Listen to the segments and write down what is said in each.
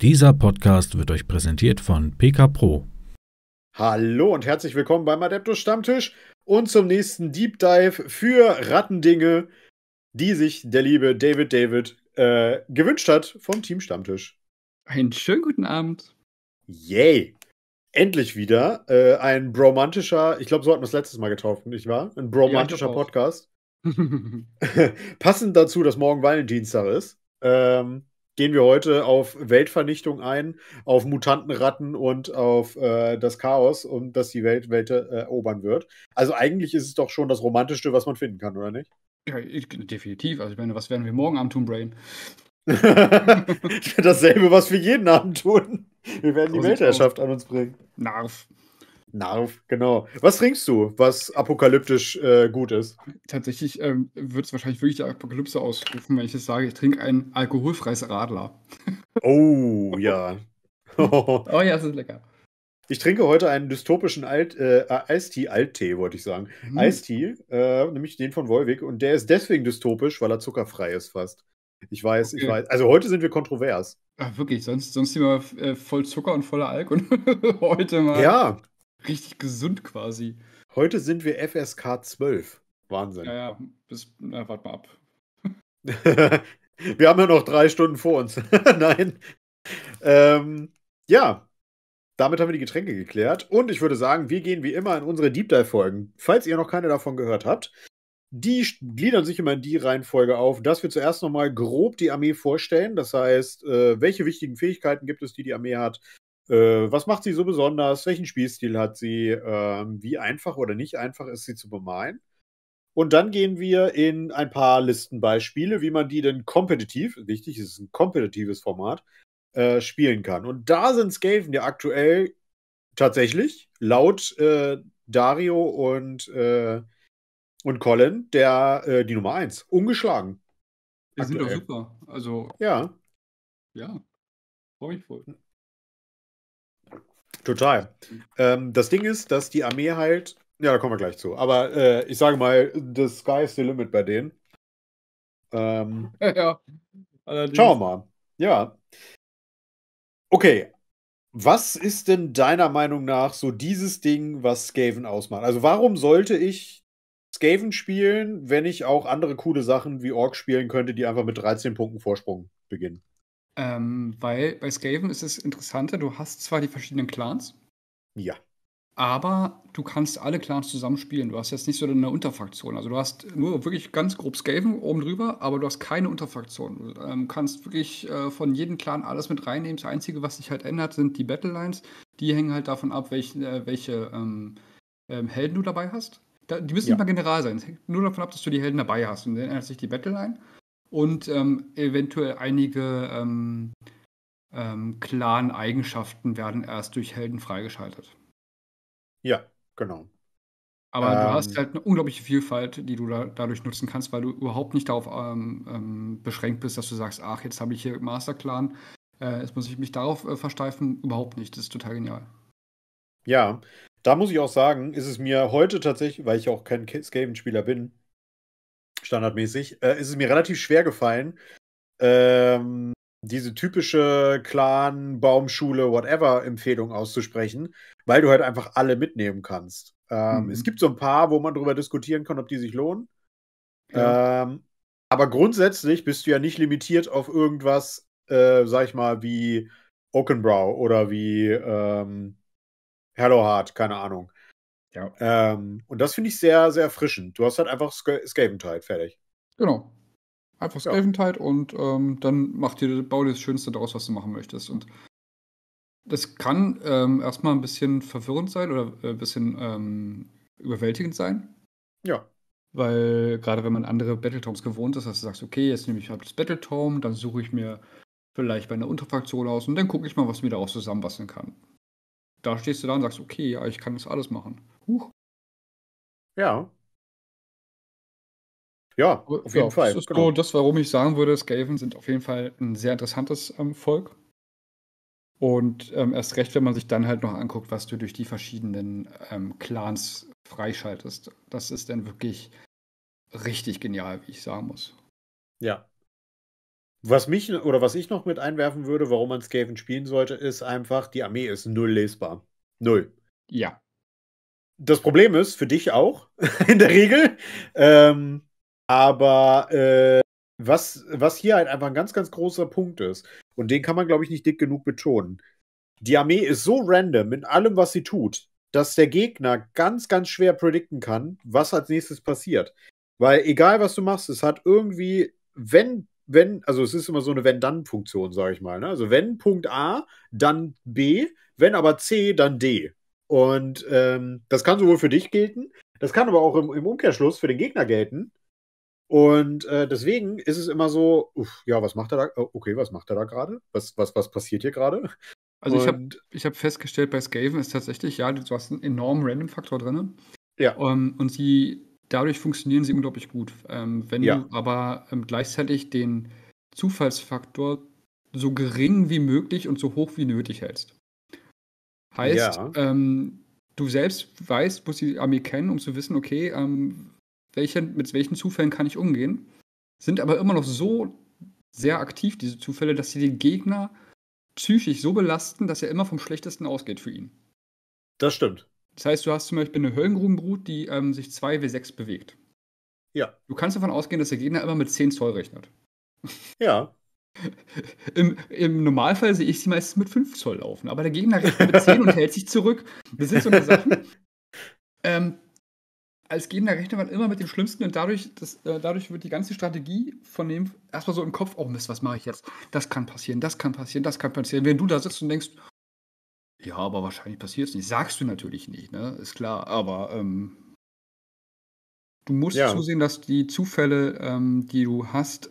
Dieser Podcast wird euch präsentiert von PK Pro. Hallo und herzlich willkommen beim Adeptus Stammtisch und zum nächsten Deep Dive für Rattendinge, die sich der liebe David David äh, gewünscht hat vom Team Stammtisch. Einen schönen guten Abend. Yay! Endlich wieder äh, ein bromantischer, ich glaube, so hatten wir es letztes Mal getauft, nicht wahr? Ein bromantischer ja, Podcast. Passend dazu, dass morgen Valentinstag ist. Ähm, gehen wir heute auf Weltvernichtung ein, auf Mutantenratten und auf äh, das Chaos, um das die Welt Welt äh, erobern wird. Also eigentlich ist es doch schon das Romantischste, was man finden kann, oder nicht? Ja, ich, definitiv. Also ich meine, was werden wir morgen Abend tun, Brain? Dasselbe, was wir jeden Abend tun. Wir werden so die Weltherrschaft an uns bringen. Narf. Narf, genau. Was trinkst du, was apokalyptisch äh, gut ist? Tatsächlich ähm, wird es wahrscheinlich wirklich die Apokalypse ausrufen, wenn ich es sage, ich trinke ein alkoholfreies Radler. Oh, ja. oh ja, es ist lecker. Ich trinke heute einen dystopischen Alt, äh, äh Eistee, Alttee, wollte ich sagen. Hm. Eistee, äh, nämlich den von Wolwig. Und der ist deswegen dystopisch, weil er zuckerfrei ist fast. Ich weiß, okay. ich weiß. Also heute sind wir kontrovers. Ach, wirklich, sonst, sonst wir äh, voll Zucker und voller Alk und heute mal. Ja, richtig gesund quasi. Heute sind wir FSK 12. Wahnsinn. Ja, ja, bis, na, warte mal ab. wir haben ja noch drei Stunden vor uns. Nein. Ähm, ja, damit haben wir die Getränke geklärt. Und ich würde sagen, wir gehen wie immer in unsere Deep Dive-Folgen. Falls ihr noch keine davon gehört habt, die gliedern sich immer in die Reihenfolge auf, dass wir zuerst nochmal grob die Armee vorstellen. Das heißt, äh, welche wichtigen Fähigkeiten gibt es, die die Armee hat? Äh, was macht sie so besonders? Welchen Spielstil hat sie? Äh, wie einfach oder nicht einfach ist sie zu bemalen? Und dann gehen wir in ein paar Listenbeispiele, wie man die denn kompetitiv, wichtig, es ist ein kompetitives Format, äh, spielen kann. Und da sind Skaven ja aktuell tatsächlich laut äh, Dario und, äh, und Colin der, äh, die Nummer 1. Ungeschlagen. Die sind doch super. Also. Ja. Ja. Freue mich voll. Total. Ähm, das Ding ist, dass die Armee halt, ja, da kommen wir gleich zu, aber äh, ich sage mal, the sky is the limit bei denen. Ähm, ja, allerdings. Schauen wir mal. Ja. Okay. Was ist denn deiner Meinung nach so dieses Ding, was Skaven ausmacht? Also, warum sollte ich Skaven spielen, wenn ich auch andere coole Sachen wie Orc spielen könnte, die einfach mit 13 Punkten Vorsprung beginnen? Ähm, weil bei Skaven ist das Interessante, du hast zwar die verschiedenen Clans. Ja. Aber du kannst alle Clans zusammenspielen. Du hast jetzt nicht so eine Unterfraktion. Also du hast nur wirklich ganz grob Skaven oben drüber, aber du hast keine Unterfraktion. Du ähm, kannst wirklich äh, von jedem Clan alles mit reinnehmen. Das Einzige, was sich halt ändert, sind die Battlelines. Die hängen halt davon ab, welch, äh, welche ähm, ähm, Helden du dabei hast. Da, die müssen ja. nicht mal General sein. Es hängt nur davon ab, dass du die Helden dabei hast. Und dann ändert sich die Battleline und ähm, eventuell einige ähm, ähm, klaren Eigenschaften werden erst durch Helden freigeschaltet. Ja, genau. Aber du ähm. hast halt eine unglaubliche Vielfalt, die du da, dadurch nutzen kannst, weil du überhaupt nicht darauf ähm, ähm, beschränkt bist, dass du sagst, ach, jetzt habe ich hier Masterclan, äh, jetzt muss ich mich darauf äh, versteifen. Überhaupt nicht, das ist total genial. Ja, da muss ich auch sagen, ist es mir heute tatsächlich, weil ich auch kein Skaven-Spieler bin, standardmäßig, äh, ist es mir relativ schwer gefallen, ähm, diese typische Clan, Baumschule, whatever Empfehlung auszusprechen, weil du halt einfach alle mitnehmen kannst. Ähm, mhm. Es gibt so ein paar, wo man darüber diskutieren kann, ob die sich lohnen. Ja. Ähm, aber grundsätzlich bist du ja nicht limitiert auf irgendwas, äh, sag ich mal, wie Oakenbrow oder wie ähm, Hello Heart, keine Ahnung. Ja. Ähm, und das finde ich sehr, sehr erfrischend. Du hast halt einfach Sc Skaventide fertig. Genau. Einfach Skaventide ja. und ähm, dann mach dir, bau dir das Schönste daraus, was du machen möchtest. Und das kann ähm, erstmal ein bisschen verwirrend sein oder ein äh, bisschen ähm, überwältigend sein. Ja. Weil gerade wenn man andere Battletomes gewohnt ist, dass du sagst, okay, jetzt nehme ich halt das Battletome, dann suche ich mir vielleicht bei einer Unterfraktion aus und dann gucke ich mal, was mir daraus zusammenbasteln kann. Da stehst du da und sagst, okay, ja, ich kann das alles machen. Buch. Ja. Ja, auf ja, jeden Fall. Das ist genau. so das, warum ich sagen würde, Skaven sind auf jeden Fall ein sehr interessantes ähm, Volk. Und ähm, erst recht, wenn man sich dann halt noch anguckt, was du durch die verschiedenen ähm, Clans freischaltest. Das ist dann wirklich richtig genial, wie ich sagen muss. Ja. Was mich oder was ich noch mit einwerfen würde, warum man Skaven spielen sollte, ist einfach, die Armee ist null lesbar. Null. Ja das Problem ist, für dich auch, in der Regel. Ähm, aber äh, was, was hier halt einfach ein ganz, ganz großer Punkt ist, und den kann man, glaube ich, nicht dick genug betonen. Die Armee ist so random in allem, was sie tut, dass der Gegner ganz, ganz schwer predikten kann, was als nächstes passiert. Weil egal, was du machst, es hat irgendwie, wenn, wenn, also es ist immer so eine Wenn-Dann-Funktion, sage ich mal. Ne? Also wenn Punkt A, dann B, wenn aber C, dann D. Und ähm, das kann sowohl für dich gelten, das kann aber auch im, im Umkehrschluss für den Gegner gelten. Und äh, deswegen ist es immer so, uff, ja, was macht er da? Oh, okay, was macht er da gerade? Was, was, was passiert hier gerade? Also ich habe ich hab festgestellt, bei Skaven ist tatsächlich, ja, du hast einen enormen Random-Faktor drin. Ja. Um, ähm, und sie, dadurch funktionieren sie unglaublich gut. Ähm, wenn ja. du aber ähm, gleichzeitig den Zufallsfaktor so gering wie möglich und so hoch wie nötig hältst. Heißt, ja. ähm, du selbst weißt, musst die Armee kennen, um zu wissen, okay, ähm, welche, mit welchen Zufällen kann ich umgehen. Sind aber immer noch so sehr aktiv, diese Zufälle, dass sie den Gegner psychisch so belasten, dass er immer vom Schlechtesten ausgeht für ihn. Das stimmt. Das heißt, du hast zum Beispiel eine Höllengrubenbrut, die ähm, sich 2W6 bewegt. Ja. Du kannst davon ausgehen, dass der Gegner immer mit 10 Zoll rechnet. Ja. Im, Im, Normalfall sehe ich sie meistens mit 5 Zoll laufen, aber der Gegner rechnet mit 10 und hält sich zurück. Das sind so eine Sachen. Ähm, als Gegner rechnet man immer mit dem Schlimmsten und dadurch, das, äh, dadurch wird die ganze Strategie von dem erstmal so im Kopf, oh Mist, was mache ich jetzt? Das kann passieren, das kann passieren, das kann passieren. Wenn du da sitzt und denkst, ja, aber wahrscheinlich passiert es nicht, sagst du natürlich nicht, ne? Ist klar, aber ähm, du musst ja. zusehen, dass die Zufälle, ähm, die du hast,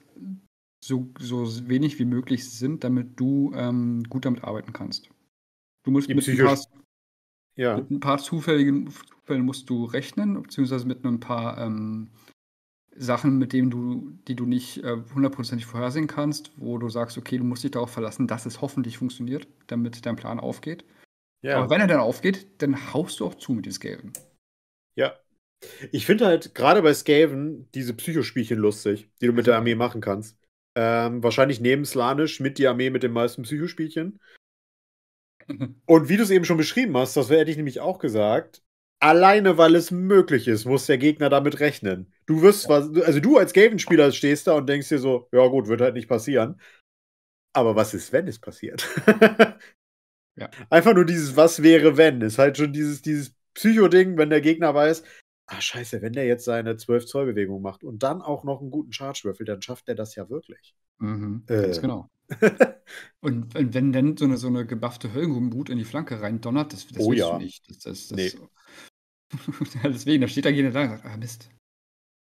so, so wenig wie möglich sind, damit du ähm, gut damit arbeiten kannst. Du musst mit ein, paar, ja. mit ein, paar, zufälligen Zufällen musst du rechnen, beziehungsweise mit ein paar ähm, Sachen, mit denen du, die du nicht äh, hundertprozentig äh, vorhersehen kannst, wo du sagst, okay, du musst dich darauf verlassen, dass es hoffentlich funktioniert, damit dein Plan aufgeht. Ja. Aber wenn er dann aufgeht, dann haust du auch zu mit den Skaven. Ja. Ich finde halt gerade bei Skaven diese Psychospielchen lustig, die du mit der mhm. Armee machen kannst. Ähm, wahrscheinlich neben Slanisch mit die Armee mit den meisten Psychospielchen. Und wie du es eben schon beschrieben hast, das hätte ich nämlich auch gesagt, alleine weil es möglich ist, muss der Gegner damit rechnen. Du wirst zwar, also du als Gaven-Spieler stehst da und denkst dir so, ja gut, wird halt nicht passieren. Aber was ist, wenn es passiert? ja. Einfach nur dieses Was wäre, wenn, ist halt schon dieses, dieses Psycho-Ding, wenn der Gegner weiß, ah scheiße, wenn der jetzt seine 12-Zoll-Bewegung macht und dann auch noch einen guten Charge Würfel, dann schafft der das ja wirklich. Mhm, äh. genau. und wenn, wenn dann so eine, so eine gebuffte Höllenbrut in die Flanke rein donnert, das, das oh, ja. du nicht. Das, das, das nee. so. Deswegen, da steht dann jeder da und sagt, ah Mist.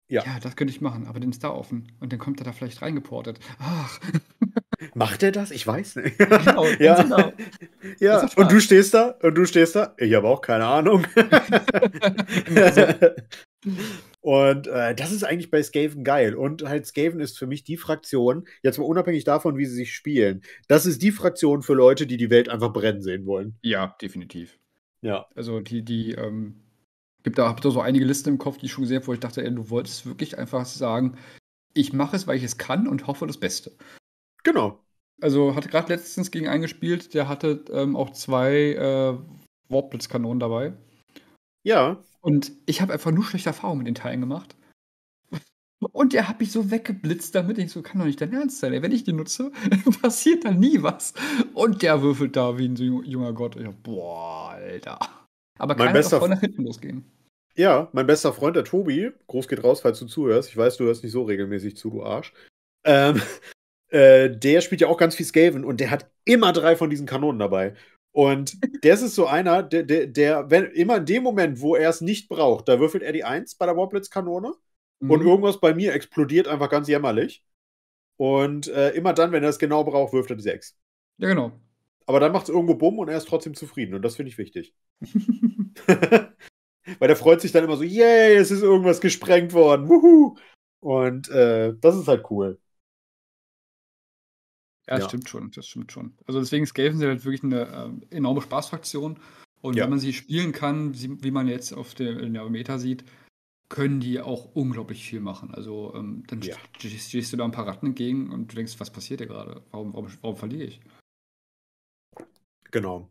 Ja. ja, das könnte ich machen, aber den ist da offen. Und dann kommt er da vielleicht reingeportet. Ach. Macht er das? Ich weiß nicht. Genau, ja. Genau. ja. Und du stehst da und du stehst da. Ich habe auch keine Ahnung. und äh, das ist eigentlich bei Skaven geil. Und halt Skaven ist für mich die Fraktion, jetzt mal unabhängig davon, wie sie sich spielen, das ist die Fraktion für Leute, die die Welt einfach brennen sehen wollen. Ja, definitiv. Ja. Also die, die, ähm, gibt da, hab da so einige Listen im Kopf, die ich schon gesehen habe, wo ich dachte, ey, du wolltest wirklich einfach sagen, ich mache es, weil ich es kann und hoffe das Beste. Genau. Also hatte gerade letztens gegen einen gespielt, der hatte ähm, auch zwei äh, Warblitz-Kanonen dabei. Ja. Und ich habe einfach nur schlechte Erfahrungen mit den Teilen gemacht. Und der hat mich so weggeblitzt damit. Ich so, kann doch nicht dein Ernst sein. Wenn ich die nutze, passiert dann nie was. Und der würfelt da wie ein junger Gott. Ich so, boah, Alter. Aber kann halt auch voll nach hinten losgehen. Ja, mein bester Freund, der Tobi, groß geht raus, falls du zuhörst. Ich weiß, du hörst nicht so regelmäßig zu, du Arsch. Ähm, äh, der spielt ja auch ganz viel Skaven und der hat immer drei von diesen Kanonen dabei. Und das ist so einer, der, der, der wenn, immer in dem Moment, wo er es nicht braucht, da würfelt er die Eins bei der Warblitz-Kanone mhm. und irgendwas bei mir explodiert einfach ganz jämmerlich. Und äh, immer dann, wenn er es genau braucht, wirft er die Sechs. Ja, genau. Aber dann macht es irgendwo Bumm und er ist trotzdem zufrieden und das finde ich wichtig. Weil der freut sich dann immer so, yay, es ist irgendwas gesprengt worden, wuhu. Und äh, das ist halt cool. Ja, das ja. stimmt schon, das stimmt schon. Also deswegen ist Gavin halt wirklich eine äh, enorme Spaßfraktion. Und ja. wenn man sie spielen kann, wie man jetzt auf der, der Meta sieht, können die auch unglaublich viel machen. Also ähm, dann ja. stehst du da ein paar Ratten entgegen und du denkst, was passiert hier gerade? Warum, warum, warum verliere ich? Genau.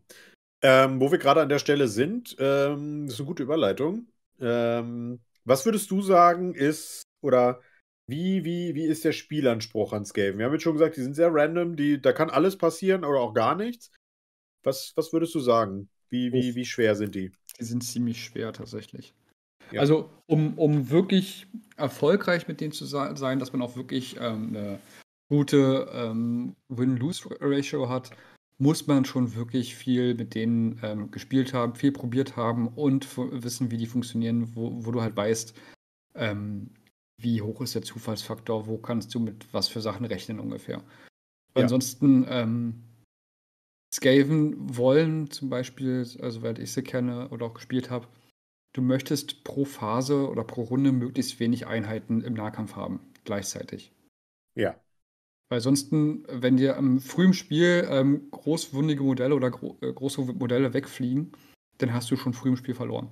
Ähm, wo wir gerade an der Stelle sind, ähm, ist eine gute Überleitung. Ähm, was würdest du sagen, ist, oder wie, wie, wie ist der Spielanspruch an Skaven? Wir haben jetzt schon gesagt, die sind sehr random, die, da kann alles passieren oder auch gar nichts. Was, was würdest du sagen? Wie, wie, wie schwer sind die? Die sind ziemlich schwer tatsächlich. Ja. Also, um, um wirklich erfolgreich mit denen zu sein, dass man auch wirklich ähm, eine gute ähm, Win-Lose-Ratio hat, muss man schon wirklich viel mit denen ähm, gespielt haben, viel probiert haben und wissen, wie die funktionieren, wo, wo du halt weißt, ähm, wie hoch ist der Zufallsfaktor, wo kannst du mit was für Sachen rechnen ungefähr. Ja. Ansonsten ähm, Skaven wollen zum Beispiel, also weil ich sie kenne oder auch gespielt habe, du möchtest pro Phase oder pro Runde möglichst wenig Einheiten im Nahkampf haben, gleichzeitig. Ja. Weil sonst, wenn dir im frühen Spiel ähm, großwundige Modelle oder gro äh, große Modelle wegfliegen, dann hast du schon früh im Spiel verloren.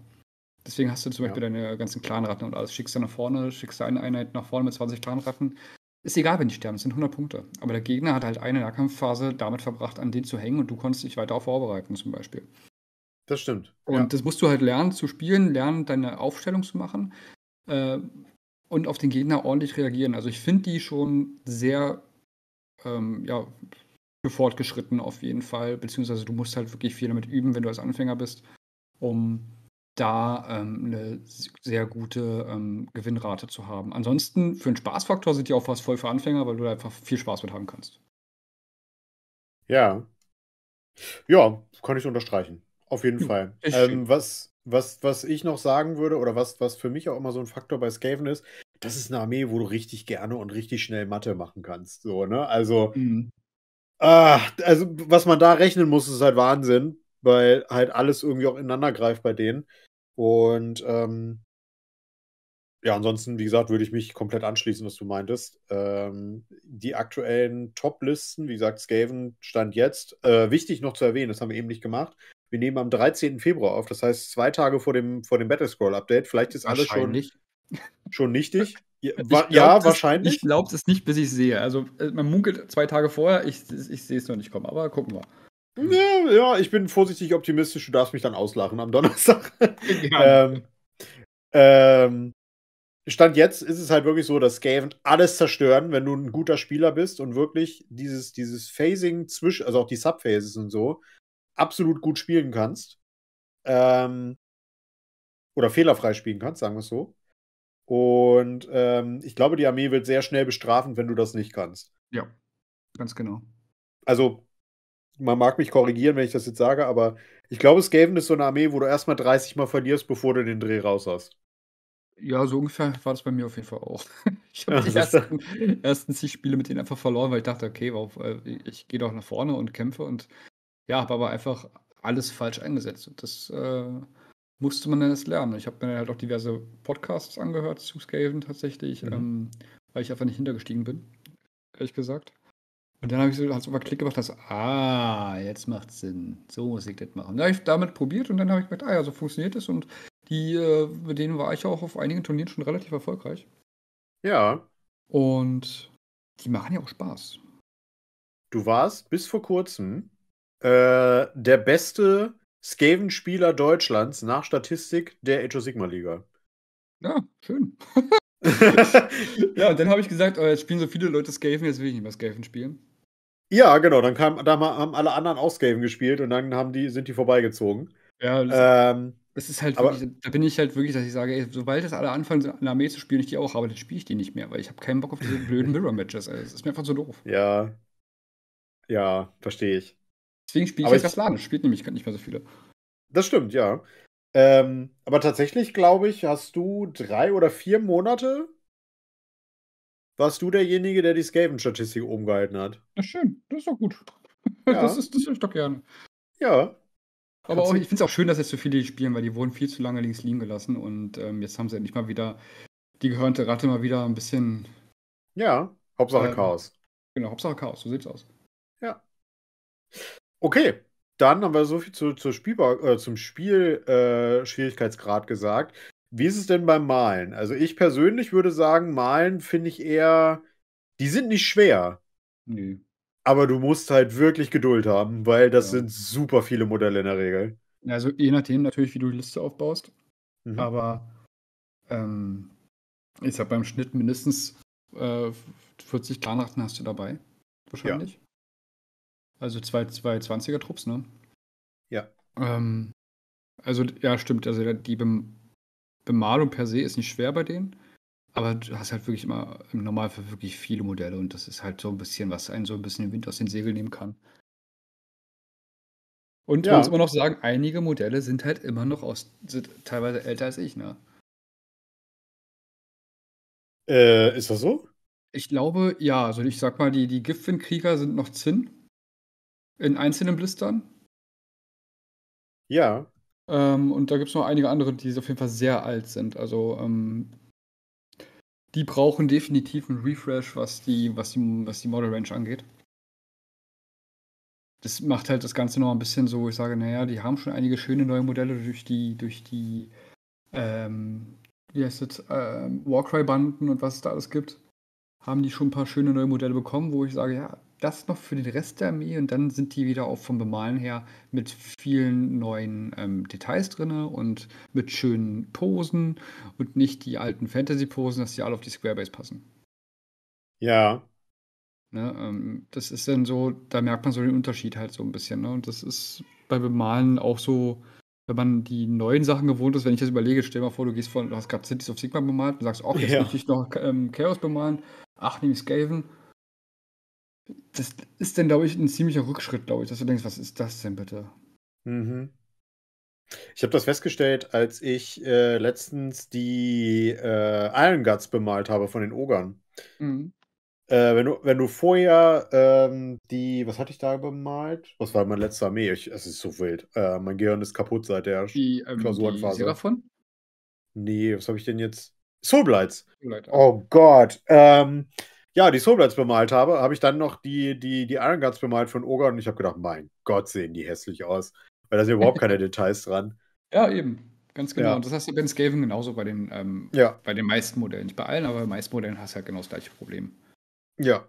Deswegen hast du zum Beispiel ja. deine ganzen Clanratten und alles. Schickst du nach vorne, schickst du eine Einheit nach vorne mit 20 Clanratten. Ist egal, wenn die sterben, es sind 100 Punkte. Aber der Gegner hat halt eine Nahkampfphase damit verbracht, an den zu hängen und du konntest dich weiter vorbereiten, zum Beispiel. Das stimmt. Und ja. das musst du halt lernen zu spielen, lernen, deine Aufstellung zu machen äh, und auf den Gegner ordentlich reagieren. Also ich finde die schon sehr ähm, ja, fortgeschritten auf jeden Fall, beziehungsweise du musst halt wirklich viel damit üben, wenn du als Anfänger bist, um da ähm, eine sehr gute ähm, Gewinnrate zu haben. Ansonsten für einen Spaßfaktor sind die auch fast voll für Anfänger, weil du da einfach viel Spaß mit haben kannst. Ja. Ja, kann ich unterstreichen. Auf jeden hm, Fall. Ähm, was, was, was ich noch sagen würde, oder was, was für mich auch immer so ein Faktor bei Skaven ist, das ist eine Armee, wo du richtig gerne und richtig schnell Mathe machen kannst. So, ne? Also, mhm. ah, also was man da rechnen muss, ist halt Wahnsinn weil halt alles irgendwie auch ineinander greift bei denen. Und ähm, ja, ansonsten, wie gesagt, würde ich mich komplett anschließen, was du meintest. Ähm, die aktuellen Top-Listen, wie gesagt, Skaven stand jetzt. Äh, wichtig noch zu erwähnen, das haben wir eben nicht gemacht. Wir nehmen am 13. Februar auf, das heißt zwei Tage vor dem, vor dem Battle Scroll-Update. Vielleicht ist alles schon, schon nichtig. Ja, glaub, ja das, wahrscheinlich. Ich glaube es nicht, bis ich es sehe. Also äh, man munkelt zwei Tage vorher, ich, ich sehe es noch nicht kommen, aber gucken wir. Hm. Ja, ja, ich bin vorsichtig optimistisch. Du darfst mich dann auslachen am Donnerstag. Ja. ähm, ähm, Stand jetzt ist es halt wirklich so, dass Skaven alles zerstören, wenn du ein guter Spieler bist und wirklich dieses, dieses Phasing zwischen, also auch die Subphases und so, absolut gut spielen kannst. Ähm, oder fehlerfrei spielen kannst, sagen wir es so. Und ähm, ich glaube, die Armee wird sehr schnell bestrafend, wenn du das nicht kannst. Ja, ganz genau. Also man mag mich korrigieren, wenn ich das jetzt sage, aber ich glaube, Skaven ist so eine Armee, wo du erstmal 30 Mal verlierst, bevor du den Dreh raus hast. Ja, so ungefähr war das bei mir auf jeden Fall auch. Ich habe die ersten, ersten zig Spiele mit denen einfach verloren, weil ich dachte, okay, warum, äh, ich gehe doch nach vorne und kämpfe und ja, habe aber einfach alles falsch eingesetzt. Und das äh, musste man dann erst lernen. Ich habe mir dann halt auch diverse Podcasts angehört zu Skaven tatsächlich, mhm. ähm, weil ich einfach nicht hintergestiegen bin, ehrlich gesagt. Und dann habe ich so, hat es Klick gemacht, dass, ah, jetzt macht Sinn. So muss ich das machen. Da habe ich damit probiert und dann habe ich gedacht, ah ja, so funktioniert das. Und die, äh, mit denen war ich auch auf einigen Turnieren schon relativ erfolgreich. Ja. Und die machen ja auch Spaß. Du warst bis vor kurzem äh, der beste Skaven-Spieler Deutschlands nach Statistik der Age of Sigma Liga. Ja, schön. ja, und dann habe ich gesagt, oh, jetzt spielen so viele Leute Skaven, jetzt will ich nicht mehr Skaven spielen. Ja, genau, dann kam, da haben alle anderen Ausgaben gespielt und dann haben die, sind die vorbeigezogen. Ja, das, ähm, das ist halt, aber, da bin ich halt wirklich, dass ich sage, ey, sobald das alle anfangen, eine Armee zu spielen, ich die auch, habe, dann spiele ich die nicht mehr, weil ich habe keinen Bock auf diese blöden Mirror-Matches. das ist mir einfach so doof. Ja. Ja, verstehe ich. Deswegen spiele ich aber jetzt halt Kaslanisch, spielt nämlich nicht mehr so viele. Das stimmt, ja. Ähm, aber tatsächlich, glaube ich, hast du drei oder vier Monate warst du derjenige, der die Skaven-Statistik oben gehalten hat. Ja, schön. Das ist doch gut. Ja. Das, ist, das hilft doch gerne. Ja. Aber auch, ich finde es auch schön, dass jetzt so viele spielen, weil die wurden viel zu lange links liegen gelassen und ähm, jetzt haben sie endlich mal wieder die gehörnte Ratte mal wieder ein bisschen. Ja, Hauptsache ähm, Chaos. Genau, Hauptsache Chaos, so sieht's aus. Ja. Okay, dann haben wir so viel zu, zu Spielbar, äh, zum Spiel äh, Schwierigkeitsgrad gesagt. Wie ist es denn beim Malen? Also ich persönlich würde sagen, Malen finde ich eher, die sind nicht schwer. Nö. Aber du musst halt wirklich Geduld haben, weil das ja. sind super viele Modelle in der Regel. Also je nachdem natürlich, wie du die Liste aufbaust. Mhm. Aber ähm, ich sag beim Schnitt mindestens äh, 40 Klarnachten hast du dabei. Wahrscheinlich. Ja. Also zwei, zwei 20er-Trupps, ne? Ja. Ähm, also ja, stimmt. Also die beim Bemalung per se ist nicht schwer bei denen. Aber du hast halt wirklich immer im Normalfall wirklich viele Modelle und das ist halt so ein bisschen, was einen so ein bisschen den Wind aus den Segeln nehmen kann. Und ja. man muss immer noch sagen, einige Modelle sind halt immer noch aus, teilweise älter als ich, ne? Äh, ist das so? Ich glaube, ja. Also ich sag mal, die, die Giftwindkrieger sind noch Zinn. In einzelnen Blistern. Ja. Ähm, und da gibt es noch einige andere, die auf jeden Fall sehr alt sind. Also ähm, die brauchen definitiv einen Refresh, was die, was die, was die Model Range angeht. Das macht halt das Ganze noch ein bisschen so, ich sage, naja, die haben schon einige schöne neue Modelle durch die, durch die, ähm, wie heißt das, ähm, Warcry-Banden und was es da alles gibt. Haben die schon ein paar schöne neue Modelle bekommen, wo ich sage, ja, das noch für den Rest der Armee und dann sind die wieder auch vom Bemalen her mit vielen neuen ähm, Details drin und mit schönen Posen und nicht die alten Fantasy-Posen, dass die alle auf die Squarebase passen. Ja. Ne, ähm, das ist dann so, da merkt man so den Unterschied halt so ein bisschen. Ne? Und das ist bei Bemalen auch so, wenn man die neuen Sachen gewohnt ist, wenn ich das überlege, stell dir mal vor, du gehst von, du hast gerade Cities of Sigma bemalt und sagst, ach, jetzt ja. möchte ich noch ähm, Chaos bemalen, ach, nehme ich Skaven das ist dann, glaube ich, ein ziemlicher Rückschritt, glaube ich, dass du denkst, was ist das denn bitte? Mhm. Ich habe das festgestellt, als ich äh, letztens die äh, Iron Guts bemalt habe von den Ogern. Mhm. Äh, wenn, du, wenn du vorher ähm, die, was hatte ich da bemalt? Was war mein letzter Armee? Ich, es ist so wild. Äh, mein Gehirn ist kaputt seit der die, ähm, Klausurenphase. Die Seraphon? Nee, was habe ich denn jetzt? Soulblights. Soulblight, oh Gott. Ähm, ja, die Soul bemalt habe, habe ich dann noch die, die, die Iron Guards bemalt von Ogre und ich habe gedacht, mein Gott, sehen die hässlich aus. Weil da sind überhaupt keine Details dran. Ja, eben. Ganz genau. Ja. Und das hast du bei Skaven genauso bei den, ähm, ja. bei den meisten Modellen. Nicht bei allen, aber bei den meisten Modellen hast du halt genau das gleiche Problem. Ja.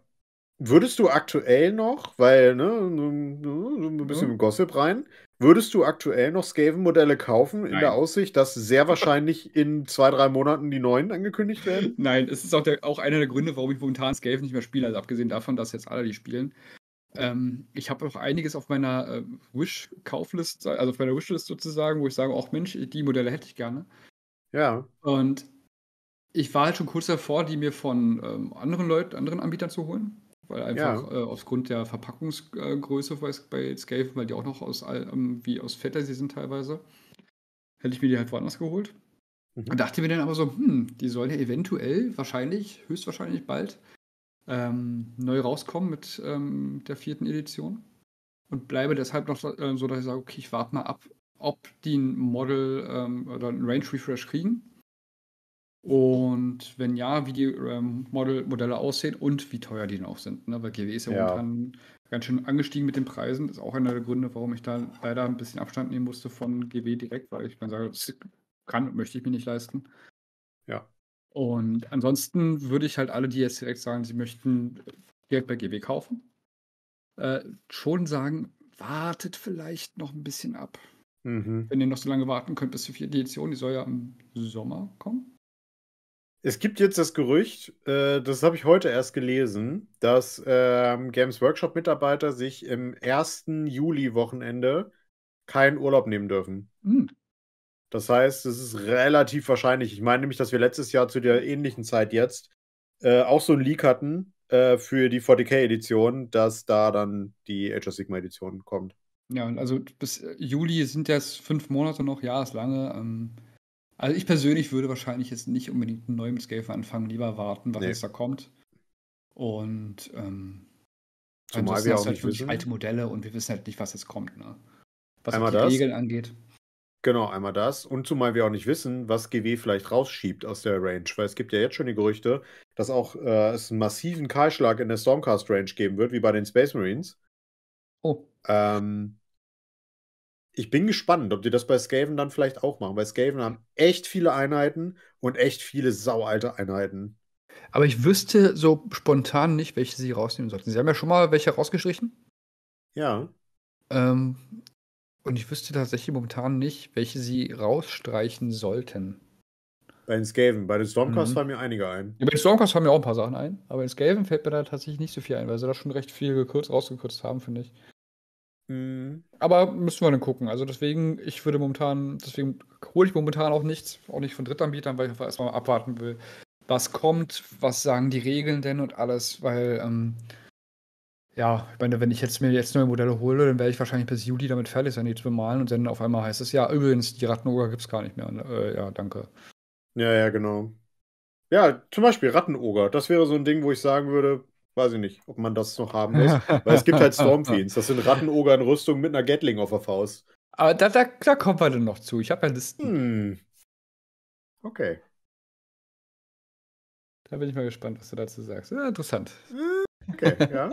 Würdest du aktuell noch, weil, ne, ein bisschen mhm. Gossip rein, würdest du aktuell noch Skaven-Modelle kaufen Nein. in der Aussicht, dass sehr wahrscheinlich in zwei, drei Monaten die neuen angekündigt werden? Nein, es ist auch, der, auch einer der Gründe, warum ich momentan Skaven nicht mehr spiele, also abgesehen davon, dass jetzt alle die spielen. Ähm, ich habe auch einiges auf meiner äh, Wish-Kauflist, also auf meiner Wishlist sozusagen, wo ich sage, auch Mensch, die Modelle hätte ich gerne. Ja. Und ich war halt schon kurz davor, die mir von ähm, anderen Leuten, anderen Anbietern zu holen weil einfach ja. äh, aufgrund der Verpackungsgröße äh, bei Scaven, weil die auch noch aus ähm, wie aus Fantasy sind teilweise, hätte ich mir die halt woanders geholt. Mhm. Und dachte mir dann aber so, hm, die sollen ja eventuell, wahrscheinlich, höchstwahrscheinlich bald ähm, neu rauskommen mit ähm, der vierten Edition. Und bleibe deshalb noch äh, so, dass ich sage, okay, ich warte mal ab, ob die ein Model ähm, oder ein Range Refresh kriegen und wenn ja, wie die ähm, Model, Modelle aussehen und wie teuer die dann auch sind. Ne? Weil GW ist ja, ja momentan ganz schön angestiegen mit den Preisen. Das ist auch einer der Gründe, warum ich da leider ein bisschen Abstand nehmen musste von GW direkt, weil ich dann sage, das kann und möchte ich mir nicht leisten. Ja. Und ansonsten würde ich halt alle, die jetzt direkt sagen, sie möchten direkt bei GW kaufen, äh, schon sagen, wartet vielleicht noch ein bisschen ab. Mhm. Wenn ihr noch so lange warten könnt bis zur vierten Edition, die soll ja im Sommer kommen. Es gibt jetzt das Gerücht, äh, das habe ich heute erst gelesen, dass ähm, Games Workshop-Mitarbeiter sich im ersten Juli-Wochenende keinen Urlaub nehmen dürfen. Mhm. Das heißt, es ist relativ wahrscheinlich. Ich meine nämlich, dass wir letztes Jahr zu der ähnlichen Zeit jetzt äh, auch so ein Leak hatten äh, für die 40k-Edition, dass da dann die Age of Sigma-Edition kommt. Ja, und also bis äh, Juli sind jetzt fünf Monate noch, ja, ist lange. Ähm, also ich persönlich würde wahrscheinlich jetzt nicht unbedingt einen neuen Scale anfangen, lieber warten, was nee. jetzt da kommt. Und ähm, Zumal wir auch halt nicht wissen. alte Modelle und wir wissen halt nicht, was jetzt kommt. Ne? Was einmal die das, Regeln angeht. Genau, einmal das. Und zumal wir auch nicht wissen, was GW vielleicht rausschiebt aus der Range. Weil es gibt ja jetzt schon die Gerüchte, dass auch äh, es einen massiven Kahlschlag in der Stormcast-Range geben wird, wie bei den Space Marines. Oh. Ähm, ich bin gespannt, ob die das bei Skaven dann vielleicht auch machen. Bei Skaven haben echt viele Einheiten und echt viele saualte Einheiten. Aber ich wüsste so spontan nicht, welche sie rausnehmen sollten. Sie haben ja schon mal welche rausgestrichen. Ja. Ähm, und ich wüsste tatsächlich momentan nicht, welche sie rausstreichen sollten. Bei den Skaven. Bei den Stormcast mhm. fallen mir einige ein. Ja, bei den Stormcast fallen mir auch ein paar Sachen ein. Aber in Skaven fällt mir da tatsächlich nicht so viel ein, weil sie da schon recht viel gekürzt, rausgekürzt haben, finde ich. Mhm. Aber müssen wir dann gucken. Also deswegen, ich würde momentan, deswegen hole ich momentan auch nichts, auch nicht von Drittanbietern, weil ich erstmal abwarten will, was kommt, was sagen die Regeln denn und alles, weil, ähm, ja, ich meine, wenn ich jetzt mir jetzt neue Modelle hole, dann werde ich wahrscheinlich bis Juli damit fertig sein, die zu bemalen und dann auf einmal heißt es, ja, übrigens, die Rattenoger gibt es gar nicht mehr. Äh, ja, danke. Ja, ja, genau. Ja, zum Beispiel Rattenoger. Das wäre so ein Ding, wo ich sagen würde, weiß ich nicht, ob man das noch haben muss. Weil es gibt halt Stormfiends. Das sind Rattenoger in Rüstung mit einer Gatling auf der Faust. Aber da, da, da kommen wir dann noch zu. Ich habe ja Listen. Hm. Okay. Da bin ich mal gespannt, was du dazu sagst. Ja, interessant. Hm, okay, ja.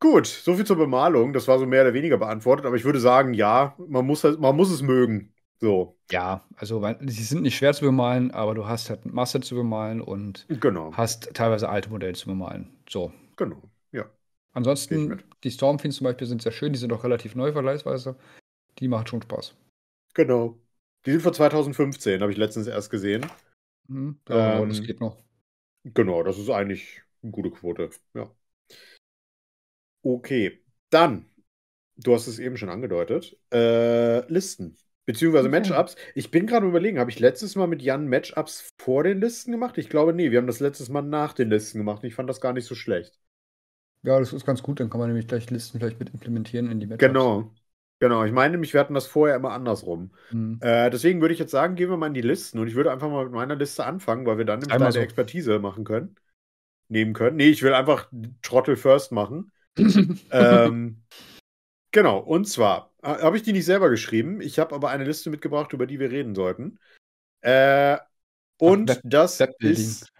Gut, soviel zur Bemalung. Das war so mehr oder weniger beantwortet, aber ich würde sagen, ja, man muss, halt, man muss es mögen. So. Ja, also sie sind nicht schwer zu bemalen, aber du hast halt Masse zu bemalen und genau. hast teilweise alte Modelle zu bemalen. So. Genau, ja. Ansonsten, die Stormfiends zum Beispiel sind sehr schön, die sind auch relativ neu vergleichsweise. Die macht schon Spaß. Genau. Die sind von 2015, habe ich letztens erst gesehen. Mhm, ja, ähm, das geht noch. Genau, das ist eigentlich eine gute Quote, ja. Okay, dann, du hast es eben schon angedeutet, äh, Listen. Beziehungsweise Matchups. Ich bin gerade überlegen, habe ich letztes Mal mit Jan Matchups vor den Listen gemacht? Ich glaube, nee, wir haben das letztes Mal nach den Listen gemacht. Ich fand das gar nicht so schlecht. Ja, das ist ganz gut. Dann kann man nämlich gleich Listen vielleicht mit implementieren in die Matchups. Genau. Genau, ich meine nämlich, wir hatten das vorher immer andersrum. Mhm. Äh, deswegen würde ich jetzt sagen, gehen wir mal in die Listen und ich würde einfach mal mit meiner Liste anfangen, weil wir dann nämlich so. Expertise machen können. Nehmen können. Nee, ich will einfach Trottel First machen. ähm, Genau, und zwar habe ich die nicht selber geschrieben. Ich habe aber eine Liste mitgebracht, über die wir reden sollten. Äh, und Ach, das, das ist.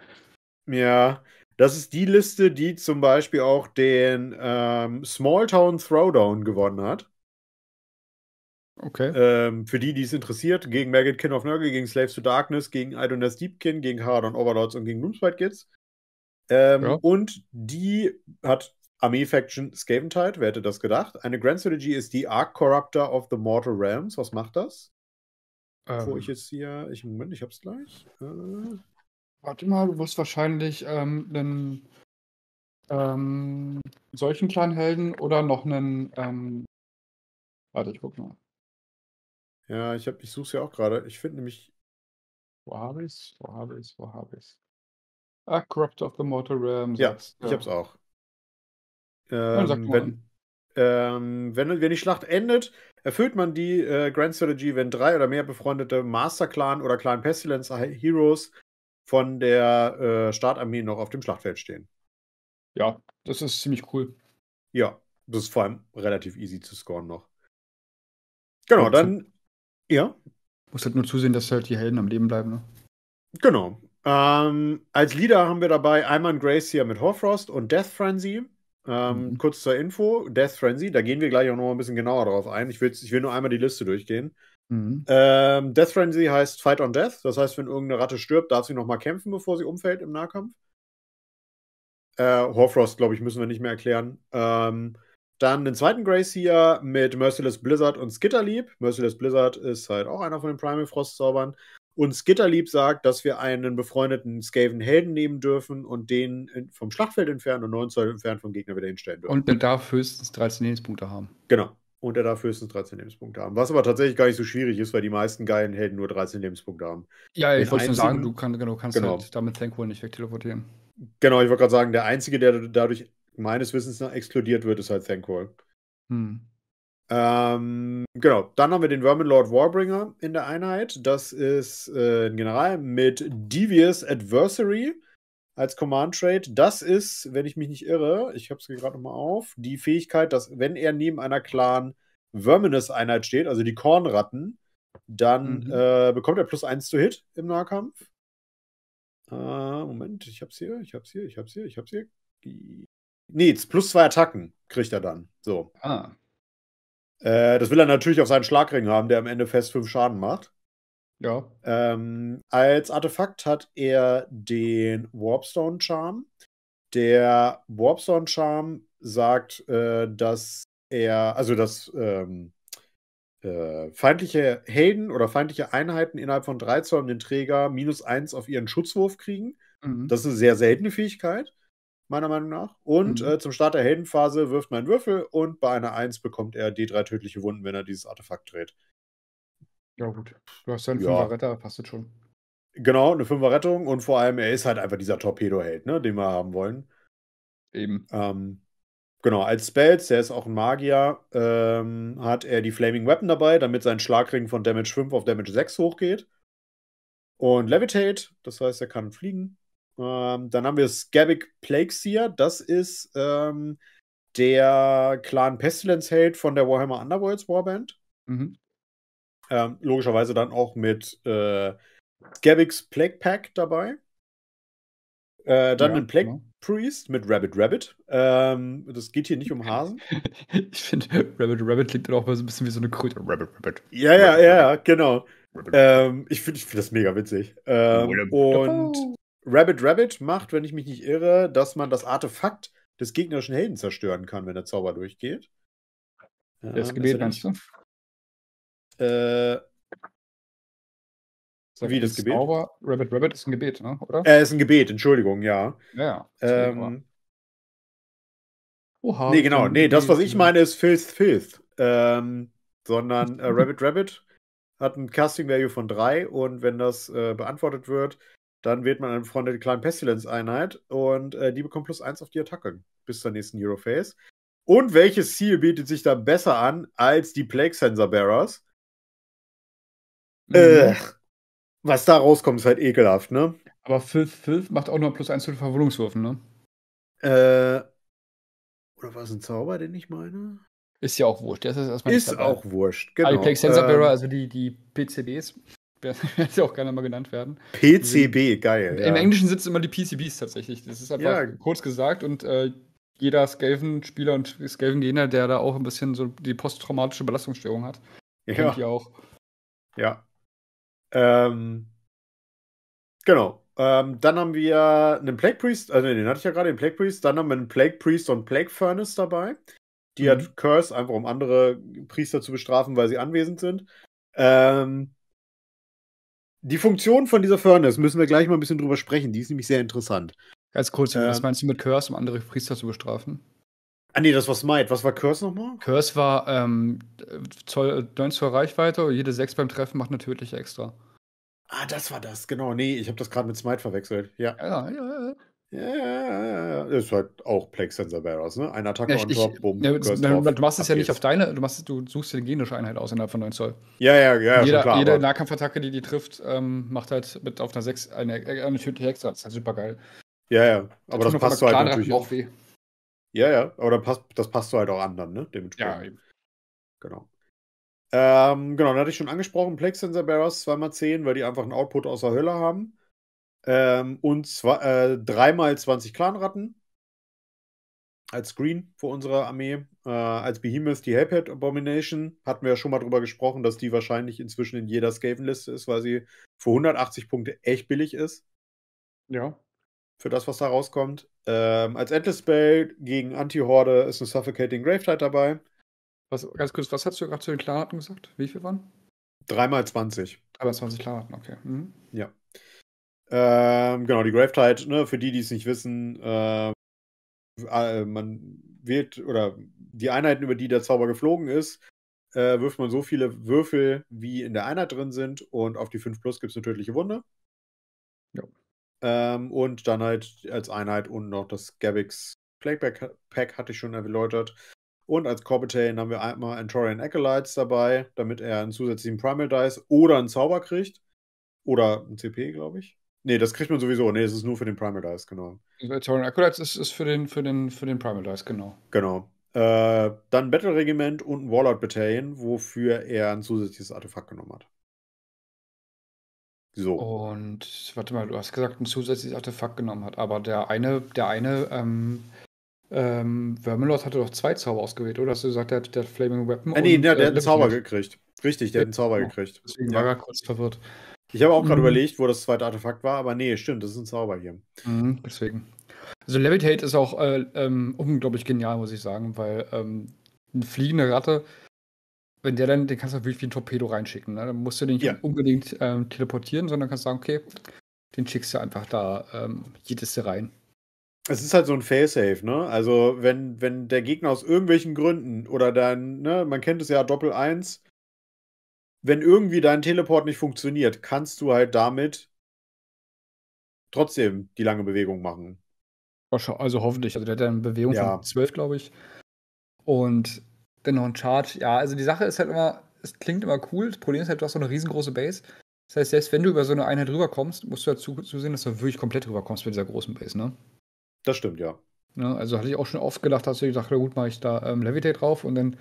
Ja, das ist die Liste, die zum Beispiel auch den ähm, Smalltown Throwdown gewonnen hat. Okay. Ähm, für die, die es interessiert, gegen Maggot Kin of Nurgle, gegen Slaves to Darkness, gegen Idoness Deepkin, gegen Hard on Overlords und gegen Doomspite Kids. Ähm, ja. Und die hat Armee-Faction Skaventide, wer hätte das gedacht? Eine Grand Strategy ist die Arc Corruptor of the Mortal Realms. Was macht das? Ähm, Wo ich jetzt hier, ich, Moment, ich hab's gleich. Äh, warte mal, du wirst wahrscheinlich ähm, einen ähm, solchen kleinen Helden oder noch einen. Ähm, warte, ich guck mal. Ja, ich, hab, ich such's ja auch gerade. Ich finde nämlich. Wo hab ich's? Wo hab ich's? Wo hab ich's? Arc Corrupt of the Mortal Realms. Ja, ich hab's auch. Ähm, wenn, ähm, wenn, wenn, die Schlacht endet, erfüllt man die äh, Grand Strategy, wenn drei oder mehr befreundete Master Clan oder Clan Pestilence Heroes von der äh, Startarmee noch auf dem Schlachtfeld stehen. Ja, das ist ziemlich cool. Ja, das ist vor allem relativ easy zu scoren noch. Genau, dann. Ja. Muss halt nur zusehen, dass halt die Helden am Leben bleiben, ne? Genau. Ähm, als Leader haben wir dabei Eimann Grace hier mit Horfrost und Death Frenzy. Ähm, mhm. Kurz zur Info: Death Frenzy, da gehen wir gleich auch noch ein bisschen genauer drauf ein. Ich, ich will nur einmal die Liste durchgehen. Mhm. Ähm, Death Frenzy heißt Fight on Death. Das heißt, wenn irgendeine Ratte stirbt, darf sie nochmal kämpfen, bevor sie umfällt im Nahkampf. Äh, Horfrost, glaube ich, müssen wir nicht mehr erklären. Ähm, dann den zweiten Grace hier mit Merciless Blizzard und Skitterlieb. Merciless Blizzard ist halt auch einer von den Primal Frost-Zaubern uns Gitterlieb sagt, dass wir einen befreundeten Skaven Helden nehmen dürfen und den vom Schlachtfeld entfernen und 9 Zoll entfernt vom Gegner wieder hinstellen dürfen. Und er darf höchstens 13 Lebenspunkte haben. Genau. Und er darf höchstens 13 Lebenspunkte haben. Was aber tatsächlich gar nicht so schwierig ist, weil die meisten geilen Helden nur 13 Lebenspunkte haben. Ja, ich wollte schon sagen, du kann, genau, kannst genau. Halt damit Thankful nicht wegteleportieren. Genau, ich wollte gerade sagen, der Einzige, der dadurch meines Wissens nach explodiert wird, ist halt Thankful. Hm. Ähm, genau, dann haben wir den Vermin Lord Warbringer in der Einheit. Das ist äh, ein General mit Devious Adversary als Command Trade. Das ist, wenn ich mich nicht irre, ich habe es gerade nochmal auf, die Fähigkeit, dass wenn er neben einer Clan Verminous Einheit steht, also die Kornratten, dann mhm. äh, bekommt er plus 1 zu Hit im Nahkampf. Äh, Moment, ich hab's hier, ich hab's hier, ich hab's hier, ich hab's hier. Nee, plus zwei Attacken kriegt er dann. So. Ah. Äh, das will er natürlich auf seinen Schlagring haben, der am Ende fest fünf Schaden macht. Ja. Ähm, als Artefakt hat er den Warpstone Charm. Der Warpstone Charm sagt, äh, dass er, also dass ähm, äh, feindliche Helden oder feindliche Einheiten innerhalb von drei Zoll den Träger minus eins auf ihren Schutzwurf kriegen. Mhm. Das ist eine sehr seltene Fähigkeit meiner Meinung nach. Und mhm. äh, zum Start der Heldenphase wirft man einen Würfel und bei einer 1 bekommt er D3 tödliche Wunden, wenn er dieses Artefakt dreht. Ja, gut. Du hast ja einen ja. Retter, passt jetzt schon. Genau, eine Fünfer-Rettung und vor allem, er ist halt einfach dieser Torpedo-Held, ne, den wir haben wollen. Eben. Ähm, genau, als Spells, der ist auch ein Magier, ähm, hat er die Flaming Weapon dabei, damit sein Schlagring von Damage 5 auf Damage 6 hochgeht. Und Levitate, das heißt, er kann fliegen. Ähm, dann haben wir Scabic Plagueseer. Das ist ähm, der Clan Pestilence-Held von der Warhammer Underworlds Warband. Mhm. Ähm, logischerweise dann auch mit äh, Scabic's Plague Pack dabei. Äh, dann ja, den Plague genau. Priest mit Rabbit Rabbit. Ähm, das geht hier nicht um Hasen. ich finde, Rabbit Rabbit klingt dann auch mal so ein bisschen wie so eine Kröte. Rabbit Rabbit. Ja, Rabbit, ja, ja, genau. Ähm, ich finde ich find das mega witzig. Ähm, und Rabbit Rabbit macht, wenn ich mich nicht irre, dass man das Artefakt des gegnerischen Helden zerstören kann, wenn der Zauber durchgeht. Das ähm, Gebet meinst du? Äh, Sag, wie das Gebet? Zauber, Rabbit Rabbit ist ein Gebet, ne? oder? Äh, ist ein Gebet, Entschuldigung, ja. Ja. Ähm, Oha. Nee, genau. Nee, das, was ich meine, ist Filth Filth. Ähm, sondern äh, Rabbit Rabbit hat ein Casting Value von 3 und wenn das äh, beantwortet wird, dann wählt man einen Freund der kleinen Pestilence-Einheit und äh, die bekommt plus eins auf die Attacke bis zur nächsten Hero-Phase. Und welches Ziel bietet sich da besser an als die Plague Sensor Bearers? Mhm. Äh, was da rauskommt, ist halt ekelhaft, ne? Aber 5 Filth macht auch nur plus eins zu den Verwundungswürfen, ne? Äh, oder war es ein Zauber, den ich meine? Ist ja auch wurscht. Das ist erstmal ist auch wurscht, genau. Also die Plague Sensor Bearer, ähm, also die, die PCBs es ja auch gerne mal genannt werden. PCB, geil. Im ja. Englischen sitzen immer die PCBs tatsächlich. Das ist einfach ja. kurz gesagt und äh, jeder Skaven-Spieler und Skaven-Gegner, der da auch ein bisschen so die posttraumatische Belastungsstörung hat, ja. kennt die auch. Ja. Ähm, genau. Ähm, dann haben wir einen Plague Priest, also den hatte ich ja gerade, den Plague Priest. Dann haben wir einen Plague Priest und Plague Furnace dabei. Die mhm. hat Curse, einfach um andere Priester zu bestrafen, weil sie anwesend sind. Ähm, die Funktion von dieser Furnace müssen wir gleich mal ein bisschen drüber sprechen. Die ist nämlich sehr interessant. Ganz kurz, ähm. was meinst du mit Curse, um andere Priester zu bestrafen? Ah nee, das war Smite. Was war Curse nochmal? Curse war ähm, Zoll, 9 zur Reichweite und jede 6 beim Treffen macht eine tödliche extra. Ah, das war das, genau. Nee, ich habe das gerade mit Smite verwechselt. Ja. Ja, ja, ja. Ja, ja, ja. Ist halt auch Plague Sensor Bearers, ne? Ein Attacke ja, on ich, top, bumm. Ja, ne, ne, du machst es ja nicht auf deine, du, machst, du suchst dir eine genische Einheit aus innerhalb von 9 Zoll. Ja, ja, ja. Jeder, klar, jede Nahkampfattacke, die die trifft, ähm, macht halt mit auf einer 6 eine, äh, eine tödliche Extra. Das ist halt super geil. Ja, ja. Aber das, das passt du halt natürlich. Auch weh. Ja, ja. Aber dann passt, das passt du halt auch anderen, ne? Dementsprechend. Ja, eben. Genau. Ähm, genau, dann hatte ich schon angesprochen, Plague Sensor Bearers 2x10, weil die einfach einen Output aus der Hölle haben. Ähm, und zwar äh, dreimal 20 Clanratten als Screen für unsere Armee. Äh, als Behemoth die Hellpad Abomination. Hatten wir ja schon mal drüber gesprochen, dass die wahrscheinlich inzwischen in jeder Skaven-Liste ist, weil sie für 180 Punkte echt billig ist. Ja. Für das, was da rauskommt. Ähm, als Endless Spell gegen Anti-Horde ist eine Suffocating Gravetide dabei. Was, ganz kurz, was hast du gerade zu den Clanratten gesagt? Wie viel waren? Dreimal 20. Dreimal 20 Clanratten, okay. Mhm. Ja. Ähm, genau, die Gravetide, ne, für die, die es nicht wissen, ähm, äh, man wählt oder die Einheiten, über die der Zauber geflogen ist, äh, wirft man so viele Würfel, wie in der Einheit drin sind und auf die 5 plus gibt es eine tödliche Wunde. Ja. Ähm, und dann halt als Einheit und noch das Gavix Plague Pack hatte ich schon erläutert. Und als Corbitain haben wir einmal Antorian Acolytes dabei, damit er einen zusätzlichen Primal Dice oder einen Zauber kriegt. Oder ein CP, glaube ich. Nee, das kriegt man sowieso. Nee, es ist nur für den Primal Dice, genau. Victorian Acolytes ist, ist für, den, für, den, für den Primal Dice, genau. Genau. Äh, dann Battle Regiment und ein Warlord Battalion, wofür er ein zusätzliches Artefakt genommen hat. So. Und warte mal, du hast gesagt, ein zusätzliches Artefakt genommen hat, aber der eine, der eine, ähm, ähm, Vermilord hatte doch zwei Zauber ausgewählt, oder? Hast du gesagt, der hat, der Flaming Weapon? Äh, nee, und, der, der äh, hat einen Zauber gekriegt. Richtig, der hat einen Zauber gekriegt. Deswegen ja. war er kurz verwirrt. Ich habe auch gerade mhm. überlegt, wo das zweite Artefakt war, aber nee, stimmt, das ist ein Zauber hier. Mhm, deswegen. Also Levitate ist auch äh, ähm, unglaublich genial, muss ich sagen, weil ähm, eine fliegende Ratte, wenn der dann, den kannst du wirklich wie ein Torpedo reinschicken. Ne? Dann musst du den nicht ja. unbedingt ähm, teleportieren, sondern kannst sagen, okay, den schickst du einfach da ähm, jedes rein. Es ist halt so ein Failsafe, ne? Also, wenn, wenn der Gegner aus irgendwelchen Gründen oder dann, ne, man kennt es ja Doppel 1, wenn irgendwie dein Teleport nicht funktioniert, kannst du halt damit trotzdem die lange Bewegung machen. Also hoffentlich. Also der hat eine Bewegung ja. von 12, glaube ich. Und dann genau, noch ein Charge. Ja, also die Sache ist halt immer, es klingt immer cool. Das Problem ist halt, du hast so eine riesengroße Base. Das heißt, selbst wenn du über so eine Einheit rüberkommst, musst du halt zusehen, dass du wirklich komplett rüberkommst mit dieser großen Base, ne? Das stimmt, ja. ja ne, also hatte ich auch schon oft gedacht, hast du gedacht, na gut, mache ich da ähm, Levitate drauf und dann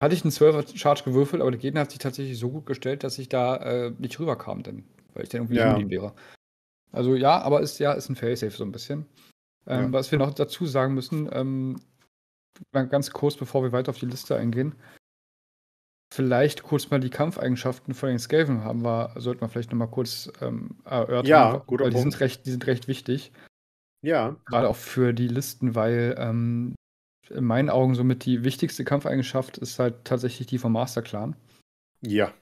hatte ich einen 12er-Charge gewürfelt, aber der Gegner hat sich tatsächlich so gut gestellt, dass ich da äh, nicht rüberkam, denn, weil ich dann irgendwie ja. liegen wäre. Also ja, aber ist ja ist ein Failsafe so ein bisschen. Ähm, ja. Was wir noch dazu sagen müssen, ähm, ganz kurz, bevor wir weiter auf die Liste eingehen, vielleicht kurz mal die Kampfeigenschaften von den Skaven haben wir, sollten wir vielleicht nochmal kurz ähm, erörtern. Ja, guter weil Punkt. Die sind recht, die sind recht wichtig. Ja. Gerade auch für die Listen, weil ähm, in meinen Augen somit die wichtigste Kampfeigenschaft ist halt tatsächlich die vom Masterclan. Ja.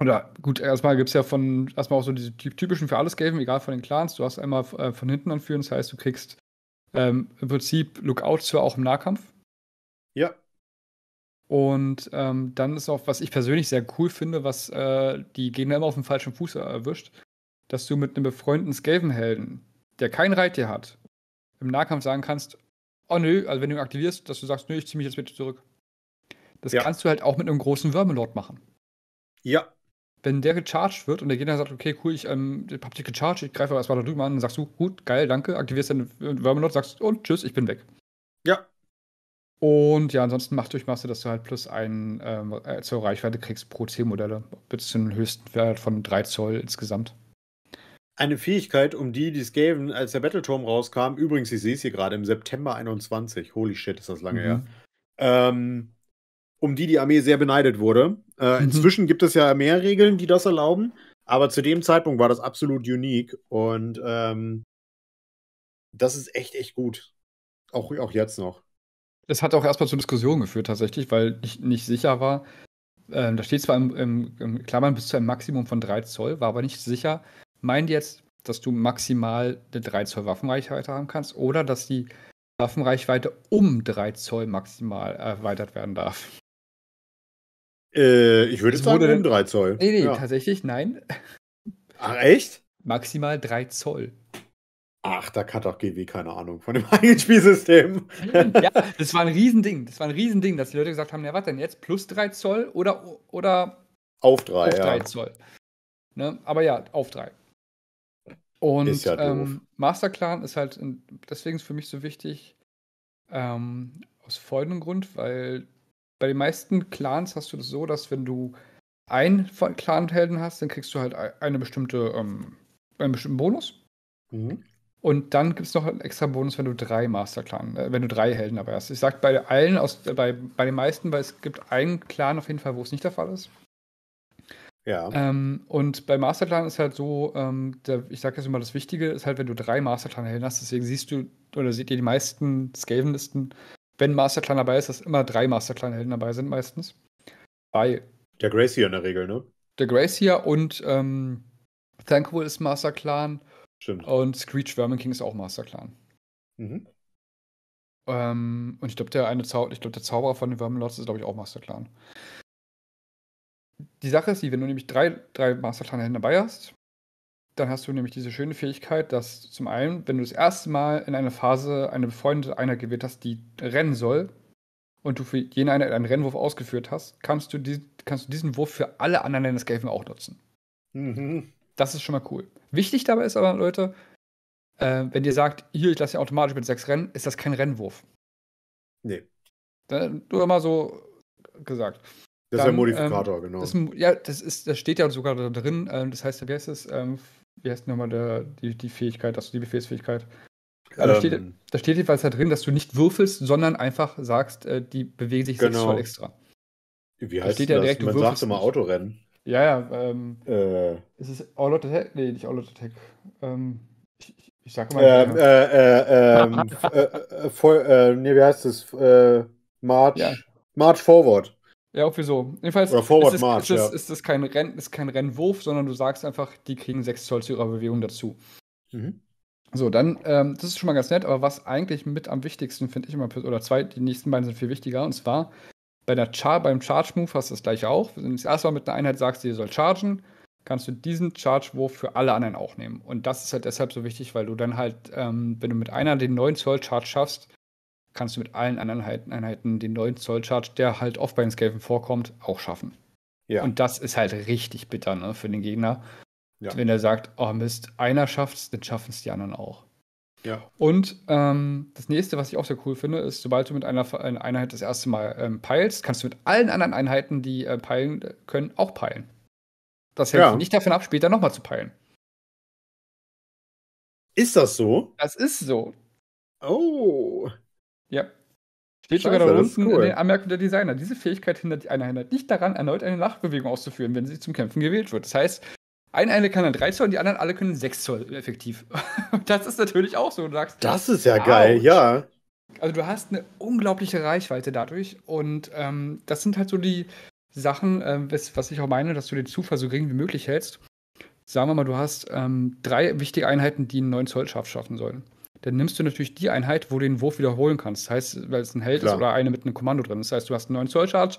Oder gut, erstmal gibt es ja von, erstmal auch so diese typischen für alles gelben, egal von den Clans. Du hast einmal äh, von hinten anführen, das heißt, du kriegst ähm, im Prinzip Lookouts für auch im Nahkampf. Ja. Und ähm, dann ist auch, was ich persönlich sehr cool finde, was äh, die Gegner immer auf dem falschen Fuß erwischt, dass du mit einem befreundeten Skaven-Helden, der kein Reittier hat, im Nahkampf sagen kannst, oh nö, also wenn du ihn aktivierst, dass du sagst, nö, ich ziehe mich jetzt bitte zurück. Das ja. kannst du halt auch mit einem großen Wormelord machen. Ja. Wenn der gecharged wird und der Gegner sagt, okay, cool, ich ähm, hab dich gecharged, ich greife aber erstmal da drüben an, dann sagst du, gut, geil, danke, aktivierst deinen Wormelord, sagst und tschüss, ich bin weg. Ja. Und ja, ansonsten macht durch Masse, dass du halt plus einen ähm, äh, zur Reichweite kriegst pro C-Modelle. Bis zu einem höchsten Wert von 3 Zoll insgesamt. Eine Fähigkeit, um die die Skaven, als der Battleturm rauskam, übrigens, ich sehe es hier gerade, im September 21, holy shit, ist das lange mhm. her, ähm, um die die Armee sehr beneidet wurde. Äh, mhm. Inzwischen gibt es ja mehr Regeln, die das erlauben, aber zu dem Zeitpunkt war das absolut unique und ähm, das ist echt, echt gut. Auch, auch jetzt noch. Das hat auch erstmal zu Diskussionen geführt tatsächlich, weil ich nicht sicher war. Ähm, da steht zwar im, im, im Klammern bis zu einem Maximum von 3 Zoll, war aber nicht sicher, meint jetzt, dass du maximal eine 3 Zoll Waffenreichweite haben kannst oder dass die Waffenreichweite um 3 Zoll maximal erweitert werden darf. Äh, ich würde es sagen, um 3 Zoll. Nee, nee, ja. tatsächlich, nein. Ach, echt? Maximal 3 Zoll. Ach, da hat doch GW keine Ahnung von dem eigenen Spielsystem. ja, das war ein Riesending. Das war ein Riesending, dass die Leute gesagt haben: Ja, was denn jetzt? Plus 3 Zoll oder. oder auf 3 Auf 3 Zoll. Ne? Aber ja, auf 3. Und ist ja ähm, Masterclan ist halt in, deswegen für mich so wichtig, ähm, aus folgendem Grund, weil bei den meisten Clans hast du das so, dass wenn du einen Clan-Helden hast, dann kriegst du halt eine bestimmte, ähm, einen bestimmten Bonus. Mhm. Und dann gibt es noch einen extra Bonus, wenn du drei Masterclan, äh, wenn du drei Helden dabei hast. Ich sag bei allen, aus, äh, bei, bei den meisten, weil es gibt einen Clan auf jeden Fall, wo es nicht der Fall ist. Ja. Ähm, und bei Masterplan ist halt so, ähm, der, ich sage jetzt immer, das Wichtige ist halt, wenn du drei Masterplan-Helden hast, deswegen siehst du oder seht ihr die meisten Scaven-Listen, wenn Masterplan dabei ist, dass immer drei Masterplan-Helden dabei sind meistens. Bei der Gracie in der Regel, ne? Der Gracie und ähm, Thankful ist Masterclan. Stimmt. Und Screech Vermin King ist auch Masterclan. Mhm. Ähm, und ich glaube, der eine Zau ich glaube, der Zauberer von den Vermin Lords ist, glaube ich, auch Masterclan die Sache ist die, wenn du nämlich drei, drei Masterplanhelden dabei hast, dann hast du nämlich diese schöne Fähigkeit, dass zum einen, wenn du das erste Mal in einer Phase eine befreundete Einheit gewählt hast, die rennen soll, und du für jene Einheit einen Rennwurf ausgeführt hast, kannst du, die, kannst du diesen Wurf für alle anderen Landesgehilfen auch nutzen. Mhm. Das ist schon mal cool. Wichtig dabei ist aber, Leute, äh, wenn ihr sagt, hier, ich lasse ja automatisch mit sechs rennen, ist das kein Rennwurf. Nee. Dann, nur mal so gesagt. Das dann, ist der Modifikator, ähm, genau. Das, ja, das, ist, das steht ja sogar da drin. Ähm, das heißt, wie heißt das? Ähm, wie heißt nochmal der, die, die Fähigkeit, also die Befehlsfähigkeit? Also da, steht, ähm. da steht jedenfalls da drin, dass du nicht würfelst, sondern einfach sagst, äh, die bewegen sich genau. 6 extra. Wie heißt da steht das? Ja direkt, Man sagt immer Autorennen. Ja, ja. Ähm, äh. Ist es All Out Attack? Nee, nicht All Out Attack. Ähm, ich, ich, ich sage mal. Äh, äh, äh, ähm, äh, äh, äh, voll, äh, nee, wie heißt das? March, ja. March Forward. Ja, auch wieso. Jedenfalls Oder Forward ist, March, ist, ja. ist, das kein Renn, ist kein Rennwurf, sondern du sagst einfach, die kriegen 6 Zoll zu ihrer Bewegung dazu. Mhm. So, dann, ähm, das ist schon mal ganz nett, aber was eigentlich mit am wichtigsten, finde ich immer, oder zwei, die nächsten beiden sind viel wichtiger, und zwar bei der Char beim Charge-Move hast du das gleiche auch. Wenn du das erste Mal mit einer Einheit sagst, die soll chargen, kannst du diesen Charge-Wurf für alle anderen auch nehmen. Und das ist halt deshalb so wichtig, weil du dann halt, ähm, wenn du mit einer den 9 Zoll Charge schaffst, kannst du mit allen anderen Einheiten den neuen Zoll Charge, der halt oft bei den Skaven vorkommt, auch schaffen. Ja. Und das ist halt richtig bitter ne, für den Gegner. Ja. Wenn er sagt, oh Mist, einer schafft's, dann schaffen es die anderen auch. Ja. Und ähm, das nächste, was ich auch sehr cool finde, ist, sobald du mit einer, einer Einheit das erste Mal ähm, peilst, kannst du mit allen anderen Einheiten, die äh, peilen äh, können, auch peilen. Das hält ja. nicht davon ab, später nochmal zu peilen. Ist das so? Das ist so. Oh. Ja. Steht sogar da unten cool. in der Anmerkung der Designer. Diese Fähigkeit hindert die Einheit nicht daran, erneut eine Lachbewegung auszuführen, wenn sie zum Kämpfen gewählt wird. Das heißt, ein eine kann dann 3 Zoll und die anderen alle können 6 Zoll effektiv. das ist natürlich auch so. Du sagst, das ist ja ouch. geil, ja. Also du hast eine unglaubliche Reichweite dadurch und ähm, das sind halt so die Sachen, äh, was, was, ich auch meine, dass du den Zufall so gering wie möglich hältst. Sagen wir mal, du hast ähm, drei wichtige Einheiten, die einen 9 Zoll scharf schaffen sollen dann nimmst du natürlich die Einheit, wo du den Wurf wiederholen kannst. Das heißt, weil es ein Held Klar. ist oder eine mit einem Kommando drin. Das heißt, du hast einen 9 Zoll Charge,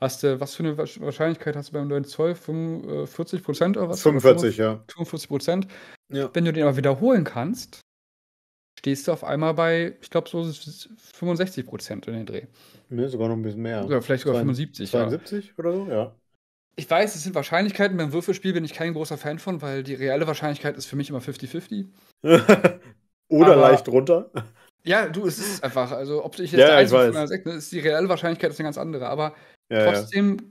hast du, was für eine Wahrscheinlichkeit hast du beim 9 Zoll? 45 Prozent oder was? 45, ja. 45 Prozent. Ja. Wenn du den aber wiederholen kannst, stehst du auf einmal bei, ich glaube, so 65 Prozent in den Dreh. Nee, sogar noch ein bisschen mehr. Oder vielleicht sogar 75. 72 ja. oder so, ja. Ich weiß, es sind Wahrscheinlichkeiten. Beim Würfelspiel bin ich kein großer Fan von, weil die reelle Wahrscheinlichkeit ist für mich immer 50-50. Oder Aber leicht runter. Ja, du, es ist einfach. Also, ob ich jetzt ja, der ich weiß. Sekt, ist die reelle Wahrscheinlichkeit ist eine ganz andere. Aber ja, trotzdem ja.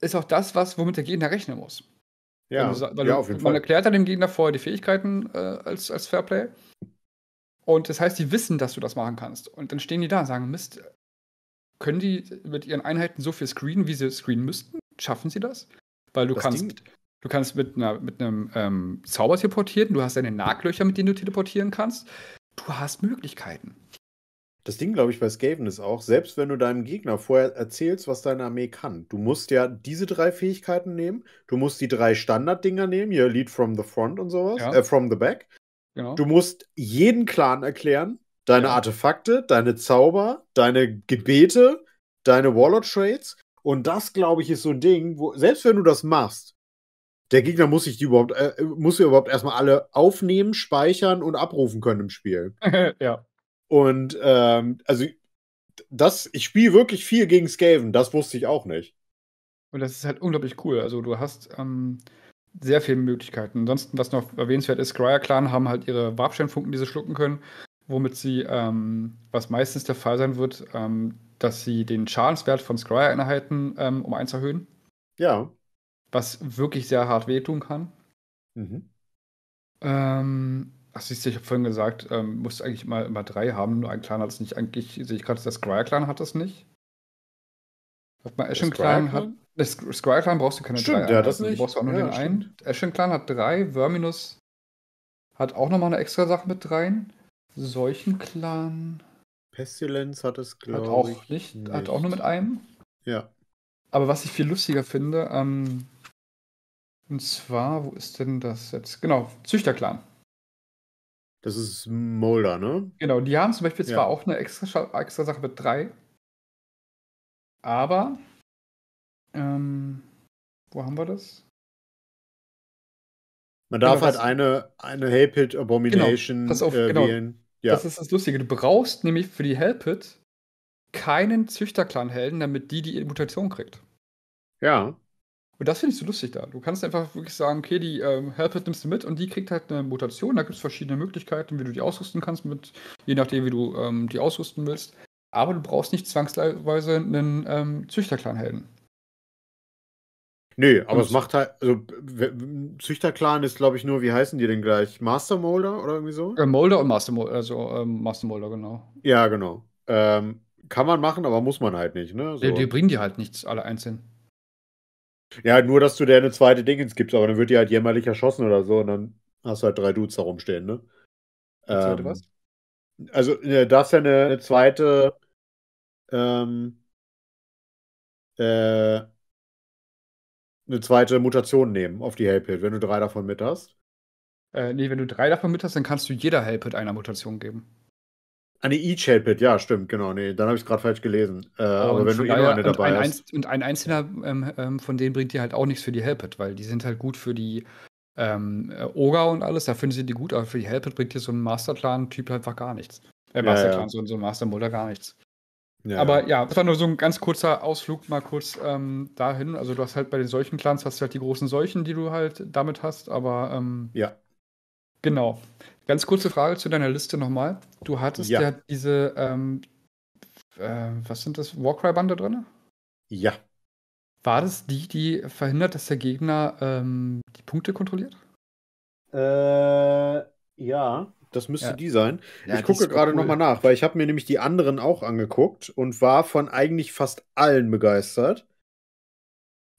ist auch das, was, womit der Gegner rechnen muss. Ja, du, also, weil ja auf jeden man Fall. erklärt dann dem Gegner vorher die Fähigkeiten äh, als, als Fairplay. Und das heißt, die wissen, dass du das machen kannst. Und dann stehen die da und sagen: Mist, können die mit ihren Einheiten so viel screenen, wie sie screenen müssten? Schaffen sie das? Weil du das kannst Ding, Du kannst mit, einer, mit einem ähm, Zauber teleportieren, du hast deine Naglöcher, mit denen du teleportieren kannst. Du hast Möglichkeiten. Das Ding, glaube ich, bei Skaven ist auch, selbst wenn du deinem Gegner vorher erzählst, was deine Armee kann, du musst ja diese drei Fähigkeiten nehmen, du musst die drei Standarddinger nehmen, hier Lead from the Front und sowas, ja. äh, from the Back. Genau. Du musst jeden Clan erklären, deine ja. Artefakte, deine Zauber, deine Gebete, deine Warlord Trades. Und das, glaube ich, ist so ein Ding, wo, selbst wenn du das machst, der Gegner muss sich die überhaupt, äh, muss überhaupt erstmal alle aufnehmen, speichern und abrufen können im Spiel. ja. Und ähm, also das, ich spiele wirklich viel gegen Skaven, das wusste ich auch nicht. Und das ist halt unglaublich cool. Also du hast ähm, sehr viele Möglichkeiten. Ansonsten, was noch erwähnenswert ist, Scryer Clan haben halt ihre Warpsteinfunken, die sie schlucken können, womit sie, ähm, was meistens der Fall sein wird, ähm, dass sie den Schadenswert von Scryer-Einheiten ähm, um eins erhöhen. Ja was wirklich sehr hart wehtun kann. Mhm. Ähm, ach, siehst du, ich habe vorhin gesagt, ähm, musst eigentlich mal immer drei haben, nur ein Clan hat es nicht. Eigentlich sehe ich gerade, der Scryer-Clan hat das nicht. Hat man Ashen Clan hat. Scryer Clan brauchst du keine stimmt, drei. der hat das nicht. Du brauchst auch nur ja, den stimmt. einen. Ashen Clan hat drei, Verminus hat auch nochmal eine extra Sache mit dreien. Solchen Clan. Pestilenz hat es, glaube ich. Hat Auch nicht, nicht, Hat auch nur mit einem. Ja. Aber was ich viel lustiger finde, ähm, und zwar, wo ist denn das jetzt? Genau, Züchterclan. Das ist Molder, ne? Genau, die haben zum Beispiel ja. zwar auch eine extra, extra Sache mit drei, aber ähm, wo haben wir das? Man darf genau, halt eine, eine Hellpit Abomination genau, auf, äh, genau. wählen. Ja. Das ist das Lustige. Du brauchst nämlich für die Hellpit keinen Züchterclan-Helden, damit die die Mutation kriegt. Ja. Und das finde ich so lustig da. Du kannst einfach wirklich sagen, okay, die ähm, Helpet nimmst du mit und die kriegt halt eine Mutation. Da gibt es verschiedene Möglichkeiten, wie du die ausrüsten kannst, mit, je nachdem, wie du ähm, die ausrüsten willst. Aber du brauchst nicht zwangsweise einen ähm, Züchterclan-Helden. Nö, aber und es macht halt, also Züchterclan ist, glaube ich, nur, wie heißen die denn gleich? Master Molder oder irgendwie so? Äh, Molder und Master Molder, also ähm, Master Molder, genau. Ja, genau. Ähm, kann man machen, aber muss man halt nicht, ne? So. Die, die bringen dir halt nichts, alle einzeln. Ja, nur, dass du dir eine zweite Dingens gibst, aber dann wird die halt jämmerlich erschossen oder so und dann hast du halt drei Dudes da rumstehen, ne? ähm, was? Also, äh, du darfst ja eine, eine zweite ähm, äh, eine zweite Mutation nehmen auf die Helpit, wenn du drei davon mit hast. Äh, nee, wenn du drei davon mit hast, dann kannst du jeder Helpit einer Mutation geben. Eine ah, nee, E-Chapit, ja, stimmt, genau. Nee, dann habe ich es gerade falsch gelesen. Äh, aber wenn du eh nur eine dabei ein hast. und ein einzelner ähm, ähm, von denen bringt dir halt auch nichts für die Helpit, weil die sind halt gut für die ähm, äh, Oga und alles, da finden sie die gut, aber für die Helpit bringt dir so ein masterclan typ einfach gar nichts. Äh, Masterclan, ja, ja. so, so ein Mastermulder gar nichts. Ja, aber ja, das war nur so ein ganz kurzer Ausflug mal kurz ähm, dahin. Also du hast halt bei den solchen Clans hast du halt die großen Seuchen, die du halt damit hast, aber ähm, ja. Genau. Ganz kurze Frage zu deiner Liste nochmal. Du hattest ja, ja diese, ähm, äh, was sind das, Warcry-Bande drin? Ja. War das die, die verhindert, dass der Gegner ähm, die Punkte kontrolliert? Äh, ja, das müsste ja. die sein. Ja, ich gucke gerade cool. nochmal nach, weil ich habe mir nämlich die anderen auch angeguckt und war von eigentlich fast allen begeistert.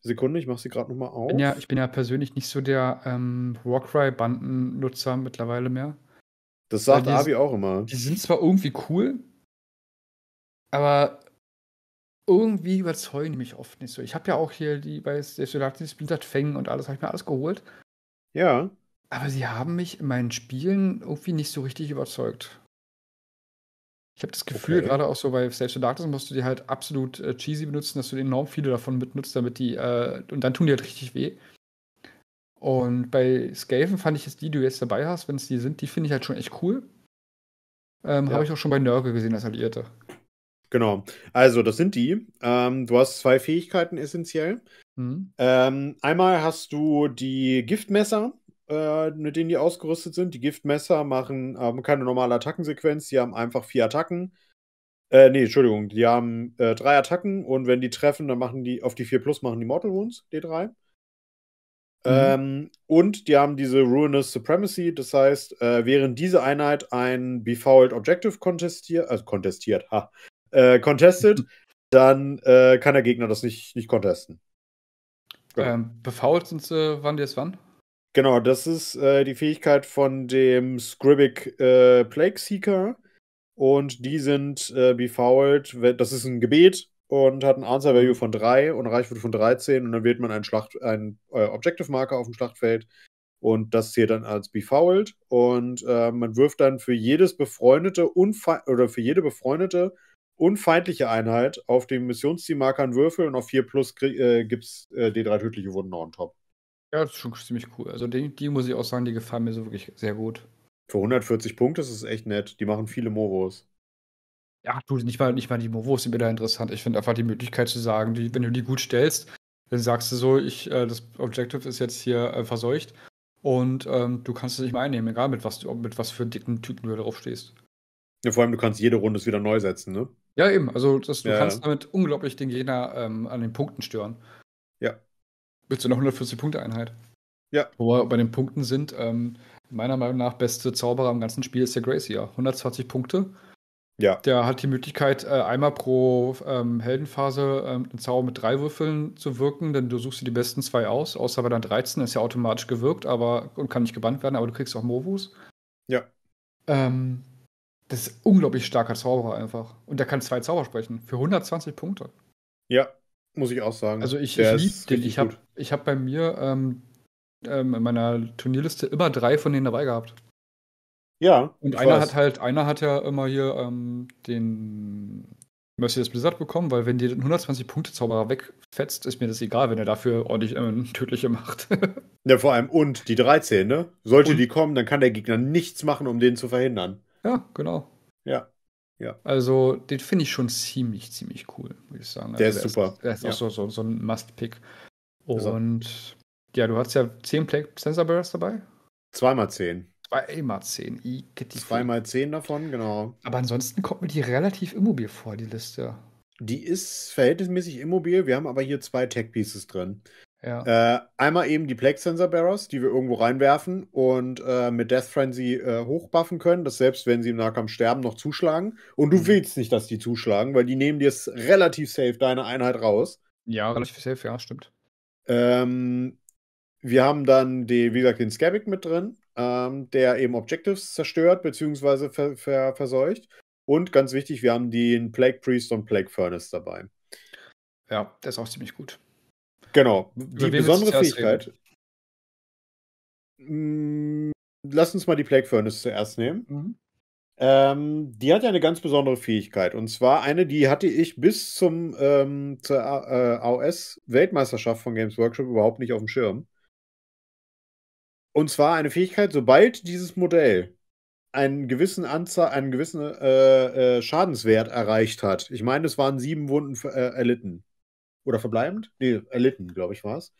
Sekunde, ich mache sie gerade nochmal auf. ja, ich bin ja persönlich nicht so der ähm, Warcry-Banden-Nutzer mittlerweile mehr. Das sagt die, Abi auch immer. Die sind zwar irgendwie cool, aber irgendwie überzeugen die mich oft nicht so. Ich habe ja auch hier die bei Desolation Splintered Fang und alles, habe ich mir alles geholt. Ja. Aber sie haben mich in meinen Spielen irgendwie nicht so richtig überzeugt. Ich habe das Gefühl, okay. gerade auch so bei Save the Darkness musst du die halt absolut äh, cheesy benutzen, dass du enorm viele davon mitnutzt, damit die, äh, und dann tun die halt richtig weh. Und bei Skaven fand ich jetzt die, die du jetzt dabei hast, wenn es die sind, die finde ich halt schon echt cool. Ähm, ja. Habe ich auch schon bei Nörge gesehen als Alliierte. Genau. Also, das sind die. Ähm, du hast zwei Fähigkeiten essentiell. Mhm. Ähm, einmal hast du die Giftmesser, äh, mit denen die ausgerüstet sind. Die Giftmesser machen haben keine normale Attackensequenz, die haben einfach vier Attacken. Äh, nee, Entschuldigung, die haben äh, drei Attacken und wenn die treffen, dann machen die auf die 4 Plus machen die Mortal Wounds, D3. Mhm. Ähm, und die haben diese Ruinous Supremacy, das heißt, äh, während diese Einheit ein Befouled Objective kontestiert, also kontestiert, ha, äh, contestet, dann äh, kann der Gegner das nicht, nicht contesten. Genau. Ähm, befouled sind sie wann, die ist wann? Genau, das ist äh, die Fähigkeit von dem Scribic äh, Plague Seeker. Und die sind äh, befouled, das ist ein Gebet und hat ein Answer Value von 3 und Reichweite von 13. Und dann wählt man einen, Schlacht, einen äh, Objective Marker auf dem Schlachtfeld. Und das zählt dann als befouled. Und äh, man wirft dann für jedes befreundete Unfe oder für jede befreundete unfeindliche Einheit auf dem Missionszielmarker einen Würfel und auf 4 plus äh, gibt es äh, D3 tödliche Wunden on top. Ja, das ist schon ziemlich cool. Also die, die muss ich auch sagen, die gefallen mir so wirklich sehr gut. Für 140 Punkte ist es echt nett. Die machen viele Moros. Ja, du, nicht mal, nicht mal die Moros sind mir da interessant. Ich finde einfach die Möglichkeit zu sagen, die, wenn du die gut stellst, dann sagst du so, ich, äh, das Objective ist jetzt hier äh, verseucht und ähm, du kannst es nicht mehr einnehmen, egal mit was, mit was für dicken Typen du da drauf stehst. Ja, vor allem, du kannst jede Runde es wieder neu setzen, ne? Ja, eben. Also das, du ja. kannst damit unglaublich den Gegner ähm, an den Punkten stören. Ja, mit du einer 140-Punkte-Einheit. Ja. Wo wir bei den Punkten sind, ähm, meiner Meinung nach beste Zauberer im ganzen Spiel ist der Gracie, ja. 120 Punkte. Ja. Der hat die Möglichkeit, äh, einmal pro ähm, Heldenphase ähm, einen Zauber mit drei Würfeln zu wirken, denn du suchst dir die besten zwei aus, außer bei dann 13 ist ja automatisch gewirkt aber, und kann nicht gebannt werden, aber du kriegst auch Movus. Ja. Ähm, das ist ein unglaublich starker Zauberer einfach. Und der kann zwei Zauber sprechen für 120 Punkte. Ja, muss ich auch sagen. Also ich, ich liebe den. Ich habe ich habe bei mir ähm, ähm, in meiner Turnierliste immer drei von denen dabei gehabt. Ja. Und einer weiß. hat halt, einer hat ja immer hier ähm, den Mercedes Blizzard bekommen, weil wenn dir den 120-Punkte-Zauberer wegfetzt, ist mir das egal, wenn er dafür ordentlich ähm, tödliche macht. ja, vor allem und die 13, ne? Sollte und? die kommen, dann kann der Gegner nichts machen, um den zu verhindern. Ja, genau. Ja. Ja. Also, den finde ich schon ziemlich, ziemlich cool, muss ich sagen. Der ist der super. Ist, der ist ja. auch so, so, so ein Must-Pick. Also und also. ja, du hast ja 10 Plague Sensor Barrels dabei? Zweimal 10. Zweimal 10. Zweimal 10 davon, genau. Aber ansonsten kommt mir die relativ immobil vor, die Liste. Die ist verhältnismäßig immobil. Wir haben aber hier zwei Tech Pieces drin. Ja. Äh, einmal eben die Plague Sensor Barrows, die wir irgendwo reinwerfen und äh, mit Death Frenzy äh, hochbuffen können, dass selbst wenn sie im Nahkampf sterben, noch zuschlagen. Und du mhm. willst nicht, dass die zuschlagen, weil die nehmen dir relativ safe deine Einheit raus. Ja, relativ safe, ja, stimmt. Ähm, wir haben dann die, wie gesagt, den Scabic mit drin, ähm, der eben Objectives zerstört bzw. Ver ver verseucht. Und ganz wichtig, wir haben den Plague Priest und Plague Furnace dabei. Ja, der ist auch ziemlich gut. Genau. Die besondere Fähigkeit. Mm, lass uns mal die Plague Furnace zuerst nehmen. Mhm. Ähm, die hat ja eine ganz besondere Fähigkeit. Und zwar eine, die hatte ich bis zum, ähm, zur äh, AOS-Weltmeisterschaft von Games Workshop überhaupt nicht auf dem Schirm. Und zwar eine Fähigkeit, sobald dieses Modell einen gewissen Anzahl, einen gewissen äh, äh, Schadenswert erreicht hat. Ich meine, es waren sieben Wunden äh, erlitten. Oder verbleibend? Nee, erlitten, glaube ich, war es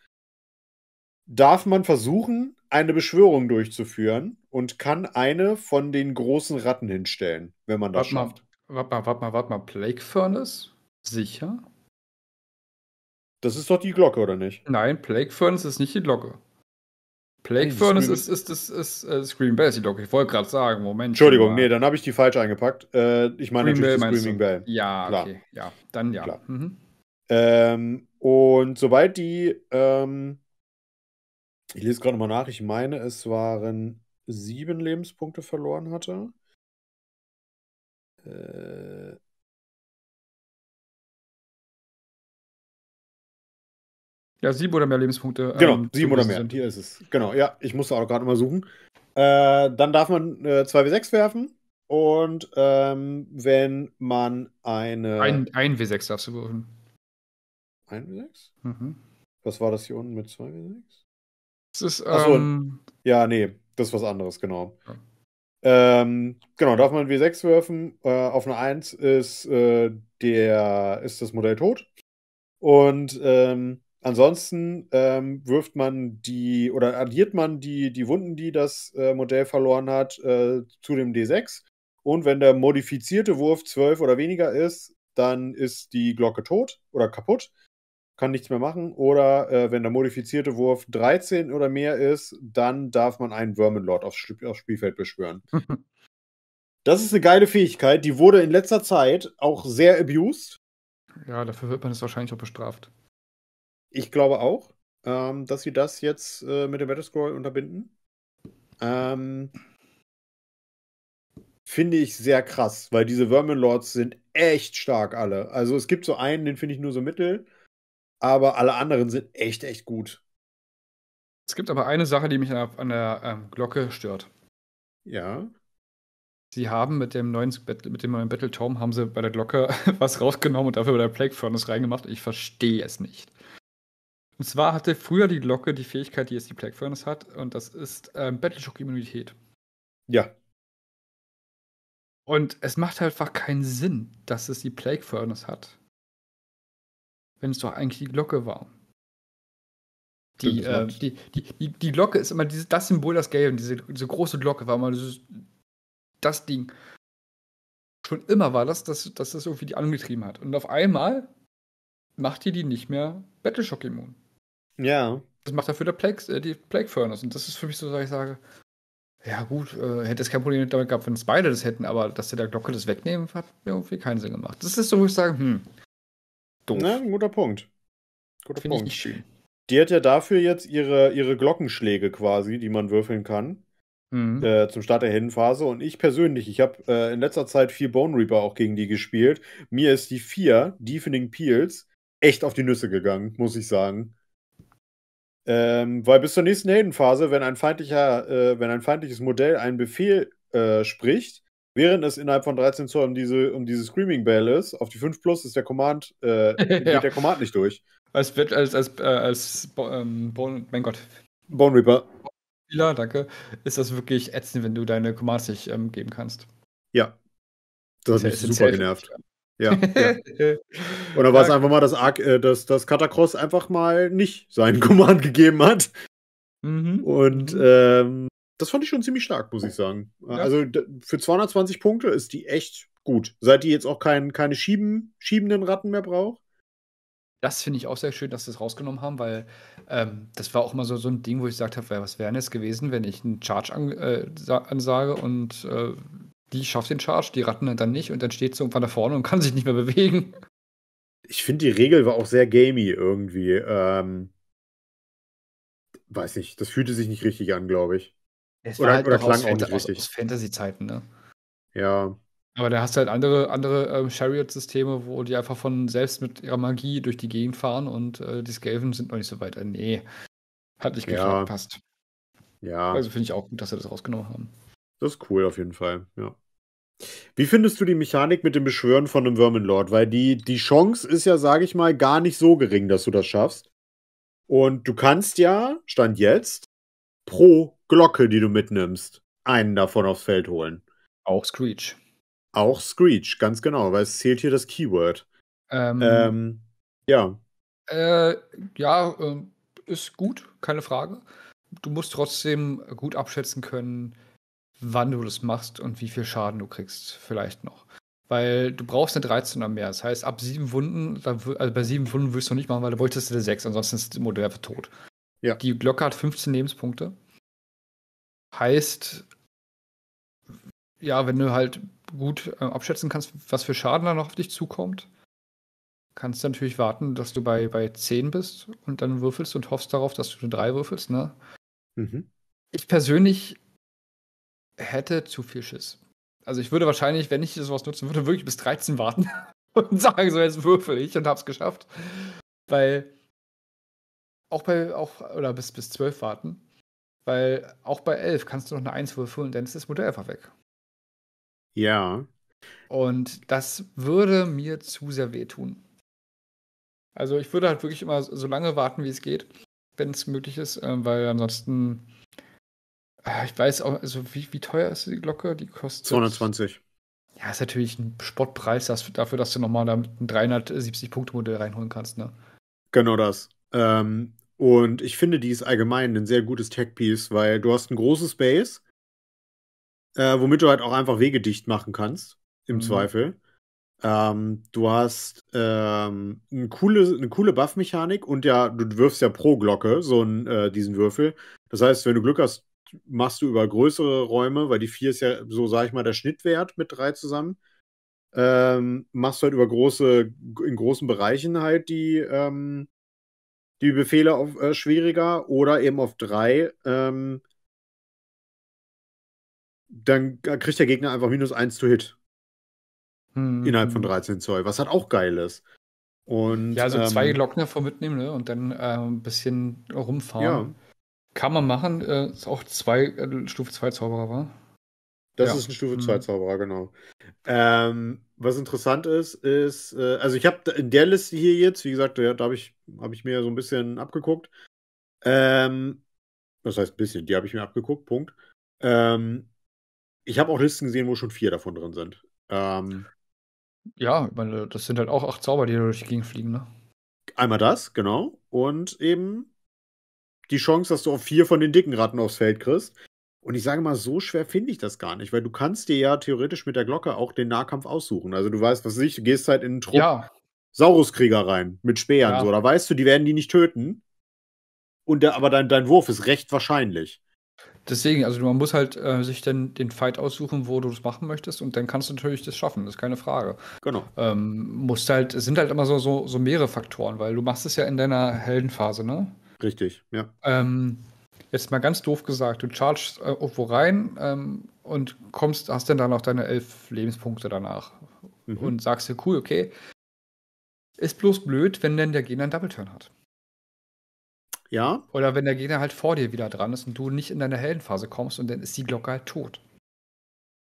darf man versuchen, eine Beschwörung durchzuführen und kann eine von den großen Ratten hinstellen, wenn man das wart schafft. warte mal, warte mal, warte mal. Plague Furnace? Sicher? Das ist doch die Glocke, oder nicht? Nein, Plague Furnace ist nicht die Glocke. Plague Nein, Furnace Scream ist, ist, ist, ist, ist äh, Screaming Bell, ist die Glocke. Ich wollte gerade sagen, Moment. Entschuldigung, nee, dann habe ich die falsch eingepackt. Äh, ich meine natürlich Bell, Screaming Bell. Ja, Klar. okay. Ja, dann ja. Mhm. Ähm, und sobald die ähm, ich lese gerade mal nach. Ich meine, es waren sieben Lebenspunkte verloren hatte. Äh. Ja, sieben oder mehr Lebenspunkte. Ähm, genau, sieben oder mehr. Sind. Hier ist es. Genau, ja, ich musste auch gerade mal suchen. Äh, dann darf man äh, 2W6 werfen. Und ähm, wenn man eine. Ein, ein W6 darfst du würfeln. Ein W6? Mhm. Was war das hier unten mit 2W6? Es ist. Ähm, so, ja, nee, das ist was anderes, genau. Ja. Ähm, genau, darf man W6 werfen. Äh, auf eine 1 ist, äh, der, ist das Modell tot. Und ähm, ansonsten ähm, wirft man die oder addiert man die, die Wunden, die das äh, Modell verloren hat, äh, zu dem D6. Und wenn der modifizierte Wurf 12 oder weniger ist, dann ist die Glocke tot oder kaputt kann nichts mehr machen. Oder äh, wenn der modifizierte Wurf 13 oder mehr ist, dann darf man einen Verminlord aufs, aufs Spielfeld beschwören. das ist eine geile Fähigkeit, die wurde in letzter Zeit auch sehr abused. Ja, dafür wird man es wahrscheinlich auch bestraft. Ich glaube auch, ähm, dass sie das jetzt äh, mit dem Battle unterbinden. Ähm, finde ich sehr krass, weil diese Vermin Lords sind echt stark alle. Also es gibt so einen, den finde ich nur so mittel aber alle anderen sind echt, echt gut. Es gibt aber eine Sache, die mich an der, ähm, Glocke stört. Ja. Sie haben mit dem neuen, mit dem neuen Battle Tom haben sie bei der Glocke was rausgenommen und dafür bei der Plague Furnace reingemacht. Ich verstehe es nicht. Und zwar hatte früher die Glocke die Fähigkeit, die jetzt die Plague Furnace hat, und das ist ähm, Battleshock-Immunität. Ja. Und es macht halt einfach keinen Sinn, dass es die Plague Furnace hat wenn es doch eigentlich die Glocke war. Die, äh, die, die, die, die, Glocke ist immer dieses, das Symbol, das Gelbe, diese, diese große Glocke war immer dieses, das Ding. Schon immer war das, dass, dass das irgendwie die angetrieben hat. Und auf einmal macht die die nicht mehr Battleshock immun. Ja. Das macht dafür der Plague, äh, die Plague Furnace. Und das ist für mich so, dass ich sage, ja gut, äh, hätte es kein Problem damit gehabt, wenn es beide das hätten, aber dass sie der Glocke das wegnehmen, hat mir irgendwie keinen Sinn gemacht. Das ist so, wo ich sage, hm, doof. Na, ein guter Punkt. Guter Finde Punkt. Ich nicht schön. Die hat ja dafür jetzt ihre, ihre Glockenschläge quasi, die man würfeln kann. Mhm. Äh, zum Start der Heldenphase. Und ich persönlich, ich habe äh, in letzter Zeit vier Bone Reaper auch gegen die gespielt. Mir ist die 4, Deepening Peels, echt auf die Nüsse gegangen, muss ich sagen. Ähm, weil bis zur nächsten Heldenphase, wenn ein feindlicher, äh, wenn ein feindliches Modell einen Befehl äh, spricht, während es innerhalb von 13 Zoll um diese, um diese Screaming Bell ist, auf die 5 Plus ist der Command, äh, geht ja. der Command nicht durch. Als, als, als, äh, als ähm, Bone, mein Gott. Bone Reaper. Ja, danke. Ist das wirklich ätzend, wenn du deine Commands nicht ähm, geben kannst? Ja. Das, das hat mich super genervt. Ja, ja. Und da war es einfach mal, dass, Arc, äh, dass, dass Catacross einfach mal nicht seinen Command gegeben hat. Mhm. Und ähm, das fand ich schon ziemlich stark, muss ich sagen. Ja. Also für 220 Punkte ist die echt gut. Seit die jetzt auch kein, keine schieben, schiebenden Ratten mehr braucht. Das finde ich auch sehr schön, dass sie es das rausgenommen haben, weil ähm, das war auch immer so, so ein Ding, wo ich gesagt habe, was wäre denn jetzt gewesen, wenn ich einen Charge an, äh, ansage und äh, die schafft den Charge, die Ratten dann nicht und dann steht sie irgendwann da vorne und kann sich nicht mehr bewegen. Ich finde, die Regel war auch sehr gamey irgendwie. Ähm, weiß nicht, das fühlte sich nicht richtig an, glaube ich. Es oder, halt oder klang aus, auch nicht aus, richtig. Aus Fantasy-Zeiten, ne? Ja. Aber da hast du halt andere, andere ähm, Chariot-Systeme, wo die einfach von selbst mit ihrer Magie durch die Gegend fahren und äh, die Skaven sind noch nicht so weit. Äh, nee. Hat nicht ja. gepasst. Ja. Also finde ich auch gut, dass sie das rausgenommen haben. Das ist cool auf jeden Fall, ja. Wie findest du die Mechanik mit dem Beschwören von einem Verminlord? Weil die, die Chance ist ja, sage ich mal, gar nicht so gering, dass du das schaffst. Und du kannst ja, Stand jetzt, pro Glocke, die du mitnimmst, einen davon aufs Feld holen. Auch Screech. Auch Screech, ganz genau, weil es zählt hier das Keyword. Ähm, ähm ja. Äh, ja, äh, ist gut, keine Frage. Du musst trotzdem gut abschätzen können, wann du das machst und wie viel Schaden du kriegst, vielleicht noch. Weil du brauchst eine 13er mehr. Das heißt, ab sieben Wunden, also bei sieben Wunden wirst du nicht machen, weil du bräuchtest eine 6, ansonsten ist der Modell tot. Ja. Die Glocke hat 15 Lebenspunkte. Heißt, ja, wenn du halt gut äh, abschätzen kannst, was für Schaden da noch auf dich zukommt, kannst du natürlich warten, dass du bei, bei 10 bist und dann würfelst und hoffst darauf, dass du eine 3 würfelst, ne? Mhm. Ich persönlich hätte zu viel Schiss. Also ich würde wahrscheinlich, wenn ich sowas nutzen würde, wirklich bis 13 warten und sagen, so jetzt würfel ich und hab's geschafft. Weil auch bei, auch, oder bis, bis 12 warten. Weil auch bei elf kannst du noch eine 1 würfeln, dann ist das Modell einfach weg. Ja. Und das würde mir zu sehr wehtun. Also ich würde halt wirklich immer so lange warten, wie es geht, wenn es möglich ist, ähm, weil ansonsten, äh, ich weiß auch, also wie, wie teuer ist die Glocke? Die kostet 220. Ja, ist natürlich ein Spottpreis dafür, dass du nochmal damit ein 370-Punkte-Modell reinholen kannst, ne? Genau das. Ähm, und ich finde, die ist allgemein ein sehr gutes Tech-Piece, weil du hast ein großes Base, äh, womit du halt auch einfach Wege dicht machen kannst, im mhm. Zweifel. Ähm, du hast ähm, eine coole, eine coole Buff-Mechanik und ja, du wirfst ja pro Glocke so einen, äh, diesen Würfel. Das heißt, wenn du Glück hast, machst du über größere Räume, weil die 4 ist ja so, sag ich mal, der Schnittwert mit 3 zusammen. Ähm, machst du halt über große, in großen Bereichen halt die, ähm, die Befehle auf äh, schwieriger oder eben auf drei. Ähm, dann kriegt der Gegner einfach minus eins zu Hit. Hm. Innerhalb von 13 hm. Zoll, was halt auch geil ist. Und, ja, also ähm, zwei Glockner vor mitnehmen ne? und dann äh, ein bisschen rumfahren. Ja. Kann man machen, äh, ist auch zwei, äh, Stufe 2 Zauberer war. Das ja. ist ein Stufe 2 mhm. Zauberer, genau. Ähm, was interessant ist, ist, äh, also ich habe in der Liste hier jetzt, wie gesagt, ja, da habe ich, hab ich mir so ein bisschen abgeguckt. Ähm, das heißt ein bisschen, die habe ich mir abgeguckt, Punkt. Ähm, ich habe auch Listen gesehen, wo schon vier davon drin sind. Ähm, ja, ich meine, das sind halt auch acht Zauber, die durch die Gegend fliegen, ne? Einmal das, genau. Und eben die Chance, dass du auch vier von den dicken Ratten aufs Feld kriegst. Und ich sage mal, so schwer finde ich das gar nicht, weil du kannst dir ja theoretisch mit der Glocke auch den Nahkampf aussuchen. Also du weißt, was ich, du gehst halt in einen Trupp ja. Sauruskrieger rein mit Speeren. Ja. So, da weißt du, die werden die nicht töten. Und der, aber dein, dein Wurf ist recht wahrscheinlich. Deswegen, also man muss halt äh, sich dann den Fight aussuchen, wo du es machen möchtest und dann kannst du natürlich das schaffen, das ist keine Frage. Genau. Ähm, musst halt, es sind halt immer so, so, so mehrere Faktoren, weil du machst es ja in deiner Heldenphase, ne? Richtig, ja. Ähm, jetzt mal ganz doof gesagt, du chargst äh, irgendwo rein ähm, und kommst, hast dann dann auch deine elf Lebenspunkte danach mhm. und sagst dir, cool, okay. Ist bloß blöd, wenn denn der Gegner einen Double Turn hat. Ja. Oder wenn der Gegner halt vor dir wieder dran ist und du nicht in deine Heldenphase kommst und dann ist die Glocke halt tot.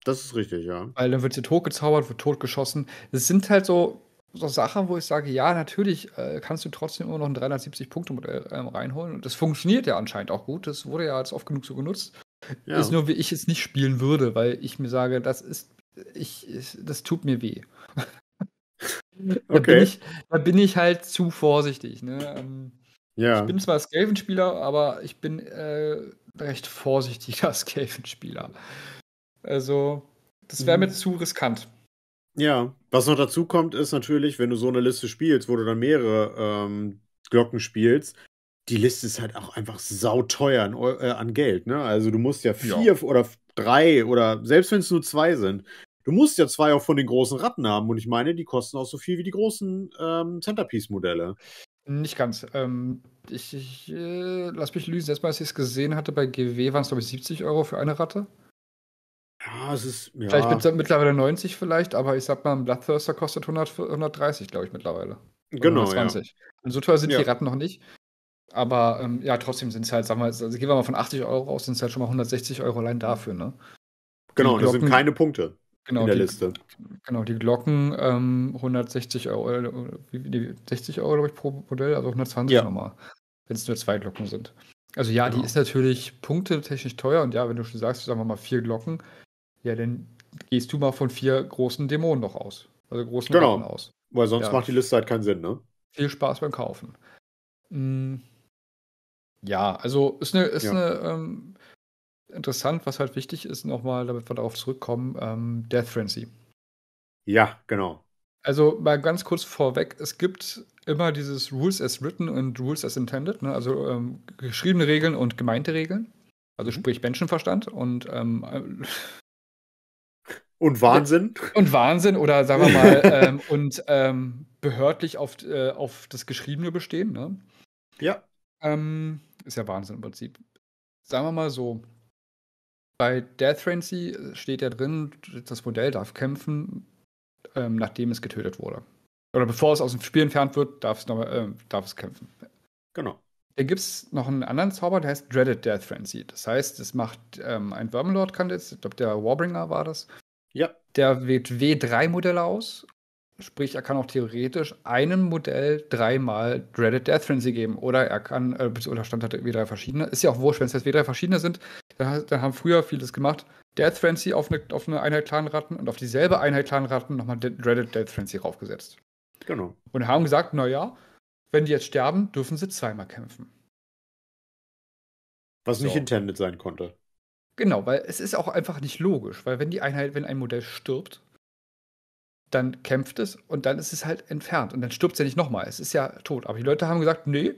Das ist richtig, ja. Weil dann wird sie totgezaubert, wird totgeschossen. Es sind halt so so Sachen, wo ich sage, ja, natürlich äh, kannst du trotzdem immer noch ein 370-Punkte-Modell ähm, reinholen. Und das funktioniert ja anscheinend auch gut. Das wurde ja jetzt oft genug so genutzt. Ja. Ist nur, wie ich es nicht spielen würde, weil ich mir sage, das ist, ich, ich das tut mir weh. okay. da, bin ich, da bin ich halt zu vorsichtig. Ne? Ähm, ja. Ich bin zwar Skaven-Spieler, aber ich bin äh, recht vorsichtiger Skaven-Spieler. Also, das wäre mir mhm. zu riskant. Ja, was noch dazu kommt, ist natürlich, wenn du so eine Liste spielst, wo du dann mehrere ähm, Glocken spielst, die Liste ist halt auch einfach sauteuer an, äh, an Geld. Ne? Also du musst ja vier ja. oder drei oder selbst wenn es nur zwei sind, du musst ja zwei auch von den großen Ratten haben. Und ich meine, die kosten auch so viel wie die großen ähm, Centerpiece-Modelle. Nicht ganz. Ähm, ich, ich äh, lass mich lügen. Letztes Mal, als ich es gesehen hatte, bei GW waren es, glaube ich, 70 Euro für eine Ratte. Ja, es ist. Ja. Vielleicht mit, mittlerweile 90 vielleicht, aber ich sag mal, ein Bloodthirster kostet 100, 130, glaube ich, mittlerweile. Genau. 120. Ja. Und also so teuer sind ja. die Ratten noch nicht. Aber ähm, ja, trotzdem sind es halt, sagen wir, also gehen wir mal von 80 Euro aus, sind es halt schon mal 160 Euro allein dafür, ne? Genau, das sind keine Punkte genau, in der die, Liste. Genau, die Glocken ähm, 160 Euro, die äh, 60 Euro, glaube ich, pro Modell, also 120 ja. nochmal, wenn es nur zwei Glocken sind. Also ja, genau. die ist natürlich punktetechnisch teuer und ja, wenn du schon sagst, sagen wir mal vier Glocken, ja, dann gehst du mal von vier großen Dämonen noch aus. Also großen genau. Ratten aus. Weil sonst ja. macht die Liste halt keinen Sinn, ne? Viel Spaß beim Kaufen. Hm. Ja, also ist eine, ist ja. eine ähm, interessant, was halt wichtig ist, nochmal, damit wir darauf zurückkommen, ähm, Death Frenzy. Ja, genau. Also mal ganz kurz vorweg, es gibt immer dieses Rules as written und Rules as intended, ne? also ähm, geschriebene Regeln und gemeinte Regeln. Also mhm. sprich Menschenverstand und ähm, und Wahnsinn. Und Wahnsinn oder sagen wir mal, ähm, und ähm, behördlich auf, äh, auf das Geschriebene bestehen, ne? Ja. Ähm, ist ja Wahnsinn im Prinzip. Sagen wir mal so, bei Death Rancy steht ja drin, das Modell darf kämpfen, ähm, nachdem es getötet wurde. Oder bevor es aus dem Spiel entfernt wird, darf es, noch, äh, darf es kämpfen. Genau. Dann gibt es noch einen anderen Zauber, der heißt Dreaded Death Frenzy. Das heißt, es macht ähm, ein Verminlord, kann jetzt, ich glaube, der Warbringer war das, ja. Der wählt W3-Modelle aus. Sprich, er kann auch theoretisch einem Modell dreimal Dreaded Death Frenzy geben. Oder er kann, äh, oder stand hat W3 verschiedene. Ist ja auch wurscht, wenn es jetzt W3 verschiedene sind. Dann, dann haben früher vieles gemacht. Death Frenzy auf eine, auf eine Einheit Clanratten und auf dieselbe Einheit Clanratten nochmal Dreaded Death Frenzy raufgesetzt. Genau. Und haben gesagt, naja, wenn die jetzt sterben, dürfen sie zweimal kämpfen. Was so. nicht intended sein konnte. Genau, weil es ist auch einfach nicht logisch, weil wenn die Einheit, wenn ein Modell stirbt, dann kämpft es und dann ist es halt entfernt und dann stirbt es ja nicht nochmal. Es ist ja tot. Aber die Leute haben gesagt, nee,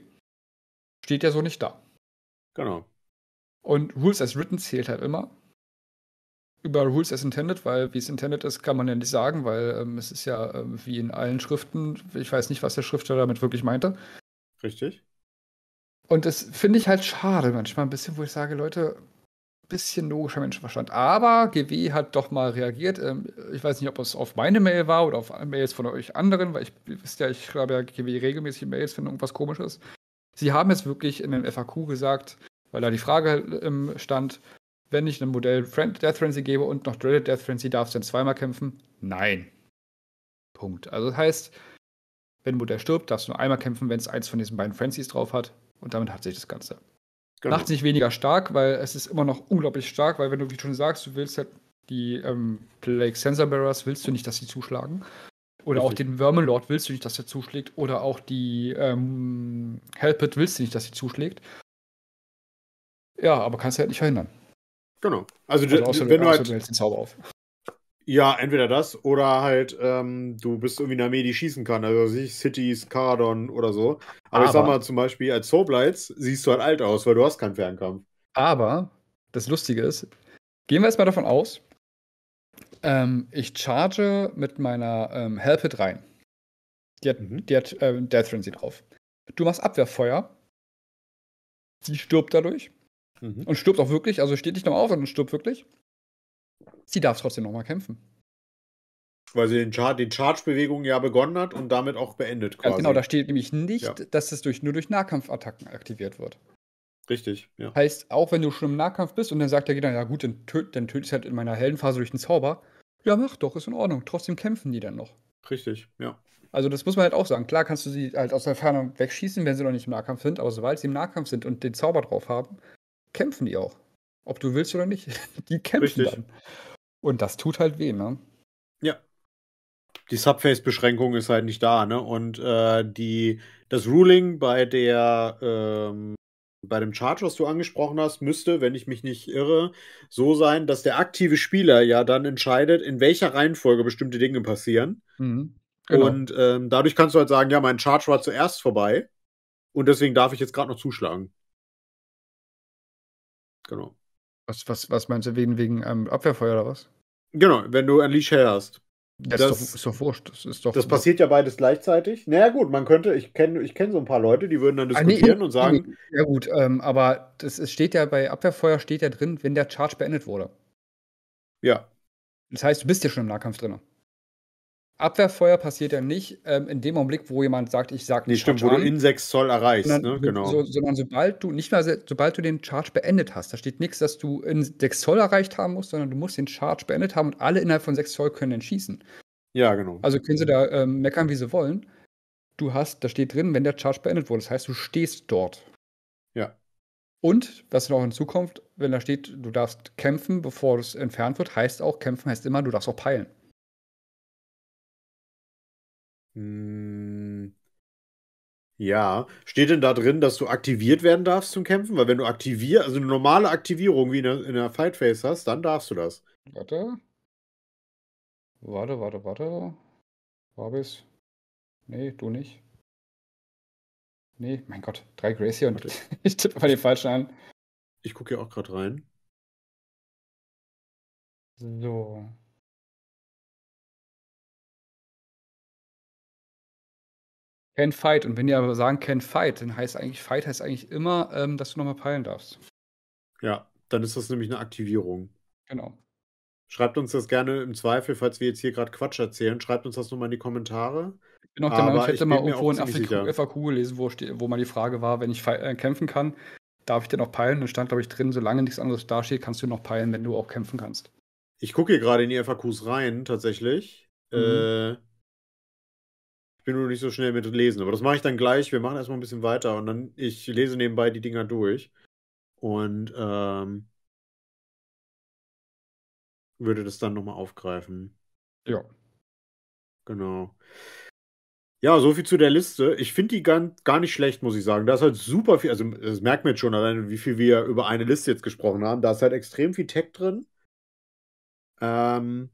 steht ja so nicht da. Genau. Und Rules as Written zählt halt immer. Über Rules as Intended, weil wie es intended ist, kann man ja nicht sagen, weil ähm, es ist ja ähm, wie in allen Schriften, ich weiß nicht, was der Schriftsteller damit wirklich meinte. Richtig. Und das finde ich halt schade manchmal ein bisschen, wo ich sage, Leute, bisschen logischer Menschenverstand. Aber GW hat doch mal reagiert. Ähm, ich weiß nicht, ob es auf meine Mail war oder auf Mails von euch anderen, weil ich wisst ja, ich schreibe ja GW regelmäßig Mails, wenn irgendwas komisch ist. Sie haben jetzt wirklich in den FAQ gesagt, weil da die Frage ähm, stand, wenn ich ein Modell Death Frenzy gebe und noch Dreaded Death Frenzy, darf es dann zweimal kämpfen? Nein. Punkt. Also das heißt, wenn ein Modell stirbt, darfst du nur einmal kämpfen, wenn es eins von diesen beiden Frenzies drauf hat. Und damit hat sich das Ganze. Genau. Macht es nicht weniger stark, weil es ist immer noch unglaublich stark, weil wenn du, wie schon sagst, du willst halt die ähm, Plague Sensor Bearers, willst du nicht, dass sie zuschlagen. Oder Richtig. auch den Wormelord willst du nicht, dass er zuschlägt. Oder auch die ähm, Helpet willst du nicht, dass sie zuschlägt. Ja, aber kannst du halt nicht verhindern. Genau. Also, also außer, wenn du, außer, du halt, du den Zauber auf. Ja, entweder das oder halt, ähm, du bist irgendwie eine Armee, die schießen kann. Also sich Cities, Caradon oder so. Aber, aber, ich sag mal, zum Beispiel als Soblites siehst du halt alt aus, weil du hast keinen Fernkampf. Aber das Lustige ist, gehen wir erstmal davon aus, ähm, ich charge mit meiner ähm, Help Hit rein. Die hat, mhm. die hat ähm, Death Frenzy drauf. Du machst Abwehrfeuer. Sie stirbt dadurch. Mhm. Und stirbt auch wirklich, also steht nicht nur auf, sondern stirbt wirklich sie darf trotzdem nochmal kämpfen. Weil sie den, Char den Charge-Bewegung ja begonnen hat und damit auch beendet genau, quasi. Ja, genau, da steht nämlich nicht, ja. dass es durch, nur durch Nahkampfattacken aktiviert wird. Richtig, ja. Heißt, auch wenn du schon im Nahkampf bist und dann sagt der Gegner, ja gut, dann, töte dann tötest halt in meiner Heldenphase durch den Zauber. Ja, mach doch, ist in Ordnung. Trotzdem kämpfen die dann noch. Richtig, ja. Also das muss man halt auch sagen. Klar kannst du sie halt aus der Ferne wegschießen, wenn sie noch nicht im Nahkampf sind, aber sobald sie im Nahkampf sind und den Zauber drauf haben, kämpfen die auch. Ob du willst oder nicht, die kämpfen Richtig. dann. Und das tut halt weh, ne? Ja. Die Subface-Beschränkung ist halt nicht da, ne? Und äh, die, das Ruling bei der ähm, bei dem Charge, was du angesprochen hast, müsste, wenn ich mich nicht irre, so sein, dass der aktive Spieler ja dann entscheidet, in welcher Reihenfolge bestimmte Dinge passieren. Mhm. Genau. Und ähm, dadurch kannst du halt sagen, ja, mein Charge war zuerst vorbei und deswegen darf ich jetzt gerade noch zuschlagen. Genau. Was, was, was meinst du, wegen, wegen einem ähm, Abwehrfeuer oder was? Genau, wenn du ein Leash hast. Das, das ist, doch, ist doch wurscht. Das, ist doch das passiert ja beides gleichzeitig. Naja, gut, man könnte, ich kenne ich kenn so ein paar Leute, die würden dann diskutieren ah, nee, und sagen. Nee. Ja, gut, ähm, aber das ist, steht ja bei Abwehrfeuer steht ja drin, wenn der Charge beendet wurde. Ja. Das heißt, du bist ja schon im Nahkampf drin. Abwehrfeuer passiert ja nicht ähm, in dem Augenblick, wo jemand sagt, ich sage nee, stimmt, wo an, du in 6 Zoll erreichst, sondern, ne? genau. So, sondern sobald du, nicht mal, sobald du den Charge beendet hast, da steht nichts, dass du in 6 Zoll erreicht haben musst, sondern du musst den Charge beendet haben und alle innerhalb von 6 Zoll können dann schießen. Ja, genau. Also können sie da ähm, meckern, wie sie wollen. Du hast, da steht drin, wenn der Charge beendet wurde. Das heißt, du stehst dort. Ja. Und, was noch in Zukunft, wenn da steht, du darfst kämpfen, bevor es entfernt wird, heißt auch, kämpfen heißt immer, du darfst auch peilen. Hm. Ja. Steht denn da drin, dass du aktiviert werden darfst zum Kämpfen? Weil wenn du aktivier, also eine normale Aktivierung wie in der, in der Fight Phase hast, dann darfst du das. Warte. Warte, warte, warte. Wabis. Nee, du nicht. Nee, mein Gott, drei Gracie und ich tippe mal den falschen an. Ich gucke ja auch gerade rein. So. Can Fight. Und wenn die aber sagen Can Fight, dann heißt eigentlich Fight heißt eigentlich immer, ähm, dass du nochmal peilen darfst. Ja, dann ist das nämlich eine Aktivierung. Genau. Schreibt uns das gerne im Zweifel, falls wir jetzt hier gerade Quatsch erzählen. Schreibt uns das nochmal in die Kommentare. Ich bin auch der Meinung, ich hätte mal irgendwo in FAQ gelesen, wo, wo mal die Frage war, wenn ich äh, kämpfen kann, darf ich denn noch peilen? Und stand, glaube ich, drin, solange nichts anderes dasteht, kannst du noch peilen, wenn du auch kämpfen kannst. Ich gucke hier gerade in die FAQs rein, tatsächlich. Mhm. Äh, ich bin nur nicht so schnell mit Lesen, aber das mache ich dann gleich. Wir machen erstmal ein bisschen weiter und dann, ich lese nebenbei die Dinger durch. Und ähm, würde das dann nochmal aufgreifen. Ja. Genau. Ja, so viel zu der Liste. Ich finde die gar, gar nicht schlecht, muss ich sagen. Da ist halt super viel, also das merkt man jetzt schon alleine, wie viel wir über eine Liste jetzt gesprochen haben. Da ist halt extrem viel Tech drin. Ähm,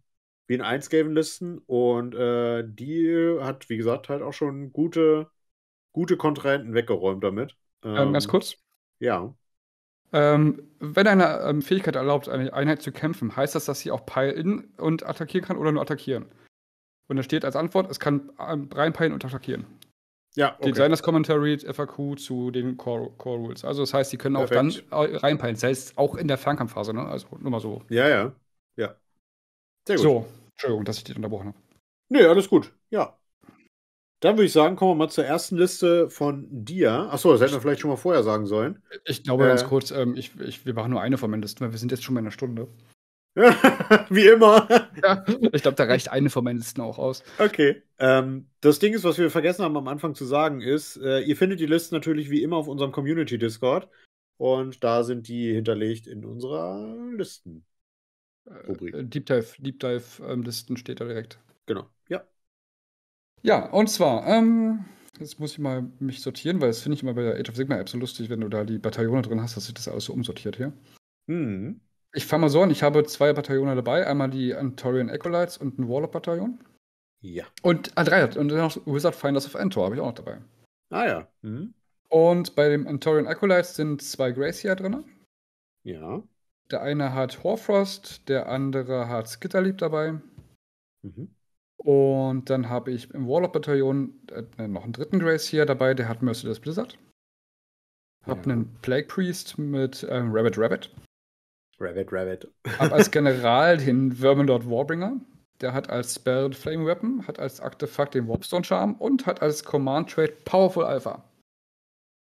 wie in 1-Game-Listen und äh, die hat, wie gesagt, halt auch schon gute, gute Kontrahenten weggeräumt damit. Ähm, ähm, ganz kurz. Ja. Ähm, wenn eine ähm, Fähigkeit erlaubt, eine Einheit zu kämpfen, heißt das, dass sie auch peilen und attackieren kann oder nur attackieren? Und da steht als Antwort, es kann ähm, reinpeilen und attackieren. Ja, okay. das Commentary, FAQ zu den Core, Core Rules. Also das heißt, sie können Perfekt. auch dann reinpeilen, selbst auch in der Fernkampfphase, ne? Also nur mal so. Ja, ja. Ja. Sehr gut. So, Entschuldigung, dass ich dich unterbrochen habe. Nee, alles gut. Ja. Dann würde ich sagen, kommen wir mal zur ersten Liste von dir. Achso, das hätten wir vielleicht schon mal vorher sagen sollen. Ich glaube äh, ganz kurz, ähm, ich, ich, wir machen nur eine von meinen Listen, weil wir sind jetzt schon mal in einer Stunde. Wie immer. Ja, ich glaube, da reicht eine von meinen Listen auch aus. Okay. Ähm, das Ding ist, was wir vergessen haben am Anfang zu sagen, ist, äh, ihr findet die Listen natürlich wie immer auf unserem Community Discord. Und da sind die hinterlegt in unserer Listen. Rubrik. Äh, Deep Dive, Deep Dive ähm, Listen steht da direkt. Genau, ja. Ja, und zwar, ähm, jetzt muss ich mal mich sortieren, weil das finde ich immer bei der Age of Sigma App so lustig, wenn du da die Bataillone drin hast, dass sich das alles so umsortiert hier. Mhm. Ich fange mal so an, ich habe zwei Bataillone dabei, einmal die Antorian Acolytes und ein Warlock-Bataillon. Ja. Und ah, drei, und dann noch Wizard Finders of Antor habe ich auch noch dabei. Ah ja. Mhm. Und bei dem Antorian Acolytes sind zwei Gracia drin. Ja. Der eine hat Horfrost, der andere hat Skitterlieb dabei. Mhm. Und dann habe ich im Warlock-Bataillon äh, ne, noch einen dritten Grace hier dabei, der hat Merciless Blizzard. Hab ja. einen Plague Priest mit ähm, Rabbit Rabbit. Rabbit Rabbit. Hab als General den Vermindort Warbringer. Der hat als Spell Flame Weapon, hat als Artefakt den Warpstone Charm und hat als Command Trade Powerful Alpha.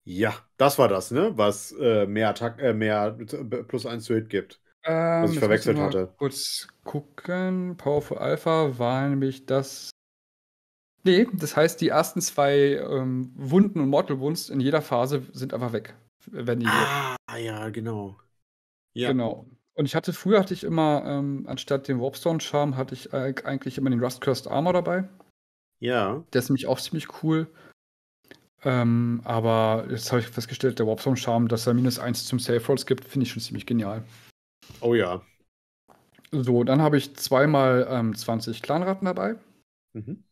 Ja, das war das, ne? Was äh, mehr Attack, äh, mehr äh, plus 1 zu Hit gibt. Ähm, was ich verwechselt hatte. Kurz gucken. Powerful Alpha war nämlich das. Nee, das heißt, die ersten zwei ähm, Wunden und Mortal Wounds in jeder Phase sind einfach weg. Wenn die ah, geht. ja, genau. Ja. Genau. Und ich hatte früher hatte ich immer, ähm, anstatt dem Warpstone-Charm, hatte ich eigentlich immer den Rust Cursed Armor dabei. Ja. Der ist nämlich auch ziemlich cool. Ähm, aber jetzt habe ich festgestellt, der Warpstone-Charme, dass er minus 1 zum Safe Rolls gibt, finde ich schon ziemlich genial. Oh ja. So, dann habe ich zweimal ähm, 20 Clanratten dabei. Mhm.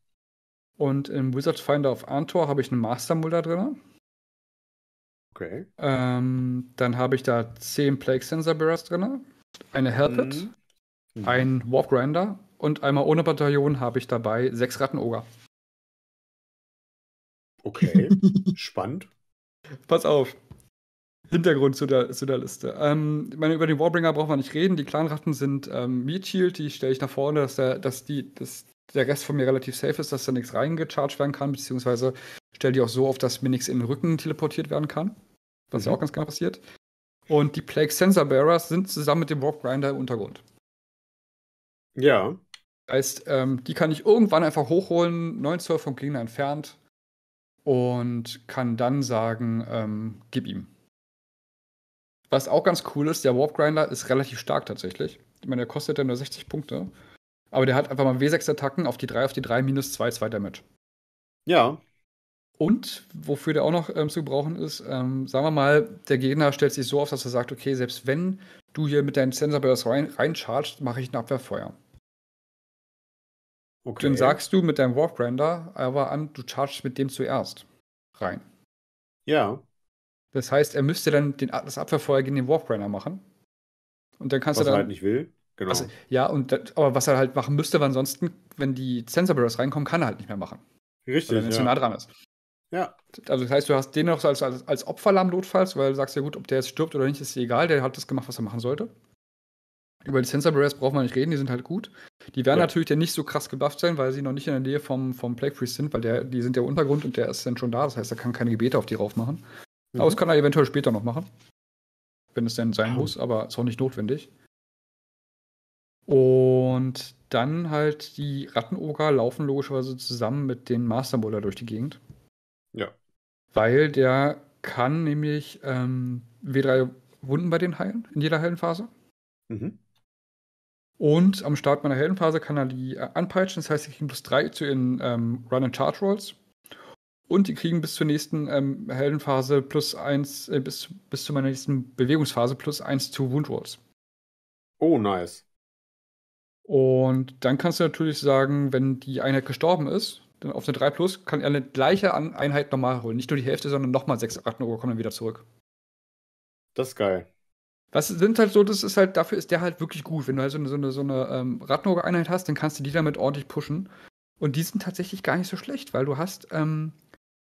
Und im Wizard Finder auf Antor habe ich einen Master Mulder drin. Okay. Ähm, dann habe ich da 10 Plague Sensor Bearers drin, eine Helpet, mhm. mhm. ein Warp Grinder und einmal ohne Bataillon habe ich dabei 6 Rattenoger. Okay, spannend. Pass auf. Hintergrund zu der, zu der Liste. Ähm, ich meine, über den Warbringer brauchen wir nicht reden. Die Clanratten sind ähm, Meat Shield, die stelle ich nach vorne, dass der, dass die, dass der Rest von mir relativ safe ist, dass da nichts reingecharged werden kann, beziehungsweise stelle die auch so auf, dass mir nichts in den Rücken teleportiert werden kann. Was mhm. ja auch ganz gerne passiert. Und die Plague Sensor Bearers sind zusammen mit dem Wargrinder im Untergrund. Ja. Heißt, ähm, die kann ich irgendwann einfach hochholen, 9 Zoll vom Gegner entfernt, und kann dann sagen, ähm, gib ihm. Was auch ganz cool ist, der Warp Grinder ist relativ stark tatsächlich. Ich meine, der kostet ja nur 60 Punkte. Aber der hat einfach mal W6-Attacken auf die 3, auf die 3, minus 2, 2 Damage. Ja. Und wofür der auch noch ähm, zu gebrauchen ist, ähm, sagen wir mal, der Gegner stellt sich so auf, dass er sagt, okay, selbst wenn du hier mit deinen Sensor bei rein, rein mache ich ein Abwehrfeuer. Okay. Dann sagst du mit deinem Warfbrander aber an, du chargst mit dem zuerst rein. Ja. Das heißt, er müsste dann den, das Abwehrfeuer gegen den Warfbrander machen. Und dann kannst was du dann. Was er halt nicht will. Genau. Was, also, ja, und das, aber was er halt machen müsste, weil ansonsten, wenn die Sensor Bearers reinkommen, kann er halt nicht mehr machen. Richtig. Wenn er ja. zu nah dran ist. Ja. Also das heißt, du hast den noch als, als, als Opferlamm notfalls, weil du sagst ja gut, ob der jetzt stirbt oder nicht, ist dir egal, der hat das gemacht, was er machen sollte. Über die Sensor Barriers braucht man nicht reden, die sind halt gut. Die werden ja. natürlich dann nicht so krass gebufft sein, weil sie noch nicht in der Nähe vom, vom Plague Priest sind, weil der, die sind ja Untergrund und der ist dann schon da. Das heißt, er kann keine Gebete auf die rauf machen. Mhm. Aber das kann er eventuell später noch machen. Wenn es denn sein mhm. muss, aber ist auch nicht notwendig. Und dann halt die Rattenoger laufen logischerweise zusammen mit den Masterbuller durch die Gegend. Ja. Weil der kann nämlich ähm, W3 Wunden bei denen heilen, in jeder heilen Phase. Mhm. Und am Start meiner Heldenphase kann er die äh, anpeitschen. Das heißt, sie kriegen plus 3 zu ihren ähm, Run and Charge Rolls. Und die kriegen bis zur nächsten ähm, Heldenphase plus 1, äh, bis, bis zu meiner nächsten Bewegungsphase plus 1 zu Wound Rolls. Oh, nice. Und dann kannst du natürlich sagen, wenn die Einheit gestorben ist, dann auf eine 3 plus kann er eine gleiche Einheit nochmal holen. Nicht nur die Hälfte, sondern nochmal 6 Arten kommen dann wieder zurück. Das ist geil. Was sind halt so, das ist halt, dafür ist der halt wirklich gut. Wenn du halt so eine, so eine, so eine ähm, Radnoge-Einheit hast, dann kannst du die damit ordentlich pushen. Und die sind tatsächlich gar nicht so schlecht, weil du hast, ähm,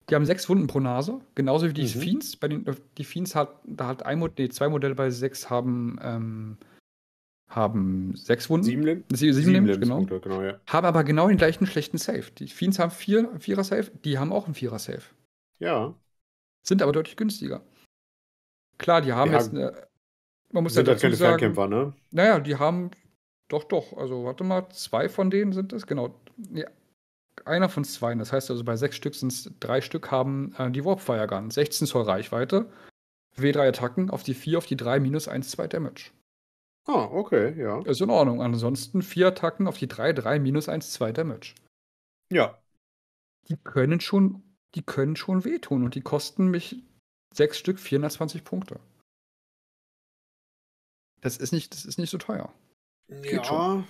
die haben sechs Wunden pro Nase, genauso wie die mhm. Fiends. Bei den, äh, die Fiends hat, da hat ein Modell, nee, zwei Modelle bei sechs haben, ähm, haben sechs Wunden. Sieben Leben? Sieben, sieben Leben, genau. genau ja. Haben aber genau den gleichen schlechten Safe. Die Fiends haben vier, Vierer safe die haben auch einen Vierer safe Ja. Sind aber deutlich günstiger. Klar, die haben ja. jetzt eine man muss sind ja dazu keine sagen, Fernkämpfer, ne? Naja, die haben doch, doch. Also warte mal, zwei von denen sind es, genau. Ja, einer von zwei. Das heißt also bei sechs Stück sind es drei Stück haben äh, die Warpfire Gun, 16 Zoll Reichweite, W3 Attacken auf die 4, auf die 3 minus 1, 2 Damage. Ah, okay, ja. Ist in Ordnung. Ansonsten vier Attacken auf die 3, 3 minus 1, 2 Damage. Ja. Die können schon, die können schon wehtun und die kosten mich sechs Stück 420 Punkte. Das ist nicht, das ist nicht so teuer. Geht ja, schon.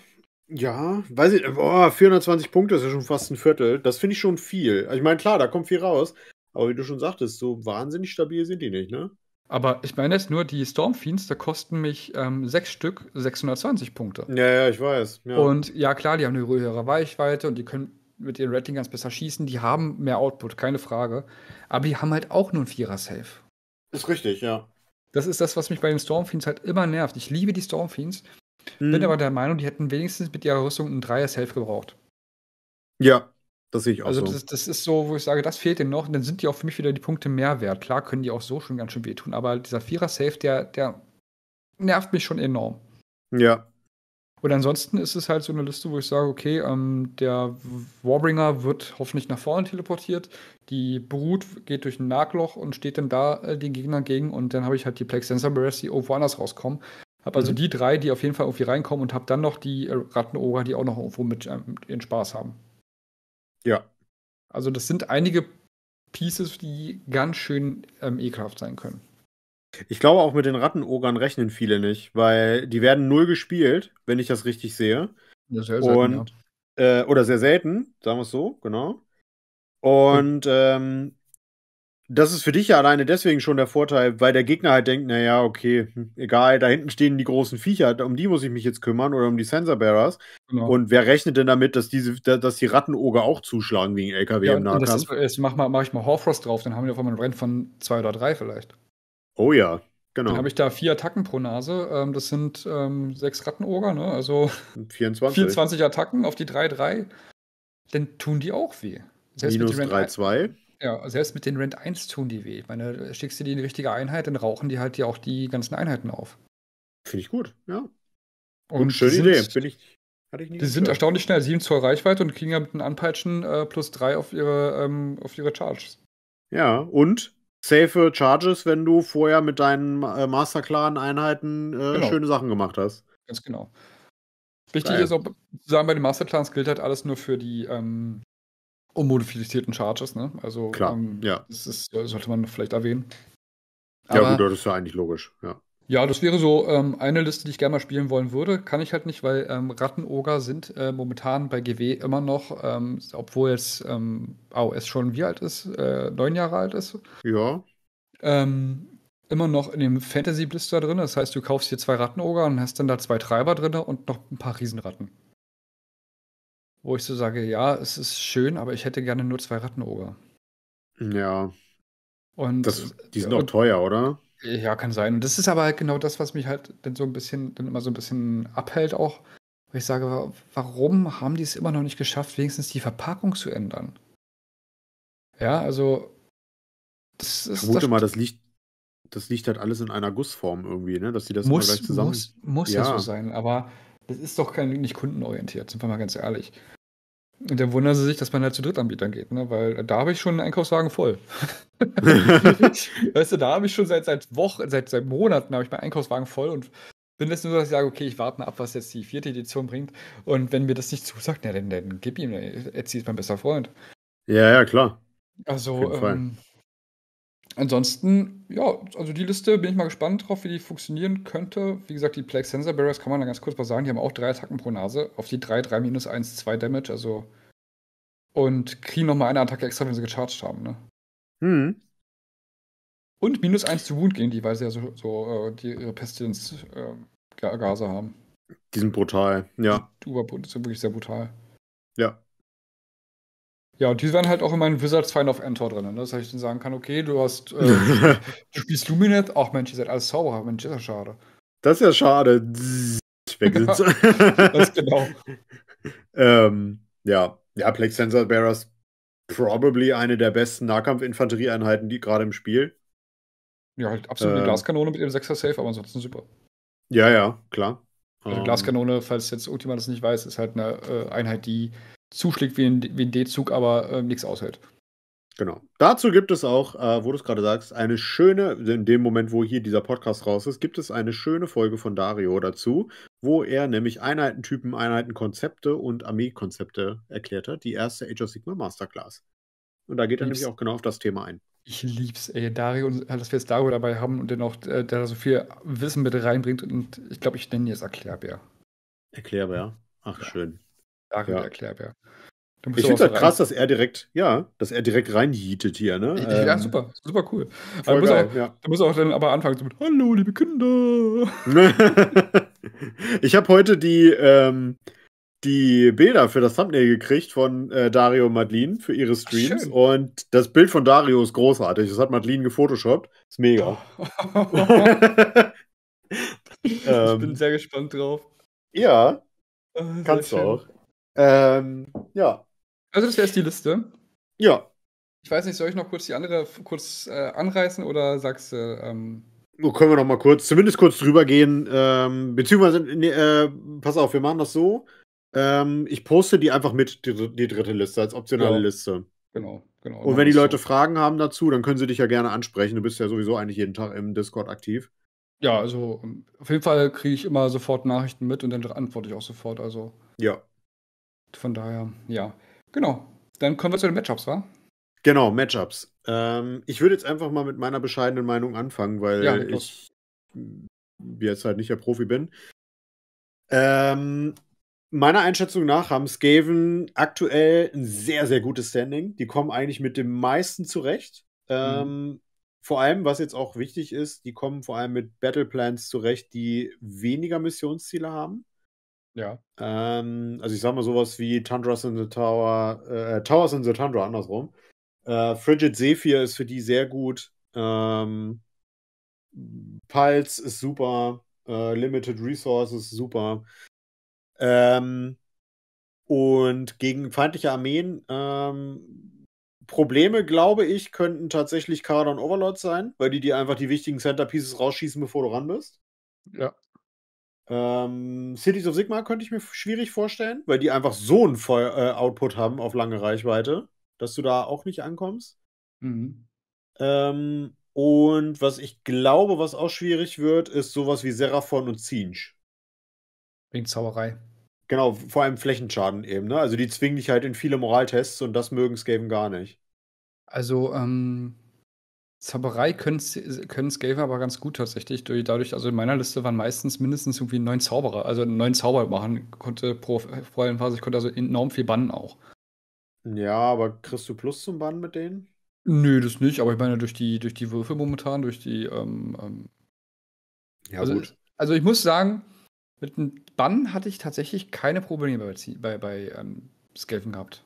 ja, weiß ich, boah, 420 Punkte ist ja schon fast ein Viertel. Das finde ich schon viel. Also ich meine, klar, da kommt viel raus. Aber wie du schon sagtest, so wahnsinnig stabil sind die nicht, ne? Aber ich meine jetzt nur, die Stormfiends, da kosten mich ähm, sechs Stück 620 Punkte. Ja, ja, ich weiß. Ja. Und ja, klar, die haben eine höhere Reichweite und die können mit ihren Rattling ganz besser schießen. Die haben mehr Output, keine Frage. Aber die haben halt auch nur ein Vierer-Safe. Ist richtig, ja. Das ist das, was mich bei den Stormfiends halt immer nervt. Ich liebe die Stormfiends, mhm. bin aber der Meinung, die hätten wenigstens mit ihrer Rüstung einen Dreier-Safe gebraucht. Ja, das sehe ich auch also so. Also das, das, ist so, wo ich sage, das fehlt denen noch. Und dann sind die auch für mich wieder die Punkte mehr wert. Klar können die auch so schon ganz schön wehtun, aber dieser Vierer-Safe, der, der nervt mich schon enorm. Ja, und ansonsten ist es halt so eine Liste, wo ich sage, okay, ähm, der Warbringer wird hoffentlich nach vorne teleportiert, die Brut geht durch ein Nagloch und steht dann da äh, den Gegnern gegen und dann habe ich halt die Plague Sensor Barrels, die oh, irgendwo anders rauskommen. Habe also mhm. die drei, die auf jeden Fall irgendwie reinkommen und habe dann noch die äh, Rattenoger, die auch noch irgendwo mit ähm, ihren Spaß haben. Ja. Also das sind einige Pieces, die ganz schön ähm, ekelhaft sein können. Ich glaube, auch mit den Rattenogern rechnen viele nicht, weil die werden null gespielt, wenn ich das richtig sehe. Ja, sehr selten, Und, ja. äh, oder sehr selten, sagen wir es so, genau. Und mhm. ähm, das ist für dich ja alleine deswegen schon der Vorteil, weil der Gegner halt denkt, naja, okay, hm, egal, da hinten stehen die großen Viecher, um die muss ich mich jetzt kümmern oder um die Sensorbearers. Genau. Und wer rechnet denn damit, dass, diese, dass die Rattenoger auch zuschlagen wegen LKW ja, im Nahkampf? Das ist, äh, mach, mal, mach ich mal Horfrost drauf, dann haben wir auf einmal einen Rennen von zwei oder drei vielleicht. Oh ja, genau. Dann habe ich da vier Attacken pro Nase. Ähm, das sind ähm, sechs Rattenoger, ne? Also 24. 24 Attacken auf die 3-3. Dann tun die auch weh. Selbst Minus 3-2. Ja, selbst mit den Rent 1 tun die weh. Ich meine, schickst du die in die richtige Einheit, dann rauchen die halt ja auch die ganzen Einheiten auf. Finde ich gut, ja. Und, und schöne Idee. Bin ich, die gehört. sind erstaunlich schnell, 7 Zoll Reichweite und kriegen ja mit einem Anpeitschen äh, plus 3 auf ähm, auf ihre Charges. Ja, und safe Charges, wenn du vorher mit deinen äh, Masterclan-Einheiten äh, genau. schöne Sachen gemacht hast. Ganz genau. Wichtig Nein. ist auch, sagen bei den Masterclans gilt halt alles nur für die ähm, unmodifizierten Charges, ne? Also Klar, ähm, ja. das ist, sollte man vielleicht erwähnen. ja, gut, das ist ja eigentlich logisch, ja. Ja, das wäre so ähm, eine Liste, die ich gerne mal spielen wollen würde. Kann ich halt nicht, weil ähm, Rattenoger sind äh, momentan bei GW immer noch, ähm, obwohl jetzt ähm, AOS schon wie alt ist, äh, neun Jahre alt ist. Ja. Ähm, immer noch in dem Fantasy Blister drin. Das heißt, du kaufst hier zwei Rattenoger und hast dann da zwei Treiber drin und noch ein paar Riesenratten. Wo ich so sage, ja, es ist schön, aber ich hätte gerne nur zwei Rattenoger. Ja. Und das, die sind auch teuer, oder? Ja, kann sein. Und das ist aber halt genau das, was mich halt dann so ein bisschen, dann immer so ein bisschen abhält auch. Wo ich sage, warum haben die es immer noch nicht geschafft, wenigstens die Verpackung zu ändern? Ja, also. Das ist ich vermute das mal, das liegt, das liegt halt alles in einer Gussform irgendwie, ne? Dass die das muss, gleich zusammen. Muss, muss ja. ja so sein, aber das ist doch kein, nicht kundenorientiert, sind wir mal ganz ehrlich. Und dann wundern sie sich, dass man halt zu Drittanbietern geht, ne? Weil da habe ich schon einen Einkaufswagen voll. weißt du, da habe ich schon seit, seit Wochen, seit, seit Monaten habe ich meinen Einkaufswagen voll und bin jetzt nur, so, dass ich sage, okay, ich warte mal ab, was jetzt die vierte Edition bringt. Und wenn mir das nicht zusagt, na, dann, dann gib ihm, Etsy ist mein bester Freund. Ja, ja, klar. Also, ähm, ansonsten, ja, also die Liste bin ich mal gespannt drauf, wie die funktionieren könnte. Wie gesagt, die Plague Sensor Barriers kann man da ganz kurz mal sagen, die haben auch drei Attacken pro Nase. Auf die 3, 3 minus 1, 2 Damage, also. Und kriegen nochmal eine Attacke extra, wenn sie gecharged haben, ne? Hm. Und minus 1 zu Wound gegen die, weil sie ja so, so äh, die, ihre Pestilence-Gase ähm, äh, haben. Die sind brutal, ja. Die sind wirklich sehr brutal. Ja. Ja, und die waren halt auch in meinen Wizards Find of Entor drin, ne? dass ich dann sagen kann, okay, du hast, äh, du spielst Luminet, ach Mensch, ihr seid alles Zauberer, Mensch, ist ja schade. Das ist ja schade. Weg sind. das genau. ähm, ja, ja, Plague Sensor Bearers probably eine der besten Nahkampf-Infanterieeinheiten, die gerade im Spiel. Ja, halt absolute äh, Glaskanone mit ihrem 6er Safe, aber ansonsten super. Ja, ja, klar. Also ähm. Glaskanone, falls jetzt Ultima das nicht weiß, ist halt eine äh, Einheit, die zuschlägt wie ein, wie ein D-Zug, aber äh, nichts aushält. Genau. Dazu gibt es auch, äh, wo du es gerade sagst, eine schöne, in dem Moment, wo hier dieser Podcast raus ist, gibt es eine schöne Folge von Dario dazu, wo er nämlich Einheitentypen, Einheitenkonzepte und Armeekonzepte erklärt hat. Die erste Age of Sigma Masterclass. Und da geht er nämlich auch genau auf das Thema ein. Ich lieb's, ey, Dario, äh, dass wir jetzt Dario dabei haben und den auch, äh, der da so viel Wissen mit reinbringt. Und ich glaube, ich nenne ihn jetzt Erklärbär. Erklärbär. Ach, ja. schön. Darin ja. erklärbar. Ich finde halt krass, dass er direkt, ja, dass er direkt reinjietet hier, ne? Ähm, ja, super, super cool. Da muss, geil, auch, ja. da muss auch dann aber anfangen so mit Hallo, liebe Kinder. ich habe heute die, ähm, die Bilder für das Thumbnail gekriegt von äh, Dario und Madeline für ihre Streams. Schön. Und das Bild von Dario ist großartig. Das hat Madeline gefotoshoppt. Ist mega. Oh. ich bin ähm, sehr gespannt drauf. Ja. Ah, kannst du auch. Ähm, ja. Also das wäre jetzt die Liste. Ja. Ich weiß nicht, soll ich noch kurz die andere kurz äh, anreißen oder sagst du? ähm so oh, können wir noch mal kurz, zumindest kurz drüber gehen. Ähm, beziehungsweise, nee, äh, pass auf, wir machen das so. Ähm, ich poste die einfach mit, die, die dritte Liste, als optionale ja. Genau. Liste. Genau, genau. Und wenn die Leute so. Fragen haben dazu, dann können sie dich ja gerne ansprechen. Du bist ja sowieso eigentlich jeden Tag im Discord aktiv. Ja, also ähm, auf jeden Fall kriege ich immer sofort Nachrichten mit und dann antworte ich auch sofort. Also. Ja. Von daher, ja. Genau. Dann kommen wir zu den Matchups, wa? Genau, Matchups. Ähm, ich würde jetzt einfach mal mit meiner bescheidenen Meinung anfangen, weil ja, ich jetzt halt nicht der Profi bin. Ähm, meiner Einschätzung nach haben Skaven aktuell ein sehr, sehr gutes Standing. Die kommen eigentlich mit dem meisten zurecht. Ähm, mhm. Vor allem, was jetzt auch wichtig ist, die kommen vor allem mit Battleplans zurecht, die weniger Missionsziele haben. Ja. Ähm, also ich sag mal sowas wie Tundras in the Tower, äh, äh, Towers in the Tundra, andersrum. Äh, Frigid Zephyr ist für die sehr gut. Ähm, Pulse ist super. Äh, Limited Resources super. Ähm, und gegen feindliche Armeen ähm, Probleme, glaube ich, könnten tatsächlich Kader und Overlord sein, weil die dir einfach die wichtigen Centerpieces rausschießen, bevor du ran bist. Ja. Ähm, Cities of Sigma könnte ich mir schwierig vorstellen, weil die einfach so einen Feu äh, Output haben auf lange Reichweite, dass du da auch nicht ankommst. Mhm. Ähm, und was ich glaube, was auch schwierig wird, ist sowas wie Seraphon und Zinch. Wegen Zauberei. Genau, vor allem Flächenschaden eben. Ne? Also die zwingen dich halt in viele Moraltests und das mögen Skaven gar nicht. Also, ähm, Zauberei können, können Scaver aber ganz gut tatsächlich. Dadurch, also in meiner Liste waren meistens mindestens irgendwie neun Zauberer. Also neun Zauber machen konnte pro Freudenphase. Ich konnte also enorm viel bannen auch. Ja, aber kriegst du Plus zum Bannen mit denen? Nö, das nicht. Aber ich meine, durch die, durch die Würfel momentan, durch die. Ähm, ähm, ja, also, gut. Also ich muss sagen, mit dem Bann hatte ich tatsächlich keine Probleme bei, bei, bei ähm, Skelven gehabt.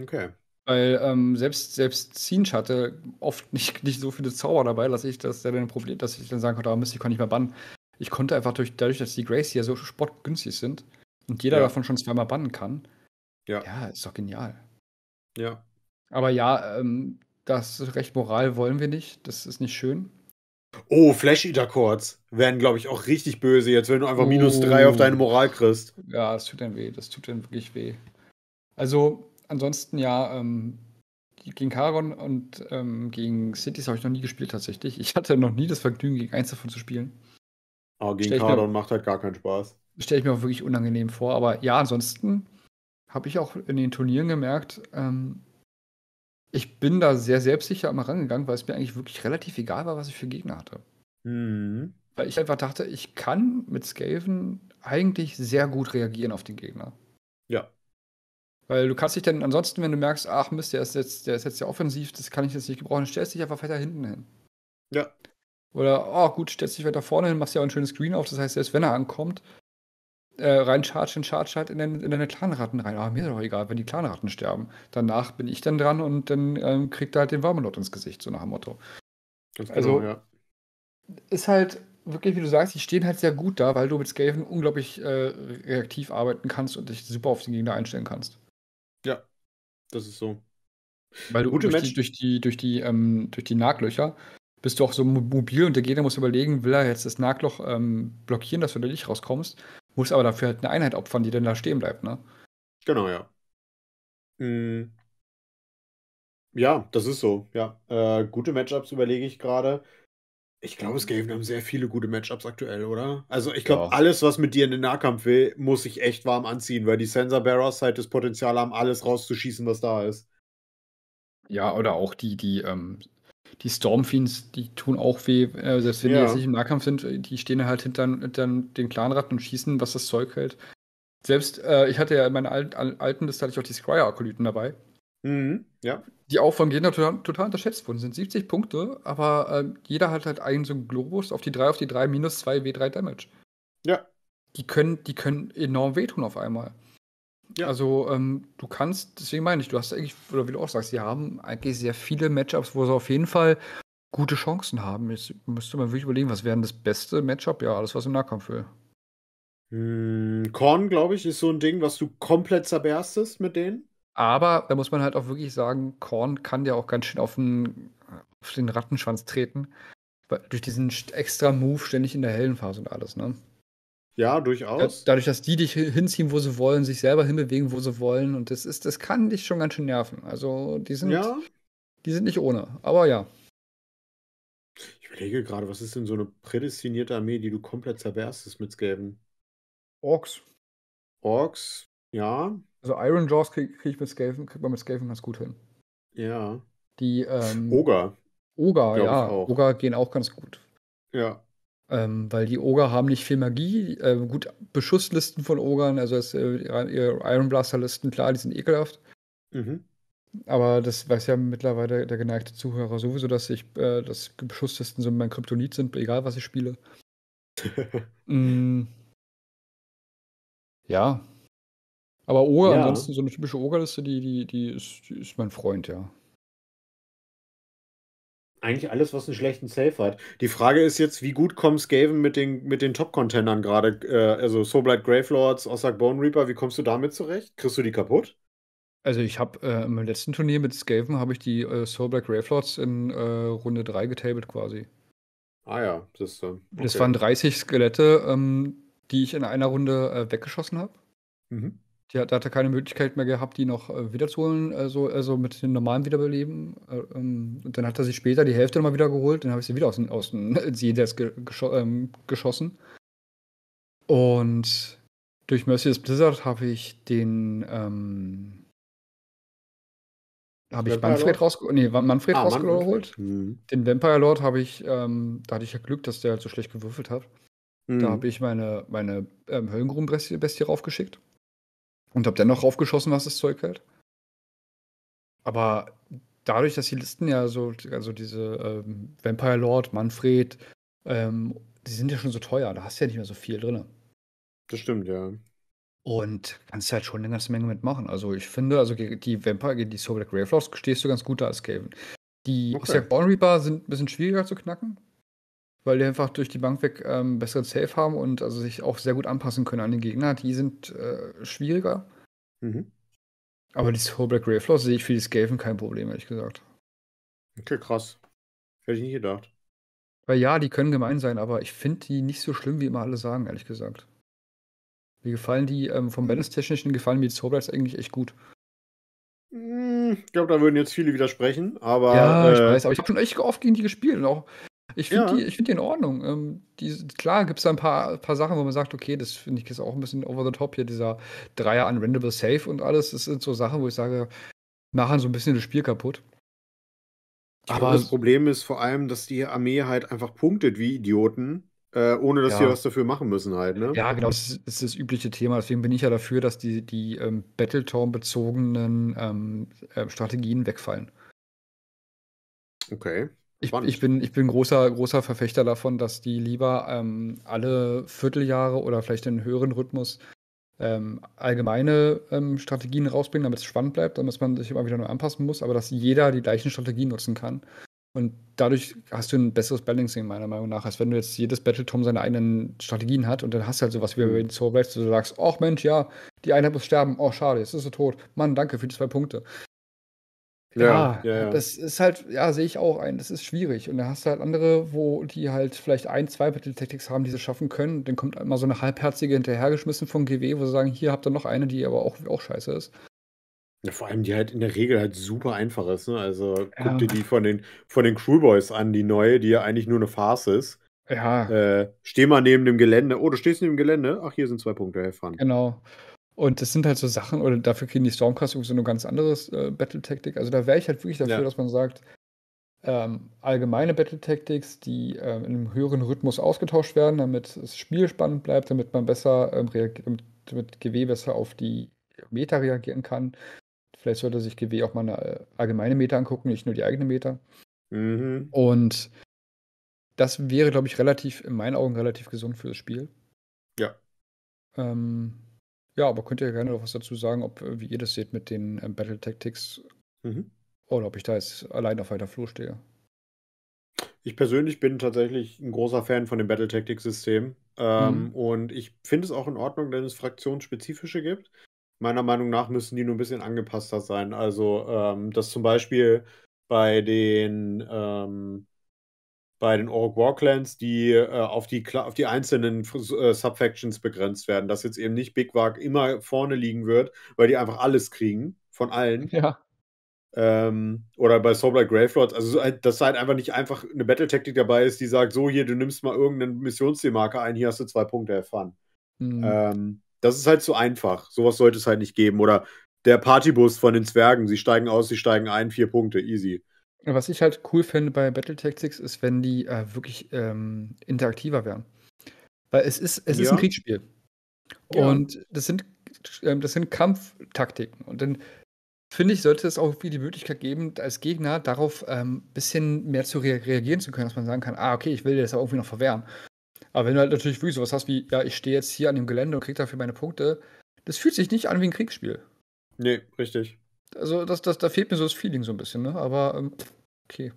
Okay. Weil ähm, selbst, selbst Siege hatte oft nicht, nicht so viele Zauber dabei, dass ich das dann probiert, dass ich dann sagen konnte, ah, Mist, ich konnte nicht mehr bannen. Ich konnte einfach durch, dadurch, dass die Grace hier so spottgünstig sind und jeder ja. davon schon zweimal bannen kann, ja. ja, ist doch genial. Ja. Aber ja, ähm, das Recht Moral wollen wir nicht. Das ist nicht schön. Oh, Flash Eater Chords werden, glaube ich, auch richtig böse jetzt, wenn du einfach minus drei auf oh. deine Moral kriegst. Ja, das tut dann weh. Das tut dann wirklich weh. Also, ansonsten ja, ähm, gegen Caragon und ähm, gegen Cities habe ich noch nie gespielt tatsächlich. Ich hatte noch nie das Vergnügen, gegen eins davon zu spielen. Aber gegen Caragon macht halt gar keinen Spaß. Stelle ich mir auch wirklich unangenehm vor. Aber ja, ansonsten habe ich auch in den Turnieren gemerkt, ähm, ich bin da sehr selbstsicher immer rangegangen, weil es mir eigentlich wirklich relativ egal war, was ich für Gegner hatte. Mhm. Weil ich einfach dachte, ich kann mit Skaven eigentlich sehr gut reagieren auf den Gegner. Ja. Weil du kannst dich dann ansonsten, wenn du merkst, ach Mist, der ist jetzt, der ist jetzt ja offensiv, das kann ich jetzt nicht gebrauchen, stellst dich einfach weiter hinten hin. Ja. Oder, oh gut, stellst dich weiter vorne hin, machst ja auch ein schönes Screen auf, das heißt, selbst wenn er ankommt, äh, rein charge in charge halt in, deine, in deine Clanratten rein. Aber ah, mir ist doch egal, wenn die Clanratten sterben. Danach bin ich dann dran und dann ähm, kriegt er halt den Warmelot ins Gesicht, so nach dem Motto. Ganz also, genau, ja. ist halt wirklich, wie du sagst, die stehen halt sehr gut da, weil du mit Skaven unglaublich äh, reaktiv arbeiten kannst und dich super auf den Gegner einstellen kannst. Ja, das ist so. Weil du Gute durch, Match. Die, durch die, durch die, ähm, durch die Naglöcher bist du auch so mobil und der Gegner muss überlegen, will er jetzt das Nagloch ähm, blockieren, dass du da nicht rauskommst, muss aber dafür halt eine Einheit opfern, die dann da stehen bleibt, ne? Genau, ja. Mhm. Ja, das ist so, ja. Äh, gute Matchups überlege ich gerade. Ich glaube, es Skaven haben sehr viele gute Matchups aktuell, oder? Also ich glaube, ja. alles, was mit dir in den Nahkampf will, muss ich echt warm anziehen, weil die Sensor Bearers halt das Potenzial haben, alles rauszuschießen, was da ist. Ja, oder auch die, die, ähm, die Stormfiends, die tun auch weh, äh, selbst wenn ja. die jetzt nicht im Nahkampf sind, die stehen halt hinter, hinter den Clanratten und schießen, was das Zeug hält. Selbst, äh, ich hatte ja in meinen alten, alten Liste hatte ich auch die squire akolyten dabei. Mhm, ja. Die Aufwand gehen total, total unterschätzt worden. sind 70 Punkte, aber ähm, jeder hat halt einen so einen Globus auf die 3 auf die 3 minus 2 W3 Damage. Ja. Die können, die können enorm wehtun auf einmal. Ja. Also ähm, du kannst, deswegen meine ich, du hast eigentlich, oder wie du auch sagst, sie haben eigentlich sehr viele Matchups, wo sie auf jeden Fall gute Chancen haben. Jetzt müsste man wirklich überlegen, was wäre das beste Matchup? Ja, alles, was im Nahkampf will. Hm, Korn, glaube ich, ist so ein Ding, was du komplett zerberstest mit denen. Aber da muss man halt auch wirklich sagen, Korn kann ja auch ganz schön auf den, auf den Rattenschwanz treten. Durch diesen extra Move ständig in der hellen Phase und alles, ne? Ja, durchaus. Dadurch, dass die dich hinziehen, wo sie wollen, sich selber hinbewegen, wo sie wollen. Und das ist, das kann dich schon ganz schön nerven. Also die sind, ja. die sind nicht ohne, aber ja. Ich überlege gerade, was ist denn so eine prädestinierte Armee, die du komplett zerberstest mit Skaven? Orks. Orks, ja. Also Iron Jaws kriege krieg ich mit Skaven, kriegt man mit Skaven ganz gut hin. Ja. Die ähm, Ogre. Ogre, ja. Ogre gehen auch ganz gut. Ja. Ähm, weil die Ogre haben nicht viel Magie. Äh, gut, Beschusslisten von Ogern, also es, äh, ihre Iron Blaster-Listen, klar, die sind ekelhaft. Mhm. Aber das weiß ja mittlerweile der geneigte Zuhörer sowieso, dass ich äh, das Beschusslisten so mein Kryptonit sind, egal was ich spiele. mm, ja, aber Oger, ja. ansonsten so eine typische Ogerliste, die, die, die ist, die ist mein Freund, ja. Eigentlich alles, was einen schlechten Safe hat. Die Frage ist jetzt, wie gut kommt Skaven mit den, mit den Top-Contendern gerade? Äh, also Soulblight Gravelords, Ossack Bone Reaper, wie kommst du damit zurecht? Kriegst du die kaputt? Also ich habe äh, im letzten Turnier mit Skaven habe ich die äh, Soulblack Gravelords in äh, Runde 3 getabled quasi. Ah ja, das ist äh, okay. Das waren 30 Skelette, ähm, die ich in einer Runde äh, weggeschossen habe. Mhm. Die hat, hatte keine Möglichkeit mehr gehabt, die noch äh, wiederzuholen, also, also mit dem normalen Wiederbeleben. Äh, ähm, und dann hat er sich später die Hälfte nochmal wiedergeholt, dann habe ich sie wieder aus, aus dem Jenseits ge gesch ähm, geschossen. Und durch Mercy's Blizzard habe ich den ähm, habe ich Manfred, rausge nee, Manfred ah, rausgeholt. Mhm. Den Vampire Lord habe ich, ähm, da hatte ich ja Glück, dass der halt so schlecht gewürfelt hat. Mhm. Da habe ich meine, meine ähm, Höllengrubenbestie raufgeschickt. Und hab dennoch raufgeschossen, was das Zeug hält. Aber dadurch, dass die Listen ja so, also diese ähm, Vampire Lord, Manfred, ähm, die sind ja schon so teuer, da hast du ja nicht mehr so viel drin. Das stimmt, ja. Und kannst halt schon eine ganze Menge mitmachen. Also ich finde, also die Vampire, die Soul Black Gravelords stehst du ganz gut da als Gaven. Die okay. Osiric Born Reaper sind ein bisschen schwieriger zu knacken weil die einfach durch die Bank weg ähm, besseren Safe haben und also sich auch sehr gut anpassen können an den Gegner. Die sind äh, schwieriger. Mhm. Aber die Soul Black Rayfloss sehe ich für die Skaven kein Problem, ehrlich gesagt. Okay, krass. Hätte ich nicht gedacht. Weil ja, die können gemein sein, aber ich finde die nicht so schlimm, wie immer alle sagen, ehrlich gesagt. Mir gefallen die, ähm, vom Balance-Technischen gefallen mir die Soulblacks eigentlich echt gut. Hm, ich glaube, da würden jetzt viele widersprechen, aber. Ja, ich äh, weiß, aber ich habe schon echt oft gegen die gespielt und auch ich finde ja. die, find die in Ordnung. Ähm, die, klar gibt es da ein paar, paar Sachen, wo man sagt, okay, das finde ich jetzt auch ein bisschen over the top hier, dieser Dreier unrendable Safe und alles. Das sind so Sachen, wo ich sage, machen so ein bisschen das Spiel kaputt. Ich aber das Problem ist vor allem, dass die Armee halt einfach punktet wie Idioten, äh, ohne dass ja. was dafür machen müssen halt. Ne? Ja, genau, das ist, ist, das übliche Thema. Deswegen bin ich ja dafür, dass die, die ähm, Battletorm-bezogenen ähm, äh, Strategien wegfallen. Okay. Ich, ich, bin, ich bin großer, großer Verfechter davon, dass die lieber ähm, alle Vierteljahre oder vielleicht in höheren Rhythmus ähm, allgemeine ähm, Strategien rausbringen, damit es spannend bleibt, damit man sich immer wieder neu anpassen muss, aber dass jeder die gleichen Strategien nutzen kann. Und dadurch hast du ein besseres Balancing, meiner Meinung nach, als wenn du jetzt jedes Battle-Tom seine eigenen Strategien hat und dann hast du halt sowas wie mhm. bei den Soul Blades, du sagst, ach Mensch, ja, die Einheit muss sterben, oh schade, jetzt ist sie tot, Mann, danke für die zwei Punkte. Ja, ja, ja, das ist halt, ja, sehe ich auch ein, das ist schwierig. Und da hast du halt andere, wo die halt vielleicht ein, zwei Battle-Tactics haben, die sie schaffen können. dann kommt immer halt so eine halbherzige hinterhergeschmissen von GW, wo sie sagen, hier habt ihr noch eine, die aber auch, auch scheiße ist. Ja, vor allem die halt in der Regel halt super einfach ist. Ne? Also guck dir die von den, von den Crewboys an, die neue, die ja eigentlich nur eine Farce ist. Ja. Äh, steh mal neben dem Gelände. Oh, du stehst neben dem Gelände. Ach, hier sind zwei Punkte. Herr fun. Genau. Und das sind halt so Sachen, oder dafür kriegen die Stormcast irgendwie so eine ganz andere äh, Battle-Taktik. Also da wäre ich halt wirklich dafür, ja. dass man sagt, ähm, allgemeine Battle-Tactics, die äh, in einem höheren Rhythmus ausgetauscht werden, damit das Spiel spannend bleibt, damit man besser ähm, reagiert, damit GW besser auf die Meta reagieren kann. Vielleicht sollte sich GW auch mal eine äh, allgemeine Meta angucken, nicht nur die eigene Meta. Mhm. Und das wäre, glaube ich, relativ, in meinen Augen relativ gesund für das Spiel. Ja. Ähm, ja, aber könnt ihr gerne noch was dazu sagen, ob wie ihr das seht mit den ähm, Battle Tactics mhm. oder ob ich da jetzt allein auf weiter Flur stehe. Ich persönlich bin tatsächlich ein großer Fan von dem Battle Tactics System ähm, mhm. und ich finde es auch in Ordnung, wenn es fraktionsspezifische gibt. Meiner Meinung nach müssen die nur ein bisschen angepasster sein. Also, ähm, dass zum Beispiel bei den ähm, bei den Org Warclans, die äh, auf, die auf die einzelnen äh, Subfactions begrenzt werden, dass jetzt eben nicht Big Wag immer vorne liegen wird, weil die einfach alles kriegen von allen. Ja. Ähm, oder bei Soulblight Gravelords, also dass halt einfach nicht einfach eine Battle-Taktik dabei ist, die sagt, so hier, du nimmst mal irgendeinen Missionszielmarker ein, hier hast du zwei Punkte erfahren. Mhm. Ähm, das ist halt zu einfach. Sowas sollte es halt nicht geben. Oder der Partybus von den Zwergen, sie steigen aus, sie steigen ein, vier Punkte, easy. Was ich halt cool finde bei Battle Tactics ist, wenn die äh, wirklich ähm, interaktiver werden. Weil es ist, es ja. ist ein Kriegsspiel. Ja. Und das sind, äh, das sind Kampftaktiken. Und dann finde ich, sollte es auch irgendwie die Möglichkeit geben, als Gegner darauf ein ähm, bisschen mehr zu re reagieren zu können, dass man sagen kann, ah, okay, ich will dir das aber irgendwie noch verwehren. Aber wenn du halt natürlich wirklich sowas hast wie, ja, ich stehe jetzt hier an dem Gelände und krieg dafür meine Punkte, das fühlt sich nicht an wie ein Kriegsspiel. Nee, richtig also das, das, da fehlt mir so das Feeling so ein bisschen, ne? Aber ähm, okay.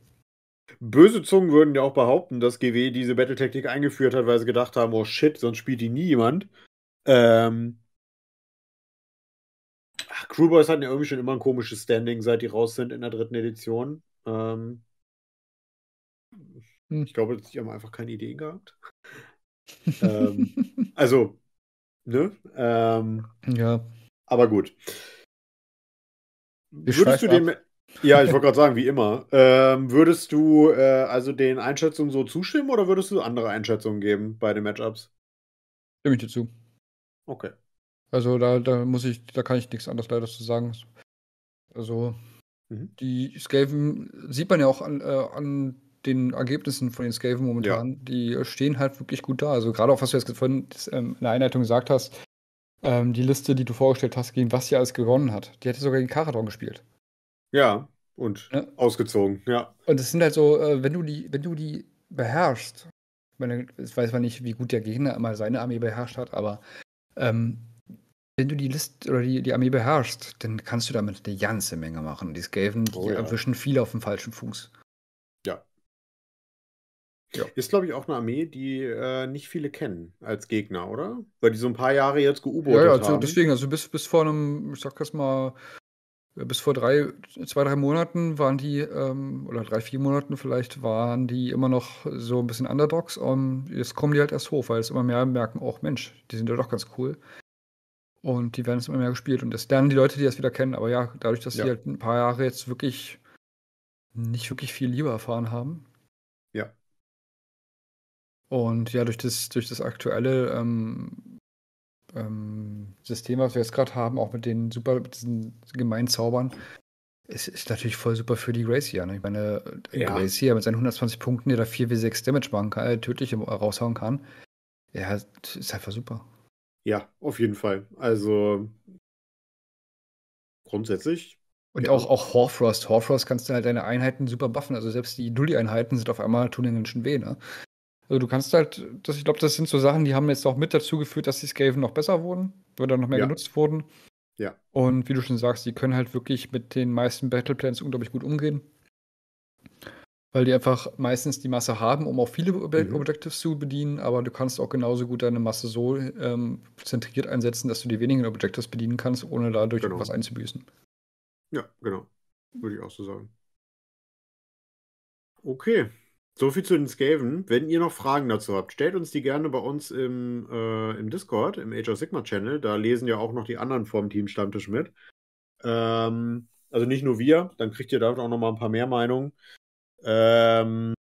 Böse Zungen würden ja auch behaupten, dass GW diese Battle-Taktik eingeführt hat, weil sie gedacht haben, oh shit, sonst spielt die nie jemand. Ähm. Ach, Crewboys hatten ja irgendwie schon immer ein komisches Standing, seit die raus sind in der dritten Edition. Ähm. Hm. Ich glaube, sie haben einfach keine Ideen gehabt. ähm, also, ne? Ähm, ja. Aber gut würdest du dem. Ja, ich wollte gerade sagen, wie immer. Ähm, würdest du äh, also den Einschätzungen so zustimmen oder würdest du andere Einschätzungen geben bei den Matchups? Stimme ich dir zu. Okay. Also da, da muss ich, da kann ich nichts anderes leider zu sagen. Also mhm. die Skaven sieht man ja auch an, äh, an den Ergebnissen von den Skaven momentan. Ja. Die stehen halt wirklich gut da. Also gerade auch was du jetzt vorhin ähm, in der Einleitung gesagt hast, ähm, die Liste, die du vorgestellt hast, gegen was sie alles gewonnen hat. Die hätte sogar gegen Karaton gespielt. Ja, und ne? ausgezogen, ja. Und es sind halt so, äh, wenn du die, wenn du die beherrschst, ich jetzt weiß man nicht, wie gut der Gegner immer seine Armee beherrscht hat, aber ähm, wenn du die Liste oder die, die Armee beherrschst, dann kannst du damit eine ganze Menge machen. Die Skaven, die oh, ja. erwischen viele auf dem falschen Fuß. Ja. Ist, glaube ich, auch eine Armee, die äh, nicht viele kennen als Gegner, oder? Weil die so ein paar Jahre jetzt geubert haben. Ja, ja, also haben. deswegen, also bis, bis vor einem, ich sag das mal, bis vor drei, zwei, drei Monaten waren die, ähm, oder drei, vier Monaten vielleicht, waren die immer noch so ein bisschen Underdogs. Und jetzt kommen die halt erst hoch, weil es immer mehr merken, auch oh, Mensch, die sind ja doch ganz cool. Und die werden jetzt immer mehr gespielt. Und das lernen die Leute, die das wieder kennen. Aber ja, dadurch, dass ja. die halt ein paar Jahre jetzt wirklich nicht wirklich viel Liebe erfahren haben, und ja, durch das, durch das aktuelle ähm, ähm, System, was wir jetzt gerade haben, auch mit den super, mit diesen gemeinen Zaubern, ist, ist natürlich voll super für die Gracia. Ne? Ich meine, äh, ja. Gracia mit seinen 120 Punkten, der da 4w6 Damage machen kann, äh, tödliche äh, raushauen kann, ja, ist einfach super. Ja, auf jeden Fall. Also grundsätzlich. Und ja. auch, auch Horfrost. Horfrost kannst du halt deine Einheiten super buffen. Also selbst die Dulli-Einheiten sind auf einmal tun den schon weh, ne? Also du kannst halt, das, ich glaube, das sind so Sachen, die haben jetzt auch mit dazu geführt, dass die Skaven noch besser wurden, weil dann noch mehr ja. genutzt wurden. Ja. Und wie du schon sagst, die können halt wirklich mit den meisten Battleplans unglaublich gut umgehen. Weil die einfach meistens die Masse haben, um auch viele Ob mhm. Objectives zu bedienen, aber du kannst auch genauso gut deine Masse so ähm, zentriert einsetzen, dass du die wenigen Objectives bedienen kannst, ohne dadurch genau. etwas einzubüßen. Ja, genau. Würde ich auch so sagen. Okay, so viel zu den Skaven. Wenn ihr noch Fragen dazu habt, stellt uns die gerne bei uns im, äh, im Discord, im Age of Sigma Channel. Da lesen ja auch noch die anderen vom Team Stammtisch mit. Ähm, also nicht nur wir, dann kriegt ihr damit auch noch mal ein paar mehr Meinungen. Ähm,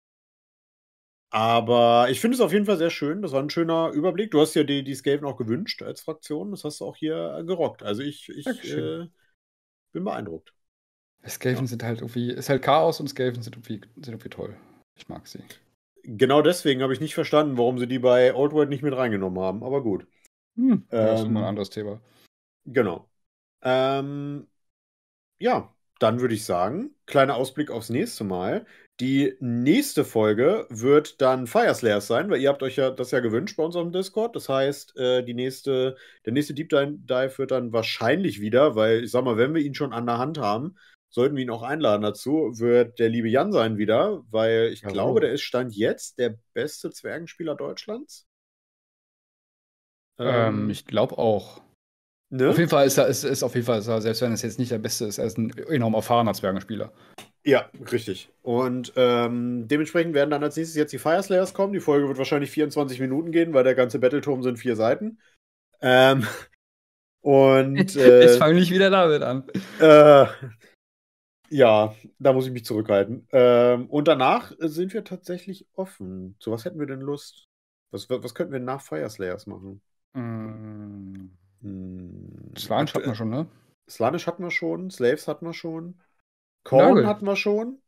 aber ich finde es auf jeden Fall sehr schön. Das war ein schöner Überblick. Du hast ja die, die Skaven auch gewünscht als Fraktion. Das hast du auch hier äh, gerockt. Also ich, ich äh, bin beeindruckt. Skaven ja. sind halt irgendwie, ist halt Chaos und Skaven sind irgendwie, sind irgendwie toll. Ich mag sie. Genau deswegen habe ich nicht verstanden, warum sie die bei Old World nicht mit reingenommen haben, aber gut. Hm, das ist mal ähm, ein anderes Thema. Genau. Ähm, ja, dann würde ich sagen, kleiner Ausblick aufs nächste Mal. Die nächste Folge wird dann Fireslayers sein, weil ihr habt euch ja das ja gewünscht bei unserem Discord. Das heißt, äh, die nächste, der nächste Deep Dive wird dann wahrscheinlich wieder, weil ich sag mal, wenn wir ihn schon an der Hand haben, sollten wir ihn auch einladen dazu, wird der liebe Jan sein wieder, weil ich ja, glaube, der ist Stand jetzt der beste Zwergenspieler Deutschlands. Ähm, ähm, ich glaube auch. Ne? Auf jeden Fall ist er, ist, ist auf jeden Fall, er, selbst wenn es jetzt nicht der beste ist, er ist ein enorm erfahrener Zwergenspieler. Ja, richtig. Und ähm, dementsprechend werden dann als nächstes jetzt die Fireslayers kommen. Die Folge wird wahrscheinlich 24 Minuten gehen, weil der ganze Battleturm sind vier Seiten. Ähm, und. Äh, ich fange nicht wieder damit an. Äh, ja, da muss ich mich zurückhalten. Ähm, und danach äh, sind wir tatsächlich offen. Zu was hätten wir denn Lust? Was, was könnten wir nach Fireslayers machen? Mm. mm. Hm. Slanish hatten wir schon, ne? Slanish hatten wir schon, Slaves hatten wir schon, Korn Nörgel. hatten wir schon,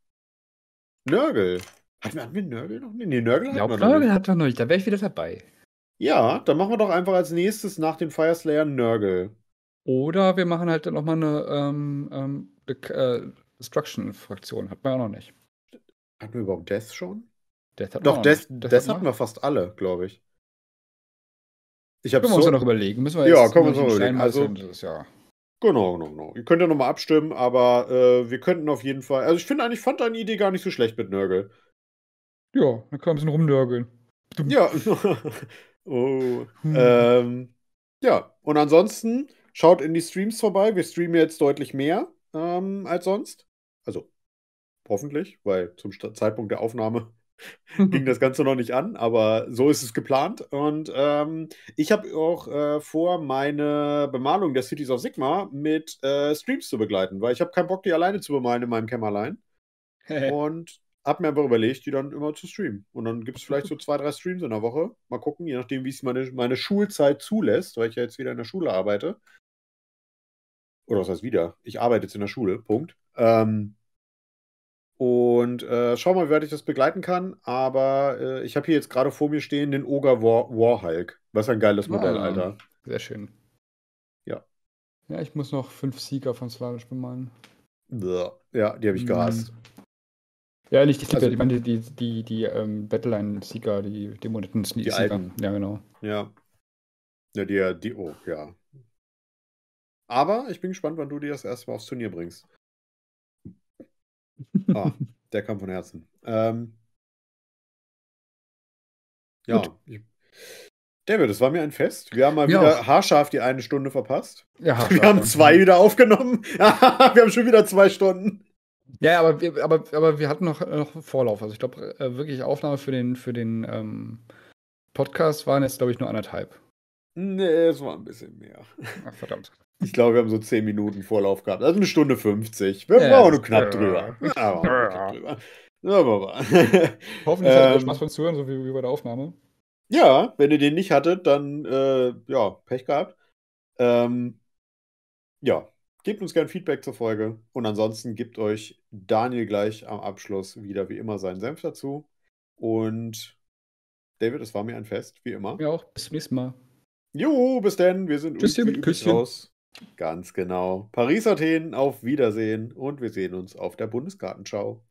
Nörgel. Hatten wir, hatten wir Nörgel noch? Nee, Nörgel hatten wir noch Nörgel hatten wir noch nicht, da wäre ich wieder dabei. Ja, dann machen wir doch einfach als nächstes nach den Fireslayern Nörgel. Oder wir machen halt nochmal eine, ähm, ähm, eine äh, Destruction-Fraktion hatten wir auch noch nicht. Hatten wir überhaupt Death schon? Death hatten Doch, wir Death, Death, Death hatten wir fast alle, glaube ich. Ich können wir uns ja noch überlegen. Müssen wir ja, können wir uns noch überlegen. Also, Genau, genau, genau. Ihr könnt ja nochmal abstimmen, aber äh, wir könnten auf jeden Fall. Also, ich finde eigentlich, fand deine Idee gar nicht so schlecht mit Nörgel. Ja, dann können wir ein bisschen rumnörgeln. Ja. oh. Hm. Ähm, ja, und ansonsten schaut in die Streams vorbei. Wir streamen jetzt deutlich mehr ähm, als sonst. Hoffentlich, weil zum Zeitpunkt der Aufnahme ging das Ganze noch nicht an, aber so ist es geplant. Und ähm, ich habe auch äh, vor, meine Bemalung der Cities of Sigma mit äh, Streams zu begleiten, weil ich habe keinen Bock, die alleine zu bemalen in meinem Kämmerlein. und habe mir einfach überlegt, die dann immer zu streamen. Und dann gibt es vielleicht so zwei, drei Streams in der Woche. Mal gucken, je nachdem, wie es meine, meine Schulzeit zulässt, weil ich ja jetzt wieder in der Schule arbeite. Oder was heißt wieder? Ich arbeite jetzt in der Schule, Punkt. Ähm, und äh, schau mal, wie weit ich das begleiten kann. Aber äh, ich habe hier jetzt gerade vor mir stehen den Ogre War Warhulk. Was ein geiles Modell, ah, Alter. Sehr schön. Ja. Ja, ich muss noch fünf Sieger von Slavisch bemalen. Ja, die habe ich hm. gehasst. Ja, nicht also die Sieger, also, ich meine die, die, die, ähm, die ähm, Battleline-Sieger, die demoneten die, die Alten. Ja, genau. Ja. Ja, die, die, oh, ja. Aber ich bin gespannt, wann du die das erste Mal aufs Turnier bringst. Ah, der kam von Herzen. Ähm, ja, David, es war mir ein Fest. Wir haben mal ja. wieder haarscharf die eine Stunde verpasst. Ja, wir haben zwei wieder aufgenommen. wir haben schon wieder zwei Stunden. Ja, aber wir, aber, aber wir hatten noch, noch Vorlauf. Also ich glaube, äh, wirklich Aufnahme für den, für den ähm, Podcast waren jetzt, glaube ich, nur anderthalb. Nee, es war ein bisschen mehr. Ach, verdammt. Ich glaube, wir haben so 10 Minuten Vorlauf gehabt. Also eine Stunde 50. Wir waren ja. nur knapp drüber. Ja, knapp drüber. Hoffentlich hat ähm, Spaß beim Zuhören, so wie, wie bei der Aufnahme. Ja, wenn ihr den nicht hattet, dann äh, ja, Pech gehabt. Ähm, ja, gebt uns gerne Feedback zur Folge und ansonsten gibt euch Daniel gleich am Abschluss wieder wie immer seinen Senf dazu. Und David, es war mir ein Fest, wie immer. Ja, auch. Bis zum nächsten Mal. Jo, bis denn. Wir sind Tschüsschen, mit Küsschen. raus. Ganz genau. Paris, Athen, auf Wiedersehen und wir sehen uns auf der Bundesgartenschau.